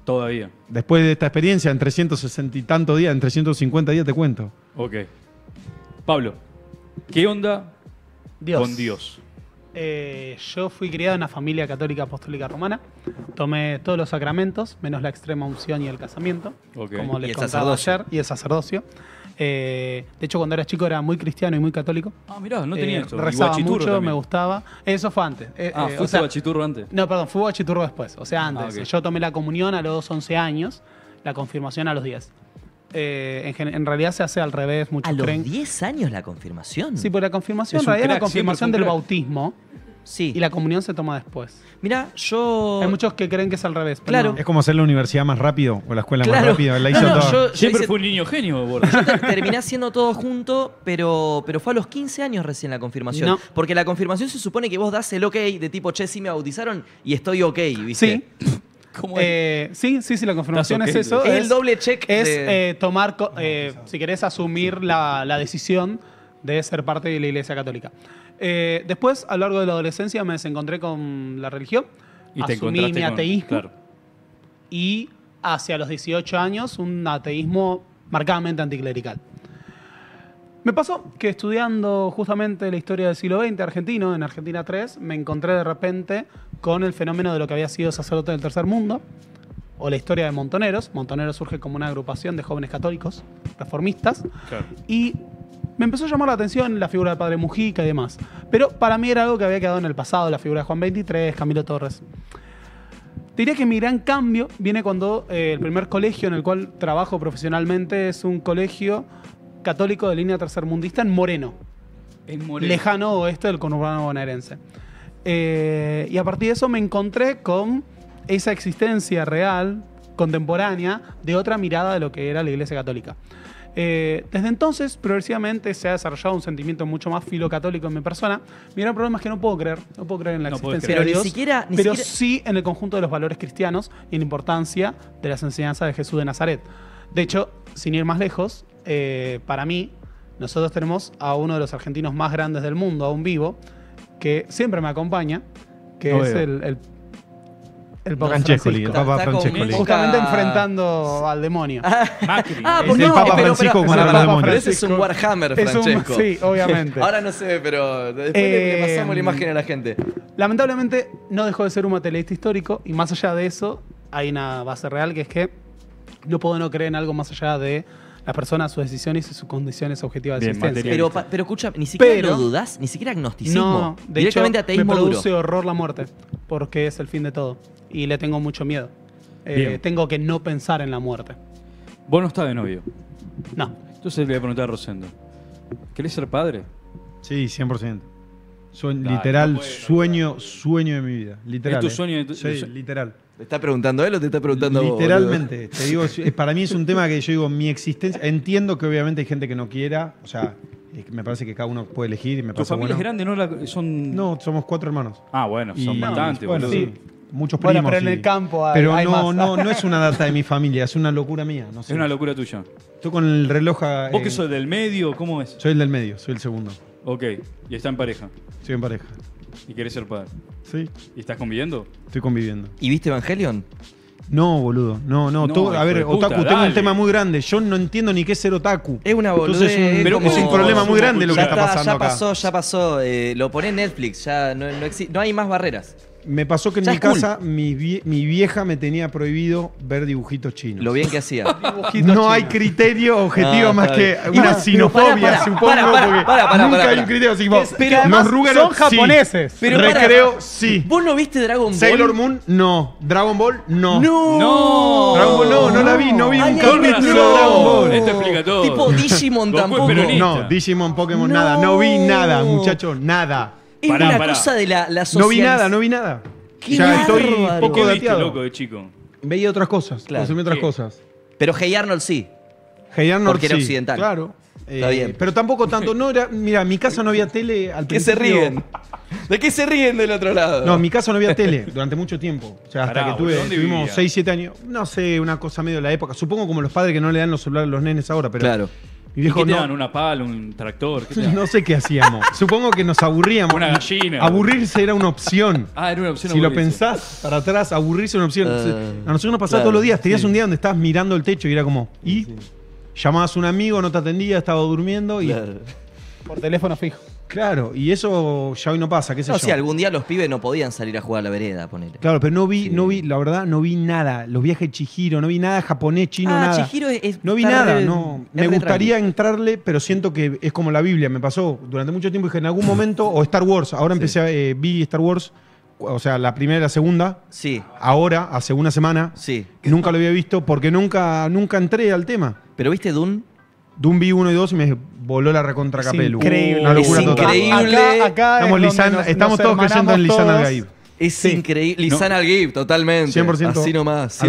Todavía. Después de esta experiencia, en 360 y tantos días, en 350 días te cuento. Ok. Pablo, ¿qué onda con Dios? Eh, yo fui criado en una familia católica apostólica romana. Tomé todos los sacramentos, menos la extrema unción y el casamiento, como les contaba ayer, y el sacerdocio. Eh, de hecho, cuando era chico era muy cristiano y muy católico. Ah, mirá, no tenía eh, eso. Rezaba mucho, me gustaba. Eso fue antes. ah, fue antes? No, perdón, fui guachiturro después. O sea, ah, antes. Yo tomé la comunión a los 11 años, la confirmación a los 10. Eh, en, realidad se hace al revés. Muchos a los 10 años la confirmación. Sí, por la confirmación, en realidad es la confirmación del bautismo. Sí. Y la comunión se toma después. Mira, yo. Hay muchos que creen que es al revés. Es como hacer la universidad más rápido o la escuela más rápida. Yo, Siempre un niño genio, boludo. terminé haciendo todo junto, pero, pero fue a los 15 años recién la confirmación. Porque la confirmación se supone que vos das el ok de tipo, che, sí me bautizaron y estoy ok, ¿viste? Sí. Eh, sí, sí, sí, la confirmación es eso. Es, el doble check. Es eh, tomar, eh, si querés, asumir la, decisión de ser parte de la Iglesia Católica. después, a lo largo de la adolescencia, me desencontré con la religión. Y asumí mi ateísmo. Y hacia los 18 años, un ateísmo marcadamente anticlerical. Me pasó que estudiando justamente la historia del siglo XX argentino, en Argentina 3, me encontré de repente con el fenómeno de lo que había sido sacerdote del tercer mundo, o la historia de Montoneros. Montoneros surge como una agrupación de jóvenes católicos, reformistas, y me empezó a llamar la atención la figura del Padre Mujica y demás. Pero para mí era algo que había quedado en el pasado, la figura de Juan XXIII, Camilo Torres. Te diría que mi gran cambio viene cuando eh, el primer colegio en el cual trabajo profesionalmente es un colegio católico de línea tercermundista en Moreno. En Moreno. Lejano oeste del conurbano bonaerense. Eh, y a partir de eso me encontré con esa existencia real, contemporánea, de otra mirada de lo que era la Iglesia Católica. Eh, desde entonces, progresivamente se ha desarrollado un sentimiento mucho más filocatólico en mi persona. Mi gran problema es que no puedo creer, no puedo creer en la existencia pero, sí en el conjunto de los valores cristianos y en la importancia de las enseñanzas de Jesús de Nazaret. De hecho, sin ir más lejos, eh, para mí, nosotros tenemos a uno de los argentinos más grandes del mundo, aún vivo, que siempre me acompaña, que es el, el, Papa Francisco Justamente enfrentando al demonio. Ah, ah es pues el Papa Francisco demonio. es un Warhammer, Francesco. sí, obviamente. Ahora no sé, pero le pasamos la em, imagen a la gente. Lamentablemente, no dejó de ser un materialista histórico, y más allá de eso, hay una base real que es que no puedo no creer en algo más allá de la persona, sus decisiones y sus condiciones objetivas de existencia. Pero, pero escucha, ni siquiera Pero- lo ni siquiera agnosticismo. No, de Directamente hecho, me produce horror la muerte, porque es el fin de todo. Y le tengo mucho miedo. Eh, tengo que no pensar en la muerte. Vos no estás de novio. No. Entonces le voy a preguntar a Rosendo. ¿Querés ser padre? Sí, 100%. literal, sueño, sueño de mi vida. Literal. ¿Es tu sueño ¿eh? de tu- Sí, literal. ¿Te está preguntando él o te está preguntando Literalmente, te digo, eh, para mí es un tema que yo digo, mi existencia. Entiendo que obviamente hay gente que no quiera, o sea, me parece que cada uno puede elegir y me familia es grande, no son No, somos cuatro hermanos. Ah, bueno, son bastante. bastantes, bueno, Muchos primos. pero el campo no, no, no es una data de mi familia, es una locura mía. No sé. Es una locura tuya. Tú con el reloj a, ¿Vos que eh, sos del medio? ¿Cómo es? Soy el del medio, soy el segundo. Ok, y está en pareja. Estoy en pareja y querés ser padre. Sí. ¿Y estás conviviendo? Estoy conviviendo. ¿Y viste Evangelion? No, boludo. No, no. a ver, otaku, tengo un tema muy grande. Yo no entiendo ni qué es ser otaku. Es una boludez. pero es un problema muy grande lo que está, pasando. Ya pasó, ya pasó. Eh, lo poné en Netflix. Ya no, no hay más barreras. Me pasó que en mi casa mi, mi vieja me tenía prohibido ver dibujitos chinos. Lo bien que hacía. No hay criterio objetivo ah, más que una sinofobia, nunca hay un criterio. los son japoneses. Pero sí. ¿Vos no viste Dragon Ball? Sailor Moon, no. Dragon Ball, no. No. No. Dragon Ball, no, no la vi, no vi un Ay, Dragon Ball. Esto explica todo. Tipo Digimon tampoco. No, Digimon, Pokémon, nada. No vi nada, muchachos, nada. Es una cosa de la, la No vi nada, no vi nada. ¡Qué Ya estoy un poco ¿Qué loco, de chico? Veía otras cosas, Claro. consumí otras cosas. Pero Hey Arnold sí. Porque era occidental. Claro. Está bien. Eh, pero tampoco tanto. No era, mira, en mi casa no había tele al ¿De principio. ¿Qué se ríen? ¿De qué se ríen del otro lado? No, en mi casa no había tele durante mucho tiempo. O sea, hasta que tuve, tuvimos 6, 7 años. No sé, una cosa medio de la época. Supongo como los padres que no le dan los celulares a los nenes ahora, pero Claro. Y dijo, ¿Qué ¿Una pala? ¿Un tractor? no sé qué hacíamos. Supongo que nos aburríamos. Una gallina. Aburrirse era una opción. Ah, era una opción. Si lo pensás para atrás, aburrirse era una opción. Eh, a nosotros nos pasaba todos los días. Tenías un día donde estabas mirando el techo y era como, ¿y? Llamabas a un amigo, no te atendía, estaba durmiendo y... Por teléfono fijo. Claro, y eso ya hoy no pasa, qué sé no, sí, algún día los pibes no podían salir a jugar a la vereda, ponele. Claro, pero no vi, no vi, la verdad, no vi nada. Los viajes de Chihiro, no vi nada japonés, chino, Ah, nada. Chihiro es- no vi nada, no. Me gustaría entrarle, pero siento que es como la Biblia, me pasó durante mucho tiempo dije en algún momento o Star Wars, ahora empecé a eh, vi Star Wars, o sea, la primera y la segunda, Sí, ahora hace una semana. sí. Nunca lo había visto porque nunca nunca entré al tema. Pero viste Dune, Dumbi 1 y 2 me voló la recontra Increíble. Una locura es total. estamos, estamos todos creyendo en Lisan Algaib. Es increíble. Lisana no. Algaib, totalmente. 100%. Así nomás.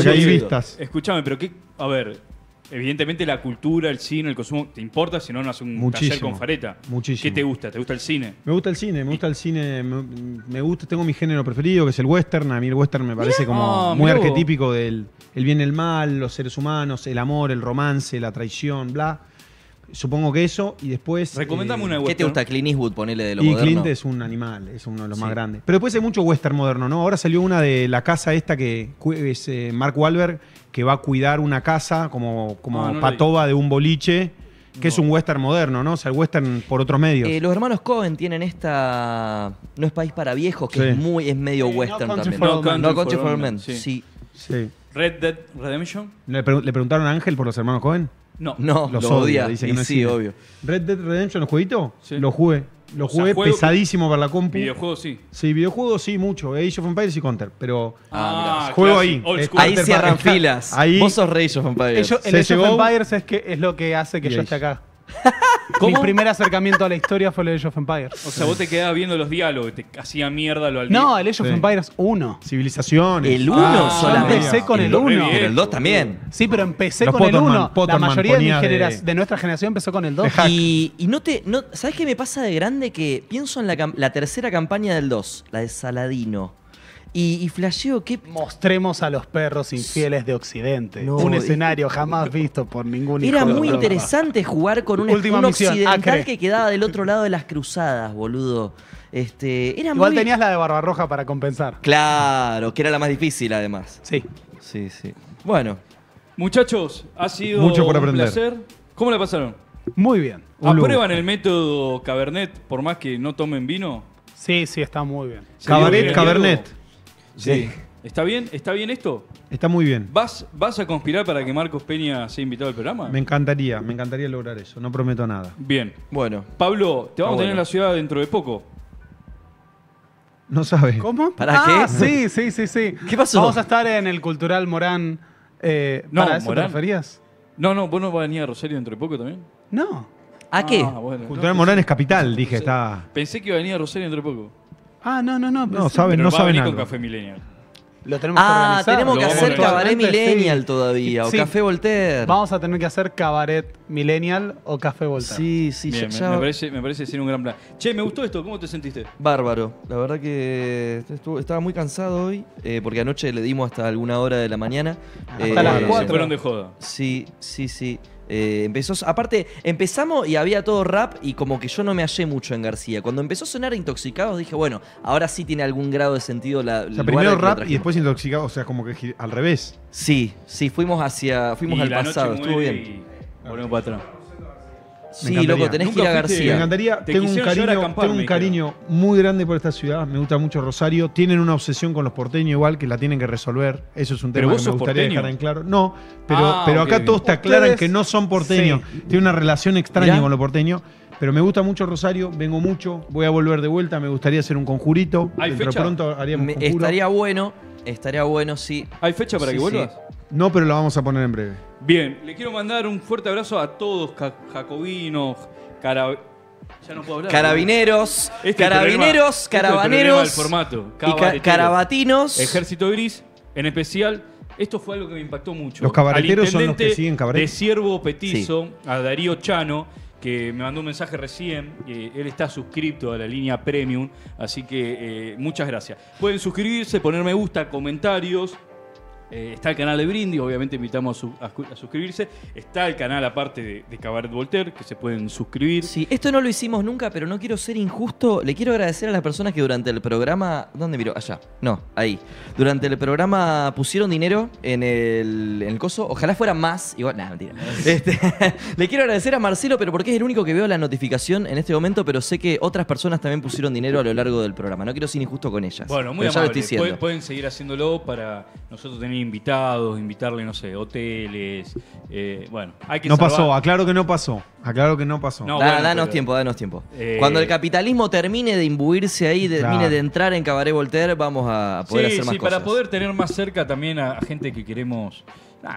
Escúchame, pero qué. A ver, Evidentemente la cultura, el cine, el consumo, ¿te importa si no no hace un Muchísimo. taller con Fareta? Muchísimo. ¿Qué te gusta? ¿Te gusta el cine? Me gusta el cine, me gusta el cine, me, gusta, tengo mi género preferido que es el western, a mí el western me parece como ah, muy arquetípico del el bien, el mal, los seres humanos, el amor, el romance, la traición, bla. Supongo que eso, y después. Recomendame eh, una western. ¿Qué te gusta? Clint Eastwood, ponele de lo y moderno. Clint es un animal, es uno de los más grandes. Pero después hay mucho western moderno, ¿no? Ahora salió una de la casa esta que es eh, Mark Wahlberg, que va a cuidar una casa como, como ah, patoba de un boliche. Que es un western moderno, ¿no? O sea, el western por otros medios. Eh, los hermanos Cohen tienen esta. No es país para viejos, que es muy. es medio western también. no, no for, Men. Sí. Red Dead Redemption. Le, preguntaron a Ángel por los hermanos Cohen? No, no, los lo odia. dice no sí, obvio. Red Dead Redemption, el jueguito, Sí. lo jugué. Lo jugué pesadísimo para la compu. Videojuegos sí. Sí, videojuegos sí, mucho. Age of Empires y Counter. Pero Ah, Juego ahí. Ahí cierran se filas. Ahí- Vos sos rey, yo, Vampires. el Age of Empires es, que, es lo que hace que yo esté acá. Mi primer acercamiento a la historia fue el Age of Empires. O sea, vos te quedabas viendo los diálogos, te hacía mierda lo al No, el Age of Empires 1. Civilizaciones. El 1 ah, solamente. empecé con el 1. Pero el 2 también. Sí, pero empecé con el 1. La mayoría de, mi de- nuestra generación empezó con el 2. Y, no te. No, ¿Sabes qué me pasa de grande? Que pienso en la, la tercera campaña del 2, la de Saladino. Y, flasheo que... Mostremos a los perros infieles de Occidente. un escenario jamás visto por ningún Era muy interesante jugar con un, un occidental que quedaba del otro lado de las cruzadas, boludo. Este, era Igual tenías la de Barbarroja para compensar. Claro, que era la más difícil además. Sí. Sí, sí. Bueno. Muchachos, ha sido Mucho por un placer. ¿Cómo la pasaron? Muy bien. ¿Aprueban el método Cabernet por más que no tomen vino? Sí, sí, está muy bien. Cabernet. Sí. ¿Está bien? ¿Está bien esto? Está muy bien. ¿Vas, ¿Vas a conspirar para que Marcos Peña sea invitado al programa? Me encantaría, me encantaría lograr eso, no prometo nada. Bien. Bueno. Pablo, te vamos a tener en la ciudad dentro de poco. No sabes. ¿Cómo? ¿Para ah, qué? Sí, sí, sí, sí. ¿Qué pasó? Vamos a estar en el Cultural Morán. Eh, no, ¿Para eso No, no, ¿vos no vas a venir a Rosario dentro de poco también? No. ¿A qué? Ah, Cultural Morán es capital, dije, pensé, está. Pensé que iba a venir a Rosario dentro de poco. Ah, no, no, no. No, saben, no saben nada. con Café Millennial. Lo tenemos ah, tenemos que hacer cabaret millennial todavía, o café Voltaire. Vamos a tener que hacer cabaret millennial o café Voltaire. Sí, sí, me, parece, me ser un gran plan. Che, me gustó esto, ¿cómo te sentiste? Bárbaro. La verdad que estaba muy cansado hoy, eh, porque anoche le dimos hasta alguna hora de la mañana. Hasta las eh, de joda. Sí, sí, sí. Eh, empezó, aparte, empezamos y había todo rap y como que yo no me hallé mucho en García. Cuando empezó a sonar Intoxicados dije, bueno, ahora sí tiene algún grado de sentido la... O primero rap y después Intoxicados, o sea, como que al revés. Sí, sí, fuimos hacia... fuimos al pasado, estuvo bien sí, loco, tenés que ir a Me encantaría. tengo, un cariño, muy grande por esta ciudad. Me gusta mucho Rosario. Tienen una obsesión con los porteños igual que la tienen que resolver. Eso es un tema que me gustaría porteño? en claro. No, pero, ah, pero acá todo todos te aclaran que no son porteños. tiene Tienen una relación extraña con los porteños. Pero me gusta mucho Rosario, vengo mucho, voy a volver de vuelta, me gustaría hacer un conjurito. pronto haríamos Estaría bueno, estaría bueno, sí. ¿Hay fecha para que vuelvas? No, pero la vamos a poner en breve. Bien, le quiero mandar un fuerte abrazo a todos, jacobinos, carabineros, este carabineros, este carabaneros, y carabatinos, ejército gris, en especial esto fue algo que me impactó mucho. Los cabareteros son los que siguen cabareteros. De Siervo Petizo, a Darío Chano, que me mandó un mensaje recién. él está suscrito a la línea Premium, así que eh, muchas gracias. Pueden suscribirse, poner me gusta, comentarios, eh, está el canal de Brindis, obviamente invitamos a, suscribirse. Está el canal aparte de, Cabaret Voltaire, que se pueden suscribir. Sí, esto no lo hicimos nunca, pero no quiero ser injusto. Le quiero agradecer a las personas que durante el programa. ¿Dónde miró? Allá. No, ahí. Durante el programa pusieron dinero en el, en el coso. Ojalá fuera más. Igual, nada, mentira. Este, le quiero agradecer a Marcelo, pero porque es el único que veo la notificación en este momento, pero sé que otras personas también pusieron dinero a lo largo del programa. No quiero ser injusto con ellas. Bueno, muy amable. pueden seguir haciéndolo para nosotros tener invitados, invitarle, no sé, hoteles. Eh, bueno, hay que No salvar. pasó, aclaro que no pasó. Aclaro que no pasó. No, danos tiempo, danos tiempo. Eh, Cuando el capitalismo termine de imbuirse ahí, termine de entrar en Cabaret Voltaire, vamos a poder hacer más sí, sí, para poder tener más cerca también a, gente que queremos,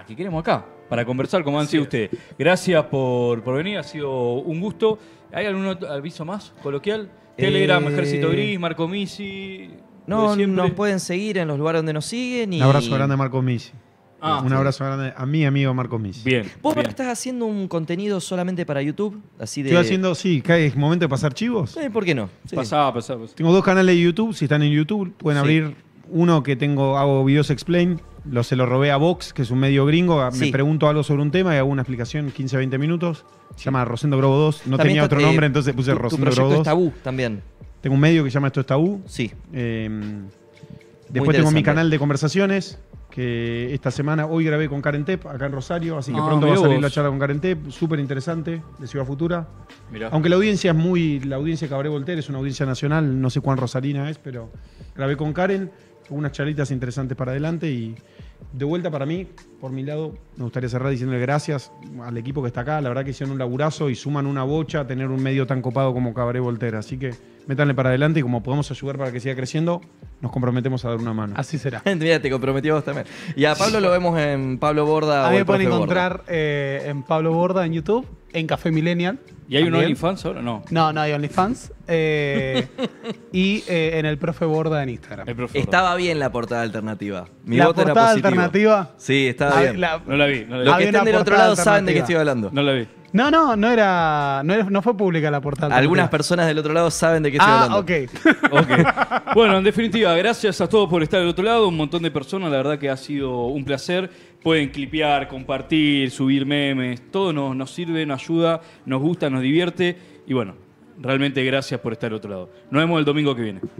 que queremos acá, para conversar, como han sido ustedes. Gracias por, por venir, ha sido un gusto. ¿Hay algún aviso más coloquial? Eh, Telegram, Ejército Gris, Marco Misi. No, nos pueden seguir en los lugares donde nos siguen. Y... Un abrazo grande a Marco Misi. Ah, un abrazo grande a mi amigo Marco Misi. Bien. ¿Vos qué estás haciendo un contenido solamente para YouTube? Así de... Estoy haciendo, sí, ¿es momento de pasar chivos? Sí, eh, ¿por qué no? Pasaba, pasaba. Tengo dos canales de YouTube, si están en YouTube, pueden abrir uno que tengo, hago videos explain, lo, se lo robé a Vox, que es un medio gringo. Me pregunto algo sobre un tema y hago una explicación 15, 20 minutos. Se llama Rosendo Grobo 2. No tenía otro eh, nombre, entonces puse Rosendo tu Grobo 2. Tabú también. Tengo un medio que se llama Esto es Tabú. Sí. Em, después tengo mi canal de conversaciones, que esta semana, hoy grabé con Karen Tep acá en Rosario, así que ah, pronto va a salir la charla con Karen Tep, súper interesante, de Ciudad Futura. Aunque la audiencia es muy, la audiencia Cabré Volter es una audiencia nacional, no sé cuán rosarina es, pero grabé con Karen, unas charlitas interesantes para adelante y, de vuelta para mí, por mi lado, me gustaría cerrar diciéndole gracias al equipo que está acá. La verdad que hicieron un laburazo y suman una bocha a tener un medio tan copado como Cabré Voltera. Así que métanle para adelante y como podemos ayudar para que siga creciendo, nos comprometemos a dar una mano. Así será. Mira, te vos también. Y a Pablo lo vemos en Pablo Borda. A mí me pueden encontrar eh, en Pablo Borda en YouTube en Café Millennial. ¿Y hay un OnlyFans ahora? No. No, no hay OnlyFans. Eh, y eh, en el Profe Borda en Instagram. Estaba bien la portada alternativa. Mi ¿La portada alternativa? Sí, estaba ah, bien. no la vi. No la vi. Los que estén del otro lado saben de qué estoy hablando. No la vi. No, no, no era, no, no fue pública la portada. Algunas personas del otro lado saben de qué estoy ah, hablando. ok. Bueno, en definitiva, gracias a todos por estar del otro lado. Un montón de personas, la verdad que ha sido un placer pueden clipear, compartir, subir memes, todo nos, sirve, nos ayuda, nos gusta, nos divierte y bueno, realmente gracias por estar al otro lado. Nos vemos el domingo que viene.